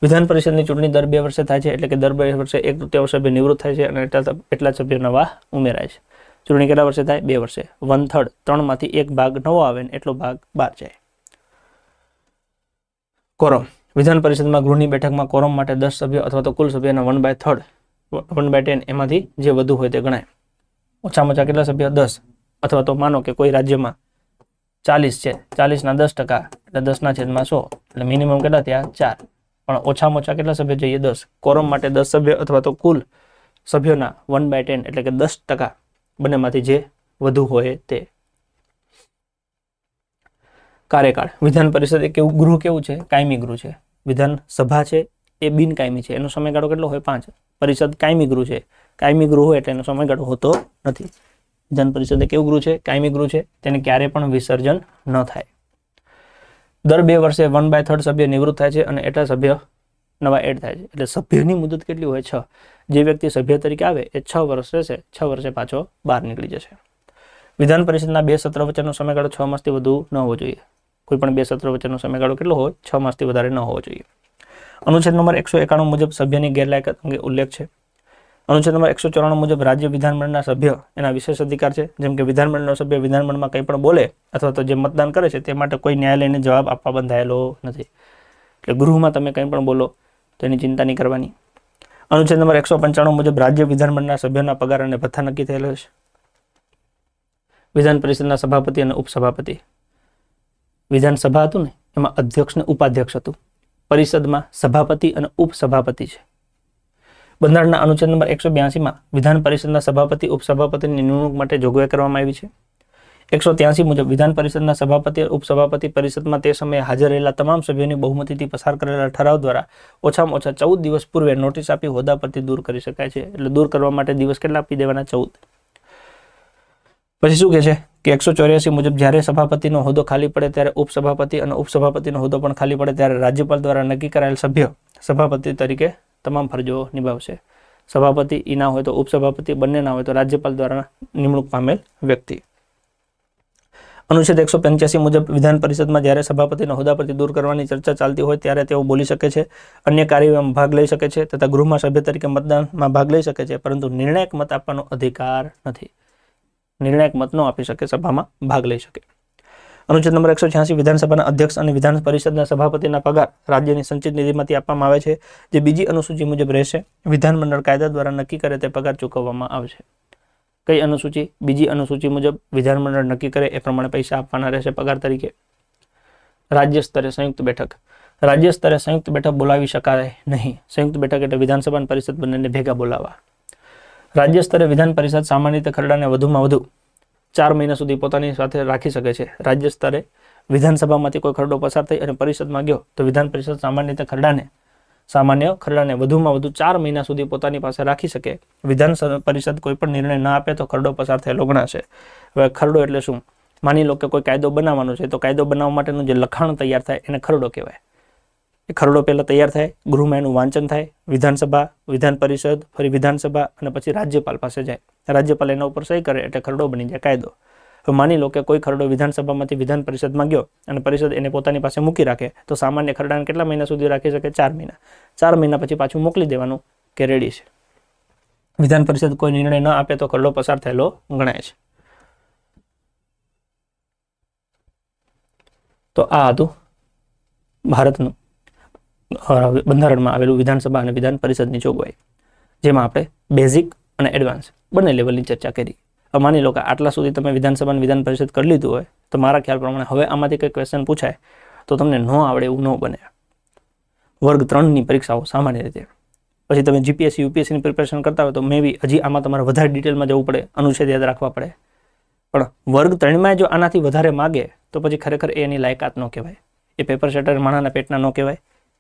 વિધાન પરિષદની ચૂંટણી દર બે વર્ષે થાય છે એટલે કે દર બે વર્ષે એક તૃતીયાંશ સભ્ય નિવૃત્ત થાય છે અને એટલા જ નવા ઉમેરાય છે ચૂંટણી કેટલા વર્ષે થાય બે વર્ષે વન થર્ડ ત્રણમાંથી એક ભાગ નવો આવે ને એટલો ભાગ બહાર જાય કોરમ વિધાન પરિષદમાં ગૃહની બેઠકમાં કોરમ માટે દસ સભ્ય અથવા તો કુલ સભ્યના one by third one by ten એમાંથી જે વધુ હોય તે ગણાય ઓછામાં ઓછા કેટલા સભ્ય દસ અથવા તો માનો કે કોઈ રાજ્યમાં ચાલીસ છે ચાલીસના દસ ટકા એટલે દસના છેદમાં સો એટલે મિનિમમ કેટલા થયા ચાર પણ ઓછામાં ઓછા કેટલા સભ્ય જોઈએ દસ કોરમ માટે દસ સભ્ય અથવા તો કુલ સભ્યોના વન બાય ટેન એટલે કે દસ ટકા બંનેમાંથી જે વધુ હોય તે કાર્યકાળ વિધાન પરિષદ એ કેવું ગૃહ કેવું છે કાયમી ગૃહ છે વિધાનસભા છે એ બિનકાયમી છે એનો સમયગાળો કેટલો હોય પાંચ પરિષદ કાયમી ગૃહ છે કાયમી ગૃહ હોય એટલે એનો સમયગાળો હોતો નથી વિધાન પરિષદ એ કેવું ગૃહ છે કાયમી ગૃહ છે તેને ક્યારે પણ વિસર્જન ન થાય દર બે વર્ષે વન બાય થર્ડ સભ્ય નિવૃત્ત થાય છે અને એટલા સભ્ય નવા એડ થાય છે એટલે સભ્યની મુદત કેટલી હોય છ જે વ્યક્તિ સભ્ય તરીકે આવે એ છ વર્ષ રહેશે છ વર્ષે પાછો બહાર નીકળી જશે વિધાન પરિષદના બે સત્ર વચ્ચેનો સમયગાળો છ માસથી વધુ ન હોવો જોઈએ કોઈ પણ બે સત્ર વચ્ચેનો સમયગાળો કેટલો હોય છ માસથી વધારે ન હોવો જોઈએ અનુચ્છેદ નંબર એકસો એકાણું મુજબ સભ્યની ગેરલાયક અંગે ઉલ્લેખ છે અનુચ્છેદ નંબર એકસો ચોરાણું મુજબ રાજ્ય વિધાનમંડળના સભ્ય એના વિશેષ અધિકાર છે જેમ કે વિધાનમંડળનો સભ્ય વિધાનમંડળમાં કંઈ પણ બોલે અથવા તો જે મતદાન કરે છે તે માટે કોઈ ન્યાયાલયને જવાબ આપવા બંધાયેલો નથી એટલે ગૃહમાં તમે કંઈ પણ બોલો તો એની ચિંતા નહીં કરવાની અનુચ્છેદ નંબર એકસો પંચાણું મુજબ રાજ્ય વિધાનમંડળના સભ્યોના પગાર અને ભથ્થા નક્કી થયેલો છે વિધાન પરિષદના સભાપતિ અને ઉપસભાપતિ વિધાનસભા હતું ને એમાં અધ્યક્ષ ને ઉપાધ્યક્ષ હતું પરિષદમાં સભાપતિ અને ઉપસભાપતિ છે બંધારણના અનુચ્છેદ નંબર એકસો બ્યાસીમાં વિધાન પરિષદના સભાપતિ ઉપસભાપતિની નિમણૂક માટે જોગવાઈ કરવામાં આવી છે એકસો ત્યાસી મુજબ વિધાન પરિષદના સભાપતિ ઉપસભાપતિ પરિષદમાં તે સમયે હાજર રહેલા તમામ સભ્યોની બહુમતીથી પસાર કરેલા ઠરાવ દ્વારા ઓછામાં ઓછા ચૌદ દિવસ પૂર્વે નોટિસ આપી હોદ્દા પરથી દૂર કરી શકાય છે એટલે દૂર કરવા માટે દિવસ કેટલા આપી દેવાના ચૌદ પછી શું કહે છે કે એકસો ચોર્યાસી મુજબ જ્યારે સભાપતિનો હોદ્દો ખાલી પડે ત્યારે ઉપસભાપતિ અને ઉપસભાપતિનો હોદ્દો પણ ખાલી પડે ત્યારે રાજ્યપાલ દ્વારા નક્કી કરાયેલ સભ્ય સભાપતિ તરીકે તમામ ફરજો નિભાવશે સભાપતિ ઇના હોય તો ઉપસભાપતિ બંને ના હોય તો રાજ્યપાલ દ્વારા નિમણૂક પામેલ વ્યક્તિ અનુચ્છેદ એકસો પંચ્યાસી મુજબ વિધાન પરિષદમાં જ્યારે સભાપતિના હોદ્દા પરથી દૂર કરવાની ચર્ચા ચાલતી હોય ત્યારે તેઓ બોલી શકે છે અન્ય કાર્યમાં ભાગ લઈ શકે છે તથા ગૃહમાં સભ્ય તરીકે મતદાનમાં ભાગ લઈ શકે છે પરંતુ નિર્ણાયક મત આપવાનો અધિકાર નથી નિર્ણાયક મત ન આપી શકે સભામાં ભાગ લઈ શકે અનુચ્છેદ નંબર એકસો છ્યાસી વિધાનસભાના અધ્યક્ષ અને વિધાન પરિષદના સભાપતિના પગાર રાજ્યની સંચિત નિધિમાંથી આપવામાં આવે છે જે બીજી અનુસૂચિ મુજબ રહેશે વિધાનમંડળ કાયદા દ્વારા નક્કી કરે તે પગાર ચૂકવવામાં આવશે કઈ અનુસૂચિ બીજી અનુસૂચિ મુજબ વિધાનમંડળ નક્કી કરે એ પ્રમાણે પૈસા આપવાના રહેશે પગાર તરીકે રાજ્ય સ્તરે સંયુક્ત બેઠક રાજ્ય સ્તરે સંયુક્ત બેઠક બોલાવી શકાય નહીં સંયુક્ત બેઠક એટલે વિધાનસભા પરિષદ બંનેને ભેગા બોલાવવા રાજ્ય સ્તરે વિધાન પરિષદ સામાન્ય રીતે ખરડાને વધુમાં વધુ ચાર મહિના સુધી પોતાની સાથે રાખી શકે છે રાજ્ય સ્તરે વિધાનસભામાંથી કોઈ ખરડો પસાર થઈ અને પરિષદમાં ગયો તો વિધાન પરિષદ સામાન્ય રીતે ખરડાને સામાન્ય ખરડાને વધુમાં વધુ ચાર મહિના સુધી પોતાની પાસે રાખી શકે વિધાન પરિષદ કોઈ પણ નિર્ણય ન આપે તો ખરડો પસાર થયેલો ગણાશે હવે ખરડો એટલે શું માની લો કે કોઈ કાયદો બનાવવાનો છે તો કાયદો બનાવવા માટેનું જે લખાણ તૈયાર થાય એને ખરડો કહેવાય એ ખરડો પહેલાં તૈયાર થાય ગૃહમાં એનું વાંચન થાય વિધાનસભા વિધાન પરિષદ ફરી વિધાનસભા અને પછી રાજ્યપાલ પાસે જાય રાજ્યપાલ એના ઉપર સહી કરે એટલે ખરડો બની જાય કાયદો માની લો કે કોઈ ખરડો વિધાનસભામાંથી વિધાન પરિષદમાં ગયો અને પરિષદ એને પોતાની પાસે મૂકી રાખે તો સામાન્ય ખરડાને કેટલા મહિના સુધી રાખી શકે ચાર મહિના ચાર મહિના પછી પાછું મોકલી દેવાનું કે રેડી છે વિધાન પરિષદ કોઈ નિર્ણય ન આપે તો ખરડો પસાર થયેલો ગણાય છે તો આ હતું ભારતનું બંધારણમાં આવેલું વિધાનસભા અને વિધાન પરિષદની જોગવાઈ જેમાં આપણે બેઝિક અને એડવાન્સ બંને લેવલની ચર્ચા કરી હવે માની લો કે આટલા સુધી તમે વિધાનસભાને વિધાન પરિષદ કરી લીધું હોય તો મારા ખ્યાલ પ્રમાણે હવે આમાંથી કંઈ ક્વેશ્ચન પૂછાય તો તમને ન આવડે એવું ન બને વર્ગ ત્રણની પરીક્ષાઓ સામાન્ય રીતે પછી તમે જીપીએસસી યુપીએસસીની પ્રિપેરેશન કરતા હોય તો મે બી હજી આમાં તમારે વધારે ડિટેલમાં જવું પડે અનુચ્છેદ યાદ રાખવા પડે પણ વર્ગ ત્રણમાં જો આનાથી વધારે માગે તો પછી ખરેખર એ એની લાયકાત ન કહેવાય એ પેપર શટર માણાના પેટના ન કહેવાય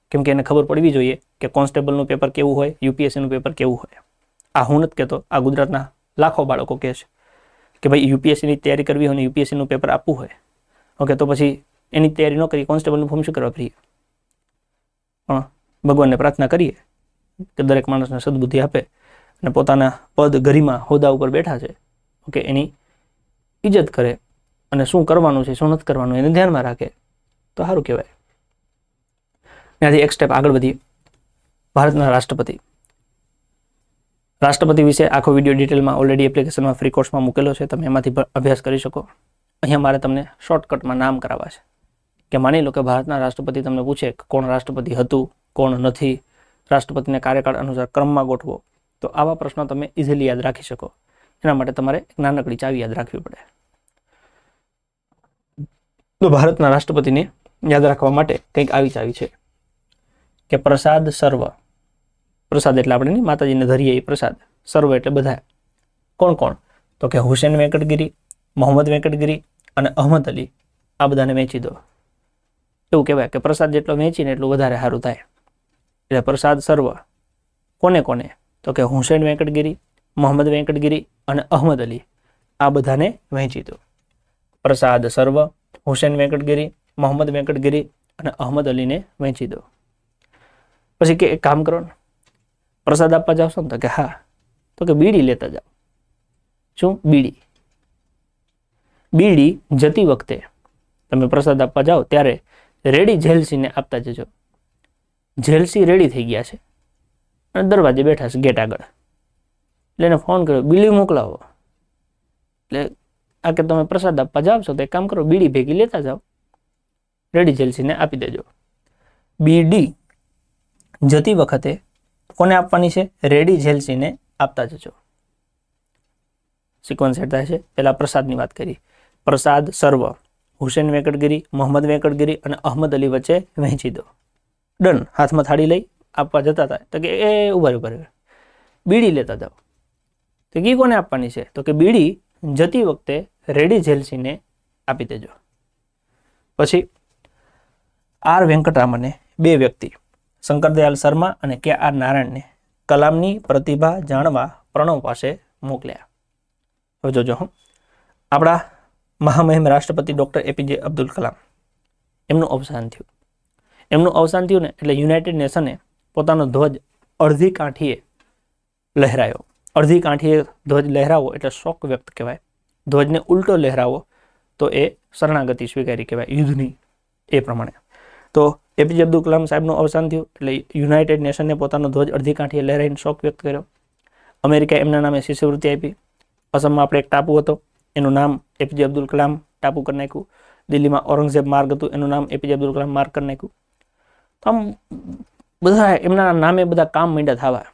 કેમ કે એને ખબર પડવી જોઈએ કે કોન્સ્ટેબલનું પેપર કેવું હોય યુપીએસસીનું પેપર કેવું હોય આ હું નથી કહેતો આ ગુજરાતના લાખો બાળકો કહે છે કે ભાઈ યુપીએસસીની તૈયારી કરવી હોય અને યુપીએસસીનું પેપર આપવું હોય ઓકે તો પછી એની તૈયારી ન કરી કોન્સ્ટેબલનું ફોર્મ શું કરવા ફ્રી પણ ભગવાનને પ્રાર્થના કરીએ કે દરેક માણસને સદબુદ્ધિ આપે અને પોતાના પદ ગરિમા હોદ્દા ઉપર બેઠા છે ઓકે એની ઇજ્જત કરે અને શું કરવાનું છે શું નથી કરવાનું એને ધ્યાનમાં રાખે તો સારું કહેવાય ત્યાંથી એક સ્ટેપ આગળ વધી ભારતના રાષ્ટ્રપતિ રાષ્ટ્રપતિ વિશે આખો વિડીયો ડિટેલમાં ઓલરેડી એપ્લિકેશનમાં ફ્રી કોર્સમાં મૂકેલો છે તમે એમાંથી અભ્યાસ કરી શકો અહીંયા મારે તમને શોર્ટકટમાં નામ કરાવવા છે કે માની લો કે ભારતના રાષ્ટ્રપતિ તમને પૂછે કે કોણ રાષ્ટ્રપતિ હતું કોણ નથી રાષ્ટ્રપતિને કાર્યકાળ અનુસાર ક્રમમાં ગોઠવો તો આવા પ્રશ્નો તમે ઇઝીલી યાદ રાખી શકો એના માટે તમારે એક નાનકડી ચાવી યાદ રાખવી પડે તો ભારતના રાષ્ટ્રપતિને યાદ રાખવા માટે કંઈક આવી ચાવી છે કે પ્રસાદ સર્વ પ્રસાદ એટલે આપણે માતાજીને ધરીએ એ પ્રસાદ સર્વ એટલે બધા કોણ કોણ તો કે હુસેન વેંકટગીરી મોહમ્મદ વેંકટગીરી અને અહમદ અલી આ બધાને વેચી દો એવું કહેવાય કે પ્રસાદ જેટલો વેચીને એટલું વધારે સારું થાય એટલે પ્રસાદ સર્વ કોને કોને તો કે હુસેન વેંકટગીરી મોહમ્મદ વેંકટગીરી અને અહમદ અલી આ બધાને વહેંચી દો પ્રસાદ સર્વ હુસેન વેંકટગીરી મોહમ્મદ વેંકટગીરી અને અહમદ અલીને વહેંચી દો પછી કે એક કામ કરો ને પ્રસાદ આપવા જાવશો ને તો કે હા તો કે બીડી લેતા જાઓ શું બીડી બીડી જતી વખતે તમે પ્રસાદ આપવા જાઓ ત્યારે રેડી જેલસીને આપતા જજો જેલસી રેડી થઈ ગયા છે અને દરવાજે બેઠા છે ગેટ આગળ એટલે એને ફોન કર્યો બીડી મોકલાવો એટલે આ કે તમે પ્રસાદ આપવા જાવ છો તો એક કામ કરો બીડી ભેગી લેતા જાઓ રેડી જેલસીને આપી દેજો બીડી જતી વખતે કોને આપવાની છે રેડી ઝેલસીને આપતા જજો સિક્વન્સ હેડ થાય છે પહેલાં પ્રસાદની વાત કરી પ્રસાદ સર્વ હુસેન વેંકટગીરી મોહમ્મદ વેંકટગીરી અને અહમદ અલી વચ્ચે વહેંચી દો ડન હાથમાં થાળી લઈ આપવા જતા હતા તો કે એ ઉભા ઉભા બીડી લેતા જાઓ તો ઘી કોને આપવાની છે તો કે બીડી જતી વખતે રેડી ઝેલસીને આપી દેજો પછી આર વેંકટરામને બે વ્યક્તિ શંકરદયાલ શર્મા અને કે આર નારાયણને કલામની પ્રતિભા જાણવા પ્રણવ પાસે મોકલ્યા હવે જોજો હું આપણા મહામહિમ રાષ્ટ્રપતિ ડૉક્ટર એપીજે અબ્દુલ કલામ એમનું અવસાન થયું એમનું અવસાન થયું ને એટલે યુનાઇટેડ નેશને પોતાનો ધ્વજ અડધી કાંઠીએ લહેરાયો અડધી કાંઠીએ ધ્વજ લહેરાવો એટલે શોક વ્યક્ત કહેવાય ધ્વજને ઉલટો લહેરાવો તો એ શરણાગતિ સ્વીકારી કહેવાય યુદ્ધની એ પ્રમાણે તો એપીજે અબ્દુલ કલામ સાહેબનું અવસાન થયું એટલે યુનાઇટેડ નેશનને પોતાનો ધ્વજ અડધી કાંઠીએ લહેરાઈને શોક વ્યક્ત કર્યો અમેરિકા એમના નામે શિષ્યવૃત્તિ આપી અસમમાં આપણે એક ટાપુ હતો એનું નામ એપીજે અબ્દુલ કલામ ટાપુ કરી નાખ્યું દિલ્હીમાં ઔરંગઝેબ માર્ગ હતું એનું નામ એપીજે અબ્દુલ કલામ માર્ગ કરી નાખ્યું તો આમ બધા એમના નામે બધા કામ માંડ્યા થવા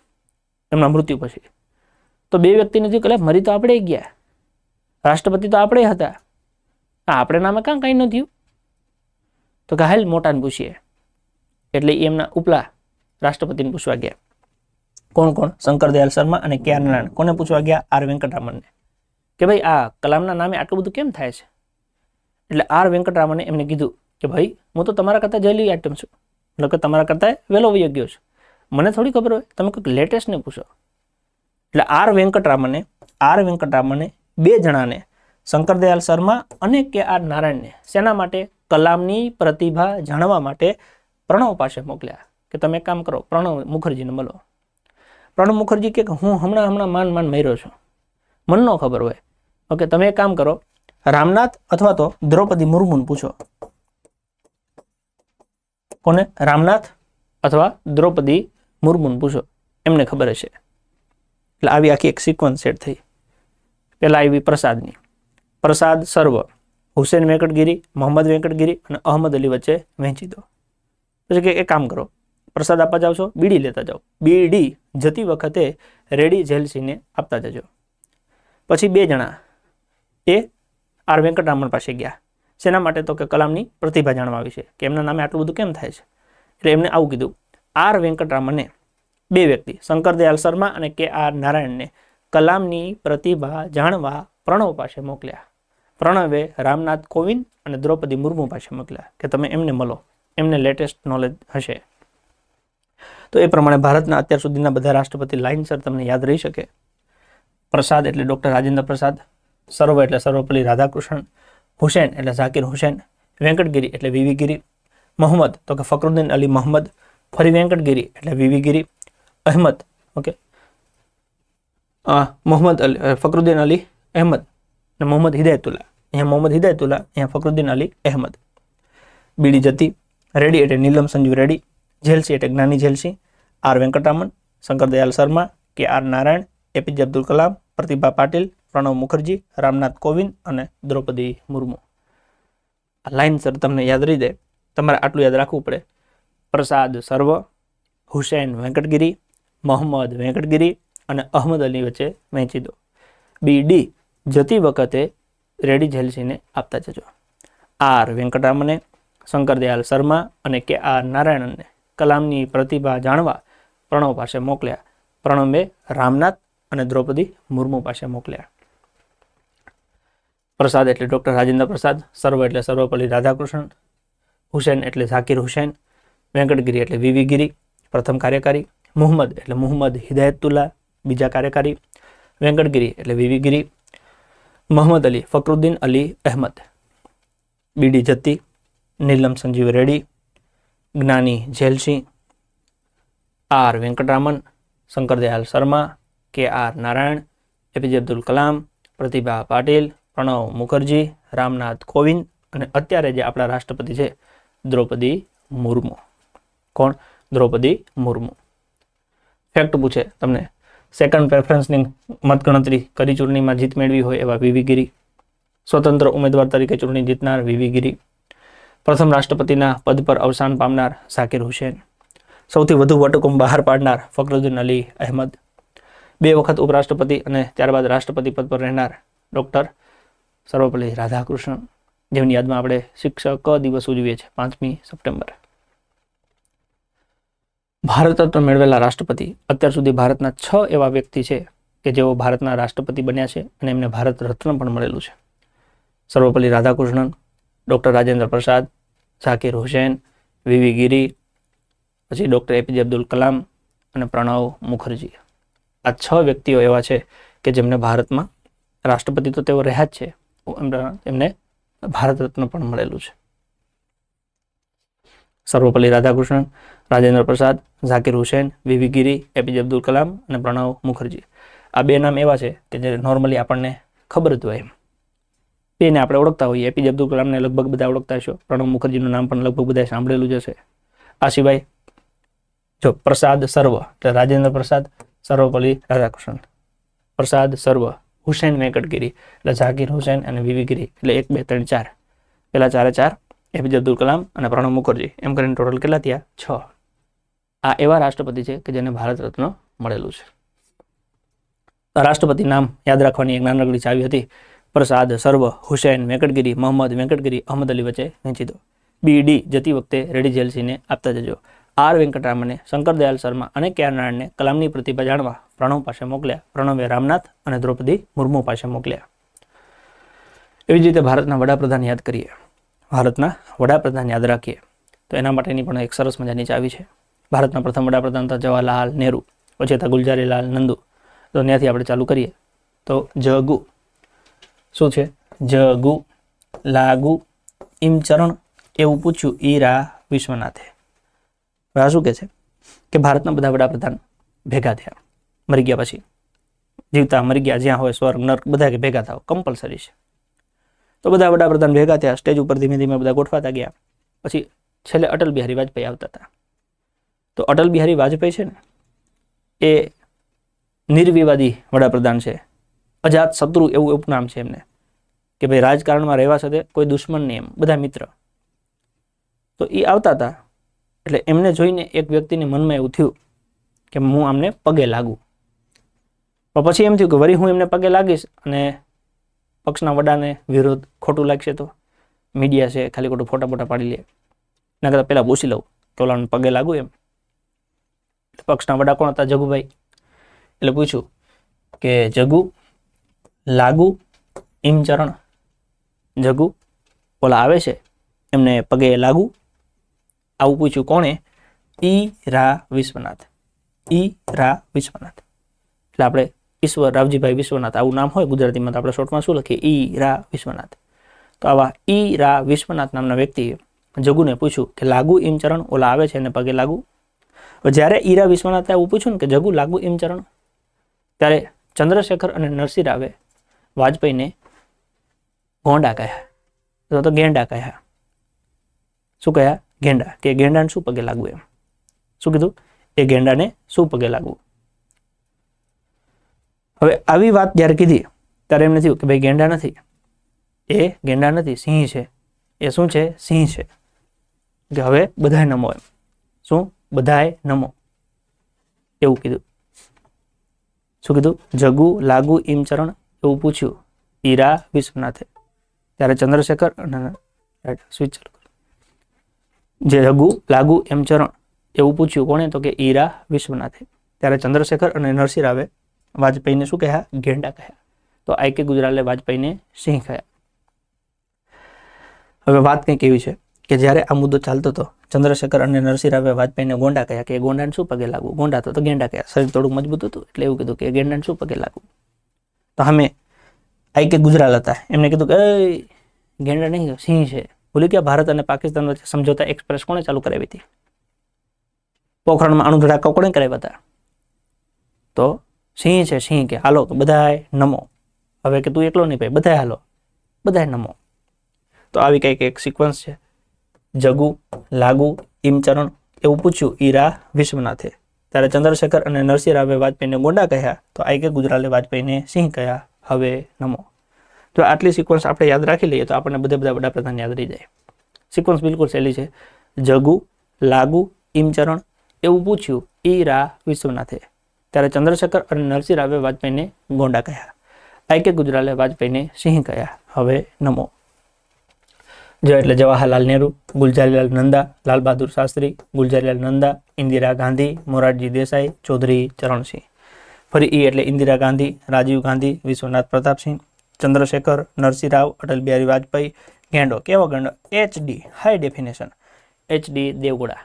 એમના મૃત્યુ પછી તો બે વ્યક્તિને થયું કે મરી તો આપણે ગયા રાષ્ટ્રપતિ તો આપણે હતા આપણે નામે કાં કંઈ ન થયું તો કે હાલ મોટાને પૂછીએ એટલે એમના ઉપલા રાષ્ટ્રપતિને પૂછવા ગયા કોણ કોણ શંકર દયાલ શર્મા અને કે નારાયણ કોને પૂછવા ગયા આર વેંકટરામનને કે ભાઈ આ કલામના નામે આટલું બધું કેમ થાય છે એટલે આર વેંકટરામને એમને કીધું કે ભાઈ હું તો તમારા કરતાં જયલી આઈટમ છું મતલબ કે તમારા કરતાં વહેલો વયો ગયો છું મને થોડી ખબર હોય તમે કંઈક લેટેસ્ટને પૂછો એટલે આર વેંકટરામને આર વેંકટરામને બે જણાને શંકરદયાલ શર્મા અને કે આર નારાયણને શેના માટે કલામની પ્રતિભા જાણવા માટે પ્રણવ પાસે મોકલ્યા કે તમે કામ કરો પ્રણવ મુખર્જીને મળો પ્રણવ મુખર્જી કે હું હમણાં હમણાં માન માન મર્યો છું મન ન ખબર હોય ઓકે તમે એક કામ કરો રામનાથ અથવા તો દ્રૌપદી મુર્મુને પૂછો કોને રામનાથ અથવા દ્રૌપદી મુર્મુને પૂછો એમને ખબર હશે એટલે આવી આખી એક સિક્વન્સ સેટ થઈ પહેલાં આવી પ્રસાદની પ્રસાદ સર્વ હુસેન વેંકટગીરી મોહમ્મદ વેંકટગીરી અને અહમદ અલી વચ્ચે વહેંચી દો પછી કે એ કામ કરો પ્રસાદ આપવા જાઓ છો બીડી લેતા જાઓ બીડી જતી વખતે રેડી જેલસીને આપતા જજો પછી બે જણા એ આર વેંકટરામણ પાસે ગયા શેના માટે તો કે કલામની પ્રતિભા જાણવા આવી છે કે એમના નામે આટલું બધું કેમ થાય છે એટલે એમને આવું કીધું આર વેંકટરામને બે વ્યક્તિ શંકરદયાલ શર્મા અને કે આર નારાયણને કલામની પ્રતિભા જાણવા પ્રણવ પાસે મોકલ્યા પ્રણવે રામનાથ કોવિંદ અને દ્રૌપદી મુર્મુ પાસે મોકલ્યા કે તમે એમને મળો એમને લેટેસ્ટ નોલેજ હશે તો એ પ્રમાણે ભારતના અત્યાર સુધીના બધા રાષ્ટ્રપતિ લાઇનસર તમને યાદ રહી શકે પ્રસાદ એટલે ડૉક્ટર રાજેન્દ્ર પ્રસાદ સરોવર એટલે સર્વપલ્લી રાધાકૃષ્ણન હુસેન એટલે ઝાકીર હુસેન વેંકટગીરી એટલે વિવીગીરી મોહમ્મદ તો કે ફકરુદ્દીન અલી મોહમ્મદ ફરી વેંકટગીરી એટલે વિવીગીરી અહેમદ ઓકે મોહમ્મદ અલી ફકરુદ્દીન અલી અહેમદ અને મોહમ્મદ હિદાયતુલ્લા અહીંયા મોહમ્મદ હિદાયતુલ્લા અહીંયા ફકરુદ્દીન અલી અહેમદ બીડી જતી રેડી એટલે નીલમ સંજુ રેડી જેલસી એટલે જ્ઞાની જેલસી આર વેંકટરામન દયાલ શર્મા કે આર નારાયણ એપીજે અબ્દુલ કલામ પ્રતિભા પાટીલ પ્રણવ મુખર્જી રામનાથ કોવિંદ અને દ્રૌપદી મુર્મુ આ લાઈન સર તમને યાદ રહી દે તમારે આટલું યાદ રાખવું પડે પ્રસાદ સર્વ હુસૈન વેંકટગીરી મોહમ્મદ વેંકટગીરી અને અહમદ અલી વચ્ચે વહેંચી દો બી ડી જતી વખતે રેડી જેલસીને આપતા જજો આર વેંકટરામને શંકરદયાલ શર્મા અને કે આર નારાયણનને કલામની પ્રતિભા જાણવા પ્રણવ પાસે મોકલ્યા પ્રણવે રામનાથ અને દ્રૌપદી મુર્મુ પાસે મોકલ્યા પ્રસાદ એટલે ડૉક્ટર રાજેન્દ્ર પ્રસાદ સર્વ એટલે સર્વપલ્લી રાધાકૃષ્ણ હુસેન એટલે ઝાકીર હુસેન વેંકટગીરી એટલે વિવીગીરી પ્રથમ કાર્યકારી મુહમ્મદ એટલે મુહમ્મદ હિદાયતુલ્લા બીજા કાર્યકારી વેંકટગીરી એટલે વિવીગીરી મોહમ્મદ અલી ફકરુદ્દીન અલી અહેમદ બીડી જત્તી નીલમ સંજીવ રેડ્ડી જ્ઞાની ઝેલસિંહ આર વેંકટરામન શંકરદયાલ શર્મા કે આર નારાયણ એપીજે અબ્દુલ કલામ પ્રતિભા પાટીલ પ્રણવ મુખર્જી રામનાથ કોવિંદ અને અત્યારે જે આપણા રાષ્ટ્રપતિ છે દ્રૌપદી મુર્મુ કોણ દ્રૌપદી મુર્મુ ફેક્ટ પૂછે તમને સેકન્ડ પ્રેફરન્સની મતગણતરી કરી ચૂંટણીમાં જીત મેળવી હોય એવા વીવી ગીરી સ્વતંત્ર ઉમેદવાર તરીકે ચૂંટણી જીતનાર વીવી ગીરી પ્રથમ રાષ્ટ્રપતિના પદ પર અવસાન પામનાર ઝાકિર હુસેન સૌથી વધુ વટહુકમ બહાર પાડનાર ફકરુદ્દીન અલી અહેમદ બે વખત ઉપરાષ્ટ્રપતિ અને ત્યારબાદ રાષ્ટ્રપતિ પદ પર રહેનાર ડૉક્ટર સર્વપલ્લી રાધાકૃષ્ણન જેમની યાદમાં આપણે શિક્ષક દિવસ ઉજવીએ છીએ પાંચમી સપ્ટેમ્બર ભારત રત્ન મેળવેલા રાષ્ટ્રપતિ અત્યાર સુધી ભારતના છ એવા વ્યક્તિ છે કે જેઓ ભારતના રાષ્ટ્રપતિ બન્યા છે અને એમને ભારત રત્ન પણ મળેલું છે સર્વપલ્લી રાધાકૃષ્ણન ડૉક્ટર રાજેન્દ્ર પ્રસાદ ઝાકીર હુસેન વીવી ગીરી પછી ડૉક્ટર એપીજે અબ્દુલ કલામ અને પ્રણવ મુખર્જી આ છ વ્યક્તિઓ એવા છે કે જેમને ભારતમાં રાષ્ટ્રપતિ તો તેઓ રહ્યા જ છે એમને ભારત રત્ન પણ મળેલું છે સર્વપલ્લી રાધાકૃષ્ણન રાજેન્દ્ર પ્રસાદ ઝાકીર હુસેન વિવી ગીરી એપીજે અબ્દુલ કલામ અને પ્રણવ મુખર્જી આ બે નામ એવા છે કે જે નોર્મલી આપણને ખબર જ હોય એમ તેને આપણે ઓળખતા હોઈએ એપીજે અબ્દુલ કલામને લગભગ બધા ઓળખતા છો પ્રણવ મુખર્જીનું નામ પણ લગભગ બધા સાંભળેલું જ હશે આ સિવાય જો પ્રસાદ સર્વ એટલે રાજેન્દ્ર પ્રસાદ સર્વપલ્લી રાધાકૃષ્ણન પ્રસાદ સર્વ હુસૈન વેંકટગીરી એટલે ઝાકીર હુસૈન અને વિવીગીરી એટલે એક બે ત્રણ ચાર પેલા ચારે ચાર એપીજે અબ્દુલ કલામ અને પ્રણવ મુખર્જી એમ કરીને ટોટલ કેટલા થયા છ આ એવા રાષ્ટ્રપતિ છે કે જેને ભારત રત્ન મળેલું છે રાષ્ટ્રપતિ નામ યાદ રાખવાની એક નાનકડી ચાવી હતી પ્રસાદ સર્વ હુસૈન વેંકટગીરી મોહમ્મદ વેંકટગીરી અહમદ અલી વચ્ચે વહેંચી દો બી ડી જતી વખતે રેડી જેલસીને આપતા જજો આર વેંકટરામને શંકરદયાલ શર્મા અને કે નારાયણને કલામની પ્રતિભા જાણવા પ્રણવ પાસે મોકલ્યા પ્રણવે રામનાથ અને દ્રૌપદી મુર્મુ પાસે મોકલ્યા એવી જ રીતે ભારતના વડાપ્રધાન યાદ કરીએ ભારતના વડાપ્રધાન યાદ રાખીએ તો એના માટેની પણ એક સરસ મજાની ચાવી છે ભારતના પ્રથમ વડાપ્રધાન હતા જવાહરલાલ નહેરુ પછી હતા ગુલજારીલાલ નંદુ તો ત્યાંથી આપણે ચાલુ કરીએ તો જગુ શું છે જગુ લાગુ ચરણ એવું પૂછ્યું ઈરા વિશ્વનાથે રા શું કે છે કે ભારતના બધા વડાપ્રધાન ભેગા થયા મરી ગયા પછી જીવતા મરી ગયા જ્યાં હોય સ્વર્ગ નર્ક બધા ભેગા થાવ કમ્પલસરી છે તો બધા વડાપ્રધાન ભેગા થયા સ્ટેજ ઉપર ધીમે ધીમે બધા ગોઠવાતા ગયા પછી છેલ્લે અટલ બિહારી વાજપેયી આવતા હતા તો અટલ બિહારી વાજપેયી છે ને એ નિર્વિવાદી વડાપ્રધાન છે અજાત શત્રુ એવું ઉપનામ છે એમને કે ભાઈ રાજકારણમાં રહેવા સાથે કોઈ દુશ્મન નહીં એમ બધા મિત્ર તો એ આવતા હતા એટલે એમને જોઈને એક વ્યક્તિને મનમાં એવું થયું કે હું આમને પગે લાગુ પણ પછી એમ થયું કે વળી હું એમને પગે લાગીશ અને પક્ષના વડાને વિરોધ ખોટું લાગશે તો મીડિયા છે ખાલી ખોટું ફોટા ફોટા પાડી લે એના કરતાં પહેલાં પૂછી લઉં કે ઓલાને પગે લાગુ એમ પક્ષના વડા કોણ હતા જગુભાઈ એટલે પૂછ્યું કે જગુ લાગુ ચરણ જગુ ઓલા આવે છે એમને પગે લાગુ આવું પૂછ્યું કોણે ઈ રા વિશ્વનાથ ઈ રા વિશ્વનાથ એટલે આપણે ઈશ્વર રાવજીભાઈ વિશ્વનાથ આવું નામ હોય ગુજરાતીમાં તો આપણે શોર્ટમાં શું લખીએ ઈ રા વિશ્વનાથ તો આવા ઈ રા વિશ્વનાથ નામના વ્યક્તિએ જગુને પૂછ્યું કે લાગુ ઇમચરણ ઓલા આવે છે એને પગે લાગુ જ્યારે ઈરા વિશ્વનાથે આવું પૂછ્યું ને કે જગુ લાગુ ઇમચરણ ત્યારે ચંદ્રશેખર અને નરસિંહ રાવે વાજપેયીને ગોંડા કહ્યા અથવા તો ગેંડા કહ્યા શું કહ્યા ગેંડા કે ગેંડાને શું પગે લાગવું એમ શું કીધું એ ગેંડાને શું પગે લાગવું હવે આવી વાત જ્યારે કીધી ત્યારે એમ નથી કે ભાઈ ગેંડા નથી એ ગેંડા નથી સિંહ છે એ શું છે સિંહ છે કે હવે બધાએ નમો એમ શું બધાએ નમો એવું કીધું શું કીધું જગુ લાગુ ઇમ ચરણ એવું પૂછ્યું ઈરા વિશ્વનાથે ત્યારે ચંદ્રશેખર રાઈટ સ્વિચ જે રઘુ લાગુ એમ ચરણ એવું પૂછ્યું કોણે તો કે ઈરા વિશ્વનાથે ત્યારે ચંદ્રશેખર અને નરસિંહ રાવે વાજપેયીને શું કહ્યા ગેંડા કહ્યા તો આઈ કે ગુજરાલે વાજપેયીને સિંહ કહ્યા હવે વાત કંઈક એવી છે કે જ્યારે આ મુદ્દો ચાલતો હતો ચંદ્રશેખર અને નરસિંહ રાવે વાજપેયીને ગોંડા કહ્યા કે ગોંડાને શું પગે લાગવું ગોંડા તો ગેંડા કહ્યા શરીર થોડું મજબૂત હતું એટલે એવું કીધું કે ગેંડાને શું પગે લાગવું તો હમે આઈ કે ગુજરાત હતા એમને કીધું કે ગેંડા નહીં સિંહ છે ભૂલી ગયા ભારત અને પાકિસ્તાન વચ્ચે સમજોતા એક્સપ્રેસ કોણે ચાલુ કરાવી હતી પોખરણમાં અણુ ધડાકાઓ કોણે કરાવ્યા હતા તો સિંહ છે સિંહ કે હાલો તો બધાય નમો હવે કે તું એકલો નહીં ભાઈ બધાય હાલો બધાય નમો તો આવી કંઈક એક સિક્વન્સ છે જગુ લાગુ ઇમચરણ એવું પૂછ્યું ઈરા વિશ્વનાથે ત્યારે ચંદ્રશેખર અને નરસિંહ રાવે વાજપેયીને ગોંડા કહ્યા તો આઈકે ગુજરાતે ગુજરાલે વાજપેયીને સિંહ કહ્યા હવે નમો તો આટલી સિક્વન્સ આપણે યાદ રાખી લઈએ તો આપણને બધા બધા વડાપ્રધાન યાદ રહી જાય સિક્વન્સ બિલકુલ સહેલી છે જગુ લાગુ ઇમચરણ એવું પૂછ્યું રા વિશ્વનાથે ત્યારે ચંદ્રશેખર અને નરસિંહ રાવે વાજપેયીને ગોંડા કહ્યા આઈકે કે ગુજરાલે વાજપેયીને સિંહ કહ્યા હવે નમો જ એટલે જવાહરલાલ નહેરુ ગુલજારીલાલ નંદા લાલ બહાદુર શાસ્ત્રી ગુલજારીલાલ નંદા ઇન્દિરા ગાંધી મોરારજી દેસાઈ ચૌધરી ચરણસિંહ ફરી ઈ એટલે ઇન્દિરા ગાંધી રાજીવ ગાંધી વિશ્વનાથ પ્રતાપસિંહ ચંદ્રશેખર નરસિંહ રાવ અટલ બિહારી વાજપેયી ગેંડો કેવો ગેંડો HD high definition HD Devegowda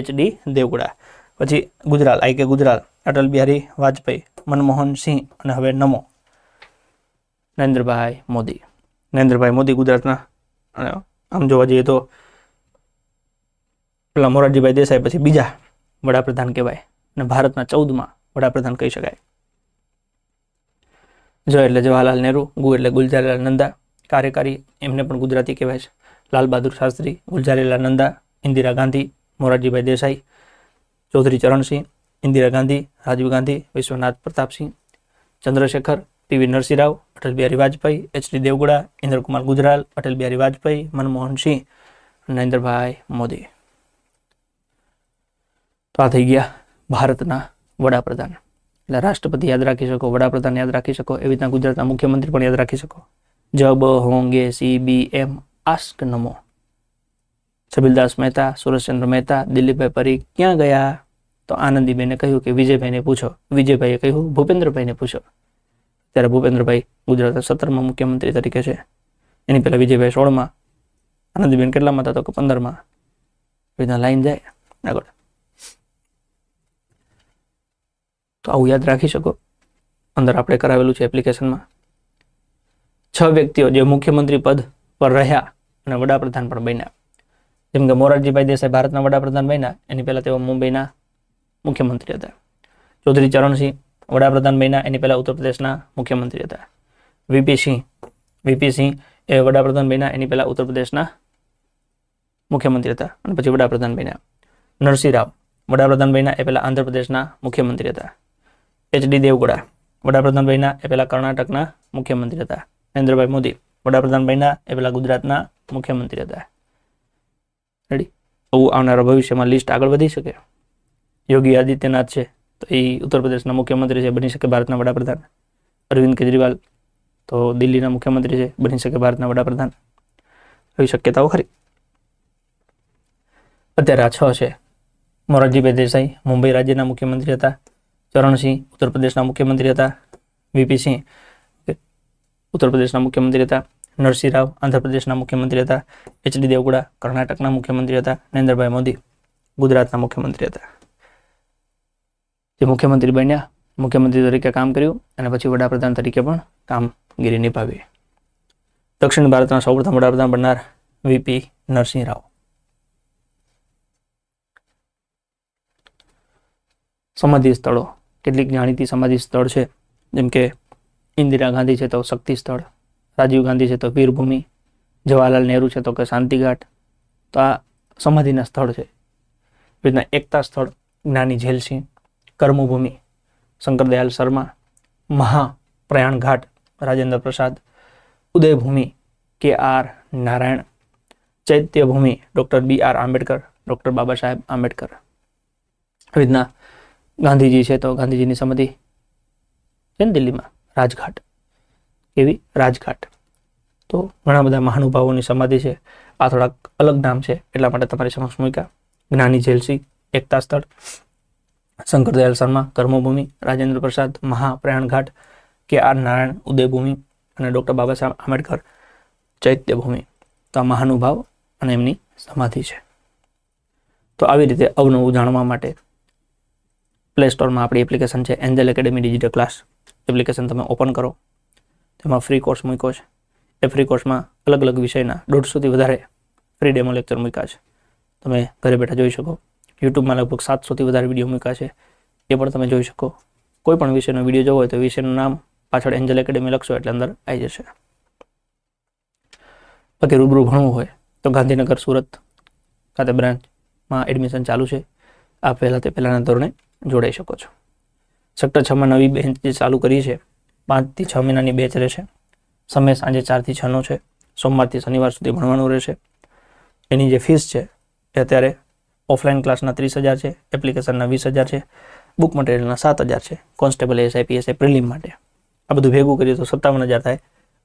HD Devegowda પછી ગુજરાલ આઈ કે ગુજરાલ અટલ બિહારી વાજપેયી મનમોહન સિંહ અને હવે નમો નરેન્દ્રભાઈ મોદી નરેન્દ્રભાઈ મોદી ગુજરાતના અને આમ જોવા જઈએ તો પેલા મોરારજીભાઈ દેસાઈ પછી બીજા વડાપ્રધાન કહેવાય અને ભારતના ચૌદમાં વડાપ્રધાન કહી શકાય જ એટલે જવાહરલાલ નહેરુ ગુ એટલે ગુલઝારીલાલ નંદા કાર્યકારી એમને પણ ગુજરાતી કહેવાય છે લાલ બહાદુર શાસ્ત્રી ગુલઝારીલાલ નંદા ઇન્દિરા ગાંધી મોરારજીભાઈ દેસાઈ ચૌધરી ચરણસિંહ ઇન્દિરા ગાંધી રાજીવ ગાંધી વિશ્વનાથ પ્રતાપસિંહ ચંદ્રશેખર पीवी नरसिंह राव अटल बिहारी वाजपेयी एच डी देवगुड़ा इंद्र कुमार गुजराल अटल बिहारी वाजपेयी मनमोहन सिंह नरेंद्र भाई मोदी तो आ गया भारत वधान राष्ट्रपति याद रखी सको वधान याद रखी सको ए रीतना गुजरात मुख्यमंत्री याद रखी सको जब होंगे सी बी एम आस्क नमो छबीलदास मेहता सुरेश चंद्र मेहता दिलीप भाई परी क्या गया तो आनंदी बेने कहू कि विजय भाई ने पूछो विजय भाई कहू भूपेन्द्र भाई ने पूछो ત્યારે ભૂપેન્દ્રભાઈ ગુજરાતના સત્તરમાં મુખ્યમંત્રી તરીકે છે એની પહેલાં વિજયભાઈ સોળમાં આનંદીબેન કેટલામાં હતા તો કે પંદરમાં એવી લાઈન જાય આગળ તો આવું યાદ રાખી શકો અંદર આપણે કરાવેલું છે એપ્લિકેશનમાં છ વ્યક્તિઓ જે મુખ્યમંત્રી પદ પર રહ્યા અને વડાપ્રધાન પણ બન્યા જેમ કે મોરારજીભાઈ દેસાઈ ભારતના વડાપ્રધાન બન્યા એની પહેલાં તેઓ મુંબઈના મુખ્યમંત્રી હતા ચૌધરી ચરણસિંહ વડાપ્રધાન બન્યા એની પહેલાં ઉત્તર મુખ્યમંત્રી હતા વીપી સિંહ વીપી સિંહ એ વડાપ્રધાન બન્યા એની પહેલાં ઉત્તર મુખ્યમંત્રી હતા અને પછી વડાપ્રધાન બન્યા નરસિંહ રાવ વડાપ્રધાન બન્યા એ પહેલાં આંધ્રપ્રદેશના મુખ્યમંત્રી હતા એચડી ડી દેવગોડા વડાપ્રધાન બન્યા એ પહેલાં કર્ણાટકના મુખ્યમંત્રી હતા નરેન્દ્રભાઈ મોદી વડાપ્રધાન બન્યા એ પહેલાં ગુજરાતના મુખ્યમંત્રી હતા રેડી આવું આવનારા ભવિષ્યમાં લિસ્ટ આગળ વધી શકે યોગી આદિત્યનાથ છે तो ये उत्तर प्रदेश मुख्यमंत्री है बनी सके भारत वधान अरविंद केजरीवाल तो दिल्ली मुख्यमंत्री है बनी सके भारत वधान शक्यताओ खरी अत्यार आ छोरजी भाई देसाई मुंबई राज्य मुख्यमंत्री था चरण सिंह उत्तर प्रदेश मुख्यमंत्री था वीपी सिंह उत्तर प्रदेश मुख्यमंत्री था नरसिंह राव आंध्र प्रदेश मुख्यमंत्री था एच डी देवगुड़ा कर्नाटक मुख्यमंत्री था नरेंद्र भाई मोदी गुजरात मुख्यमंत्री था જે મુખ્યમંત્રી બન્યા મુખ્યમંત્રી તરીકે કામ કર્યું અને પછી વડાપ્રધાન તરીકે પણ કામગીરી નિભાવી દક્ષિણ ભારતના સૌપ્રથમ વડાપ્રધાન બનનાર વીપી નરસિંહ રાવ સમાધિ સ્થળો કેટલીક જાણીતી સમાધિ સ્થળ છે જેમ કે ઇન્દિરા ગાંધી છે તો શક્તિ સ્થળ રાજીવ ગાંધી છે તો વીરભૂમિ જવાહરલાલ નહેરુ છે તો કે શાંતિઘાટ તો આ સમાધિના સ્થળ છે રીતના એકતા સ્થળ જ્ઞાની ઝેલસિંહ કર્મભૂમિ શંકરદયાલ Sharma મહાપ્રયાણઘાટ Rajendra Prasad Udaybhumi K R Narayan Chaityabhumi doctor B R Ambedkar doctor Baba Saheb Ambedkar આવી રીતના ગાંધીજી છે તો ગાંધીજીની સમાધિ છે ને દિલ્હીમાં રાજઘાટ એવી રાજઘાટ તો ઘણા બધા મહાનુભાવોની સમાધિ છે આ થોડાક અલગ નામ છે એટલા માટે તમારી સમક્ષ મૂક્યા જ્ઞાની જેલસી એકતા સ્થળ શંકરદયાલ શર્મા કર્મભૂમિ રાજેન્દ્ર પ્રસાદ મહાપ્રયાણઘાટ કે આર નારાયણ ઉદયભૂમિ અને ડૉક્ટર બાબા સાહેબ આંબેડકર ચૈત્યભૂમિ તો આ મહાનુભાવ અને એમની સમાધિ છે તો આવી રીતે અવનવું જાણવા માટે પ્લે સ્ટોરમાં આપણી એપ્લિકેશન છે angel academy digital class application તમે ઓપન કરો તેમાં ફ્રી કોર્સ મૂક્યો છે એ ફ્રી કોર્સમાં અલગ અલગ વિષયના દોઢસોથી વધારે ફ્રી ડેમો લેક્ચર મૂક્યા છે તમે ઘરે બેઠા જોઈ શકો યુટ્યુબમાં લગભગ સાતસોથી વધારે વિડીયો મૂક્યા છે એ પણ તમે જોઈ શકો કોઈ પણ વિષયનો વિડીયો જોવો હોય તો વિષયનું નામ પાછળ એન્જલ એકેડેમી લખશો એટલે અંદર આવી જશે બાકી રૂબરૂ ભણવું હોય તો ગાંધીનગર સુરત ખાતે બ્રાન્ચમાં એડમિશન ચાલુ છે આ પહેલાં તે પહેલાંના ધોરણે જોડાઈ શકો છો સેક્ટર છમાં નવી બેન્ચ જે ચાલુ કરી છે પાંચથી છ મહિનાની બેચ રહેશે સમય સાંજે ચારથી છનો છે સોમવારથી શનિવાર સુધી ભણવાનું રહેશે એની જે ફીસ છે એ અત્યારે ઓફલાઈન ક્લાસના ત્રીસ હજાર છે એપ્લિકેશનના વીસ હજાર છે બુક મટીરિયલના સાત હજાર છે કોન્સ્ટેબલ એસઆઈ પીએસઆઈ પ્રિલિમ માટે આ બધું ભેગું કરીએ તો સત્તાવન હજાર થાય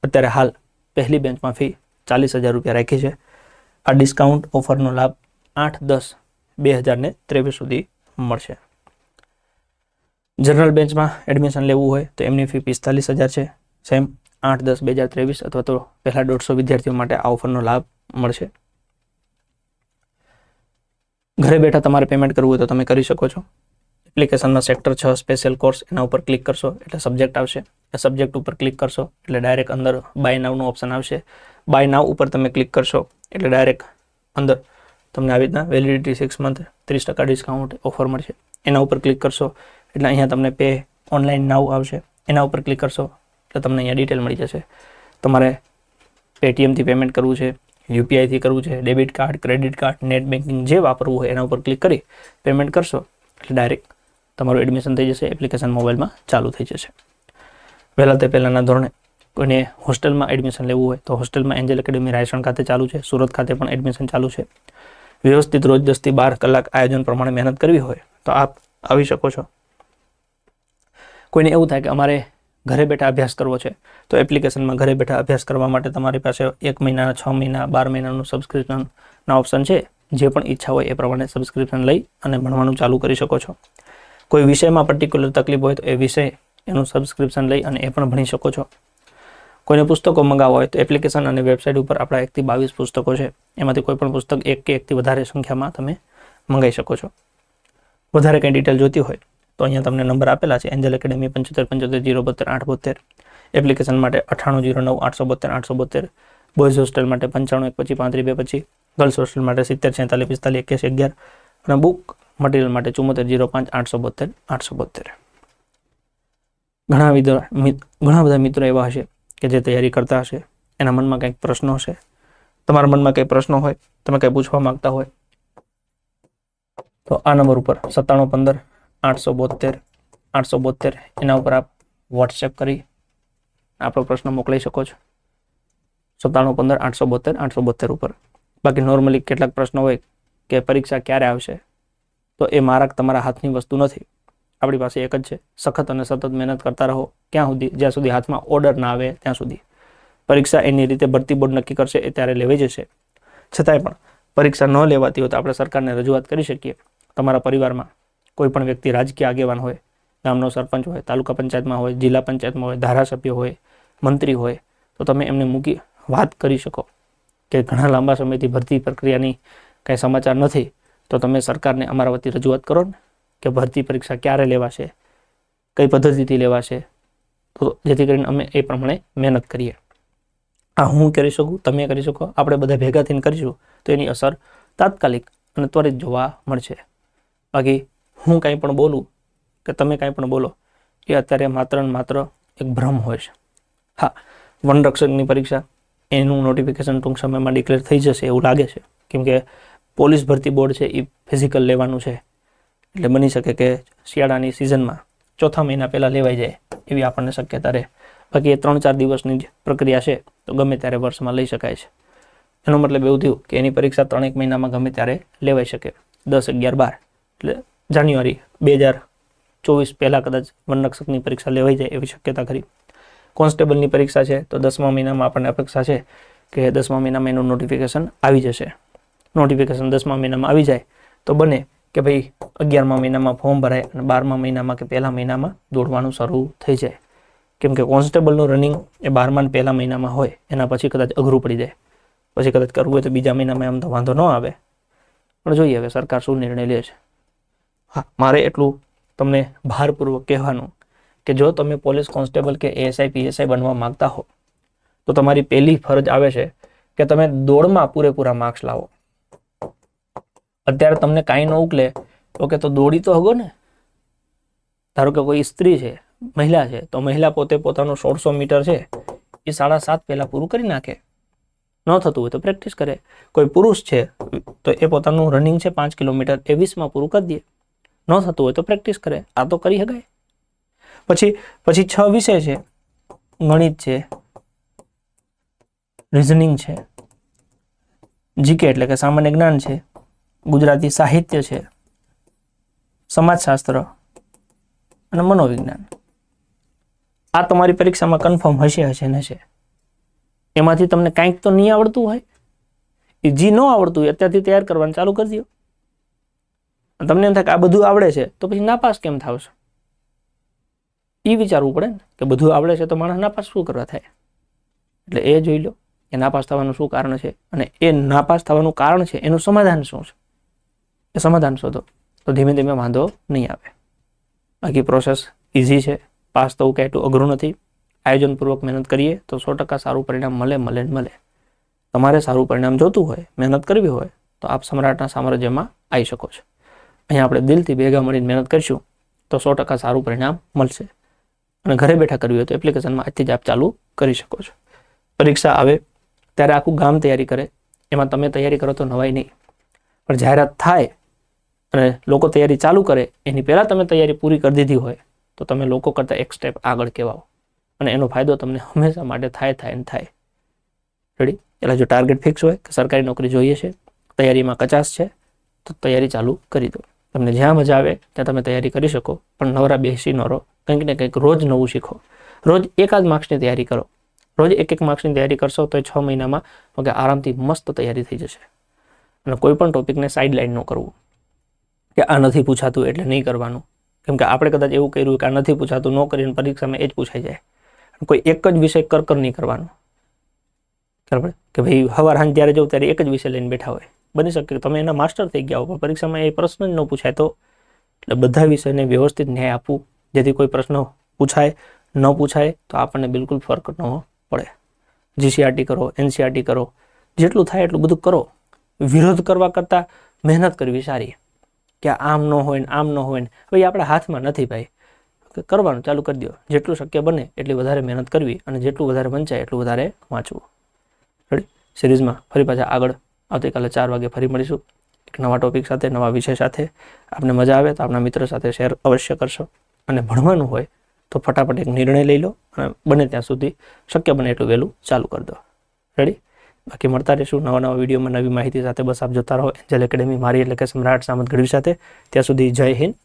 અત્યારે હાલ પહેલી બેન્ચમાં ફી ચાલીસ હજાર રૂપિયા રાખી છે આ ડિસ્કાઉન્ટ ઓફરનો લાભ આઠ દસ બે હજારને ત્રેવીસ સુધી મળશે જનરલ બેન્ચમાં એડમિશન લેવું હોય તો એમની ફી પિસ્તાલીસ હજાર છે સેમ આઠ દસ બે હજાર ત્રેવીસ અથવા તો પહેલાં દોઢસો વિદ્યાર્થીઓ માટે આ ઓફરનો લાભ મળશે ઘરે બેઠા તમારે પેમેન્ટ કરવું હોય તો તમે કરી શકો છો એપ્લિકેશનના સેક્ટર છ સ્પેશિયલ કોર્સ એના ઉપર ક્લિક કરશો એટલે સબ્જેક્ટ આવશે એટલે સબ્જેક્ટ ઉપર ક્લિક કરશો એટલે ડાયરેક્ટ અંદર બાય નાવનું ઓપ્શન આવશે બાય નાવ ઉપર તમે ક્લિક કરશો એટલે ડાયરેક્ટ અંદર તમને આવી રીતના વેલિડિટી સિક્સ મંથ ત્રીસ ટકા ડિસ્કાઉન્ટ ઓફર મળશે એના ઉપર ક્લિક કરશો એટલે અહીંયા તમને પે ઓનલાઈન નાવ આવશે એના ઉપર ક્લિક કરશો એટલે તમને અહીંયા ડિટેલ મળી જશે તમારે પેટીએમથી પેમેન્ટ કરવું છે યુપીઆઈથી કરવું છે debit card credit card net banking જે વાપરવું હોય એના ઉપર ક્લિક કરી પેમેન્ટ કરશો એટલે ડાયરેક્ટ તમારું એડમિશન થઈ જશે એપ્લિકેશન મોબાઈલમાં ચાલુ થઈ જશે પહેલાં તે પહેલાંના ધોરણે કોઈને હોસ્ટેલમાં એડમિશન લેવું હોય તો હોસ્ટેલમાં એન્જલ એકેડેમી રાયસણ ખાતે ચાલુ છે સુરત ખાતે પણ એડમિશન ચાલુ છે વ્યવસ્થિત રોજ દસથી બાર કલાક આયોજન પ્રમાણે મહેનત કરવી હોય તો આપ આવી શકો છો કોઈને એવું થાય કે અમારે ઘરે બેઠા અભ્યાસ કરવો છે તો એપ્લિકેશનમાં ઘરે બેઠા અભ્યાસ કરવા માટે તમારી પાસે એક મહિના છ મહિના બાર મહિનાનું સબસ્ક્રિપ્શનના ઓપ્શન છે જે પણ ઈચ્છા હોય એ પ્રમાણે સબસ્ક્રિપ્શન લઈ અને ભણવાનું ચાલુ કરી શકો છો કોઈ વિષયમાં પર્ટિક્યુલર તકલીફ હોય તો એ વિષય એનું સબસ્ક્રિપ્શન લઈ અને એ પણ ભણી શકો છો કોઈને પુસ્તકો મંગાવવા હોય તો એપ્લિકેશન અને વેબસાઇટ ઉપર આપણા એકથી બાવીસ પુસ્તકો છે એમાંથી કોઈ પણ પુસ્તક એક કે એકથી વધારે સંખ્યામાં તમે મંગાવી શકો છો વધારે કંઈ ડિટેલ જોતી હોય તો અહીંયા તમને નંબર આપેલા છે એન્જલ એકેડેમી પંચોતેર પંચોતેર જીરો બોતેર આઠ બોતેર એપ્લિકેશન માટે અઠાણું જીરો નવ આઠસો બોતેર આઠસો બોતેર બોયઝ હોસ્ટેલ માટે પંચાણું એક પછી પાંત્રીસ બે પછી ગર્લ્સ હોસ્ટેલ માટે સિત્તેર છેતાલીસ પિસ્તાલીસ એક્યાસી અગિયાર અને બુક મટીરિયલ માટે ચુમ્મોતેર જીરો પાંચ આઠસો બોતેર આઠસો બોતેર ઘણા ઘણા બધા મિત્રો એવા હશે કે જે તૈયારી કરતા હશે એના મનમાં કંઈક પ્રશ્નો હશે તમારા મનમાં કંઈ પ્રશ્નો હોય તમે કંઈ પૂછવા માગતા હોય તો આ નંબર ઉપર સત્તાણું પંદર આઠસો બોતેર આઠસો બોતેર એના ઉપર આપ વોટ્સએપ કરી આપણો પ્રશ્ન મોકલી શકો છો સત્તાણું પંદર આઠસો બોતેર આઠસો બોતેર ઉપર બાકી નોર્મલી કેટલાક પ્રશ્નો હોય કે પરીક્ષા ક્યારે આવશે તો એ મારક તમારા હાથની વસ્તુ નથી આપણી પાસે એક જ છે સખત અને સતત મહેનત કરતા રહો ક્યાં સુધી જ્યાં સુધી હાથમાં ઓર્ડર ના આવે ત્યાં સુધી પરીક્ષા એની રીતે ભરતી બોર્ડ નક્કી કરશે એ ત્યારે લેવાઈ જશે છતાંય પણ પરીક્ષા ન લેવાતી હોય તો આપણે સરકારને રજૂઆત કરી શકીએ તમારા પરિવારમાં કોઈપણ વ્યક્તિ રાજકીય આગેવાન હોય ગામનો સરપંચ હોય તાલુકા પંચાયતમાં હોય જિલ્લા પંચાયતમાં હોય ધારાસભ્ય હોય મંત્રી હોય તો તમે એમને મૂકી વાત કરી શકો કે ઘણા લાંબા સમયથી ભરતી પ્રક્રિયાની કાંઈ સમાચાર નથી તો તમે સરકારને અમારા વતી રજૂઆત કરો ને કે ભરતી પરીક્ષા ક્યારે લેવાશે કઈ પદ્ધતિથી લેવાશે તો જેથી કરીને અમે એ પ્રમાણે મહેનત કરીએ આ હું કરી શકું તમે કરી શકો આપણે બધા ભેગા થઈને કરીશું તો એની અસર તાત્કાલિક અને ત્વરિત જોવા મળશે બાકી હું કાંઈ પણ બોલું કે તમે કાંઈ પણ બોલો એ અત્યારે માત્ર ને માત્ર એક ભ્રમ હોય છે હા વનરક્ષકની પરીક્ષા એનું નોટિફિકેશન ટૂંક સમયમાં ડિક્લેર થઈ જશે એવું લાગે છે કેમકે પોલીસ ભરતી બોર્ડ છે એ ફિઝિકલ લેવાનું છે એટલે બની શકે કે શિયાળાની સિઝનમાં ચોથા મહિના પહેલાં લેવાઈ જાય એવી આપણને શક્યતા રહે બાકી એ ત્રણ ચાર દિવસની જ પ્રક્રિયા છે તો ગમે ત્યારે વર્ષમાં લઈ શકાય છે એનો મતલબ એવું થયું કે એની પરીક્ષા ત્રણેક મહિનામાં ગમે ત્યારે લેવાઈ શકે દસ અગિયાર બાર એટલે જાન્યુઆરી બે હજાર ચોવીસ પહેલાં કદાચ વનરક્ષકની પરીક્ષા લેવાઈ જાય એવી શક્યતા ખરી કોન્સ્ટેબલની પરીક્ષા છે તો દસમા મહિનામાં આપણને અપેક્ષા છે કે દસમા મહિનામાં એનું નોટિફિકેશન આવી જશે નોટિફિકેશન દસમા મહિનામાં આવી જાય તો બને કે ભાઈ અગિયારમા મહિનામાં ફોર્મ ભરાય અને બારમા મહિનામાં કે પહેલા મહિનામાં દોડવાનું શરૂ થઈ જાય કેમ કે કોન્સ્ટેબલનું રનિંગ એ બારમા ને પહેલા મહિનામાં હોય એના પછી કદાચ અઘરું પડી જાય પછી કદાચ કરવું હોય તો બીજા મહિનામાં એમ તો વાંધો ન આવે પણ જોઈએ હવે સરકાર શું નિર્ણય લે છે હા મારે એટલું તમને ભારપૂર્વક કહેવાનું કે જો તમે પોલીસ કોન્સ્ટેબલ કે એએસઆઈ પીએસઆઈ બનવા માગતા હો તો તમારી પહેલી ફરજ આવે છે કે તમે દોડમાં પૂરેપૂરા માર્ક્સ લાવો અત્યારે તમને કાંઈ ન ઉકલે ઓકે તો દોડી તો હગો ને ધારો કે કોઈ સ્ત્રી છે મહિલા છે તો મહિલા પોતે પોતાનું સોળસો મીટર છે એ સાડા સાત પહેલાં પૂરું કરી નાખે ન થતું હોય તો પ્રેક્ટિસ કરે કોઈ પુરુષ છે તો એ પોતાનું રનિંગ છે પાંચ કિલોમીટર એ વીસમાં પૂરું કરી દે ન થતું હોય તો પ્રેક્ટિસ કરે આ તો કરી શકાય પછી પછી છ વિષય છે ગણિત છે રિઝનિંગ છે જીકે એટલે કે સામાન્ય જ્ઞાન છે ગુજરાતી સાહિત્ય છે સમાજશાસ્ત્ર અને મનોવિજ્ઞાન આ તમારી પરીક્ષામાં કન્ફર્મ હશે હશે ને હશે એમાંથી તમને કાંઈક તો નહીં આવડતું હોય એ જે ન આવડતું હોય અત્યારથી તૈયાર કરવાનું ચાલુ કરી દો તમને એમ થાય કે આ બધું આવડે છે તો પછી નાપાસ કેમ થાવ એ વિચારવું પડે ને કે બધું આવડે છે તો માણસ નાપાસ શું કરવા થાય એટલે એ જોઈ લો કે નાપાસ થવાનું શું કારણ છે અને એ નાપાસ થવાનું કારણ છે એનું સમાધાન શું છે એ સમાધાન શોધો તો ધીમે ધીમે વાંધો નહીં આવે બાકી પ્રોસેસ ઇઝી છે પાસ થવું કે એટલું અઘરું નથી આયોજનપૂર્વક મહેનત કરીએ તો સો ટકા સારું પરિણામ મળે મળે ને મળે તમારે સારું પરિણામ જોતું હોય મહેનત કરવી હોય તો આપ સમ્રાટના સામ્રાજ્યમાં આવી શકો છો અહીંયા આપણે દિલથી ભેગા મળીને મહેનત કરીશું તો સો ટકા સારું પરિણામ મળશે અને ઘરે બેઠા કરવી હોય તો એપ્લિકેશનમાં આજથી જ આપ ચાલુ કરી શકો છો પરીક્ષા આવે ત્યારે આખું ગામ તૈયારી કરે એમાં તમે તૈયારી કરો તો નવાઈ નહીં પણ જાહેરાત થાય અને લોકો તૈયારી ચાલુ કરે એની પહેલાં તમે તૈયારી પૂરી કરી દીધી હોય તો તમે લોકો કરતાં એક સ્ટેપ આગળ કહેવાઓ અને એનો ફાયદો તમને હંમેશા માટે થાય થાય ને થાય રેડી એટલે જો ટાર્ગેટ ફિક્સ હોય કે સરકારી નોકરી જોઈએ છે તૈયારીમાં કચાશ છે તો તૈયારી ચાલુ કરી દો તમને જ્યાં મજા આવે ત્યાં તમે તૈયારી કરી શકો પણ નવરા બેસી ન રહો કંઈક ને કંઈક રોજ નવું શીખો રોજ એકાદ માર્ક્સની તૈયારી કરો રોજ એક એક માર્ક્સની તૈયારી કરશો તો છ મહિનામાં કે આરામથી મસ્ત તૈયારી થઈ જશે અને કોઈ પણ ટોપિકને લાઇન ન કરવું કે આ નથી પૂછાતું એટલે નહીં કરવાનું કેમ કે આપણે કદાચ એવું કર્યું કે આ નથી પૂછાતું ન કરીને પરીક્ષામાં એ જ પૂછાઈ જાય કોઈ એક જ વિષય કરકર નહીં કરવાનો બરાબર કે ભાઈ હવાર હાંજ જ્યારે જવું ત્યારે એક જ વિષય લઈને બેઠા હોય બની શકે તમે એના માસ્ટર થઈ ગયા હો પણ પરીક્ષામાં એ પ્રશ્ન જ ન પૂછાય તો એટલે બધા વિષયને વ્યવસ્થિત ન્યાય આપવું જેથી કોઈ પ્રશ્ન પૂછાય ન પૂછાય તો આપણને બિલકુલ ફરક ન પડે જીસીઆરટી કરો એનસીઆરટી કરો જેટલું થાય એટલું બધું કરો વિરોધ કરવા કરતાં મહેનત કરવી સારી કે આમ ન હોય ને આમ ન હોય ને હવે આપણા હાથમાં નથી ભાઈ કરવાનું ચાલુ કરી દો જેટલું શક્ય બને એટલી વધારે મહેનત કરવી અને જેટલું વધારે વંચાય એટલું વધારે વાંચવું રેડી સિરીઝમાં ફરી પાછા આગળ આવતીકાલે ચાર વાગે ફરી મળીશું એક નવા ટોપિક સાથે નવા વિષય સાથે આપને મજા આવે તો આપણા મિત્રો સાથે શેર અવશ્ય કરશો અને ભણવાનું હોય તો ફટાફટ એક નિર્ણય લઈ લો અને બને ત્યાં સુધી શક્ય બને એટલું વહેલું ચાલુ કરી દો રેડી બાકી મળતા રહીશું નવા નવા વિડીયોમાં નવી માહિતી સાથે બસ આપ જોતા રહો એન્જલ એકેડેમી મારી એટલે કે સમ્રાટ સામંત ગઢવી સાથે ત્યાં સુધી જય હિન્દ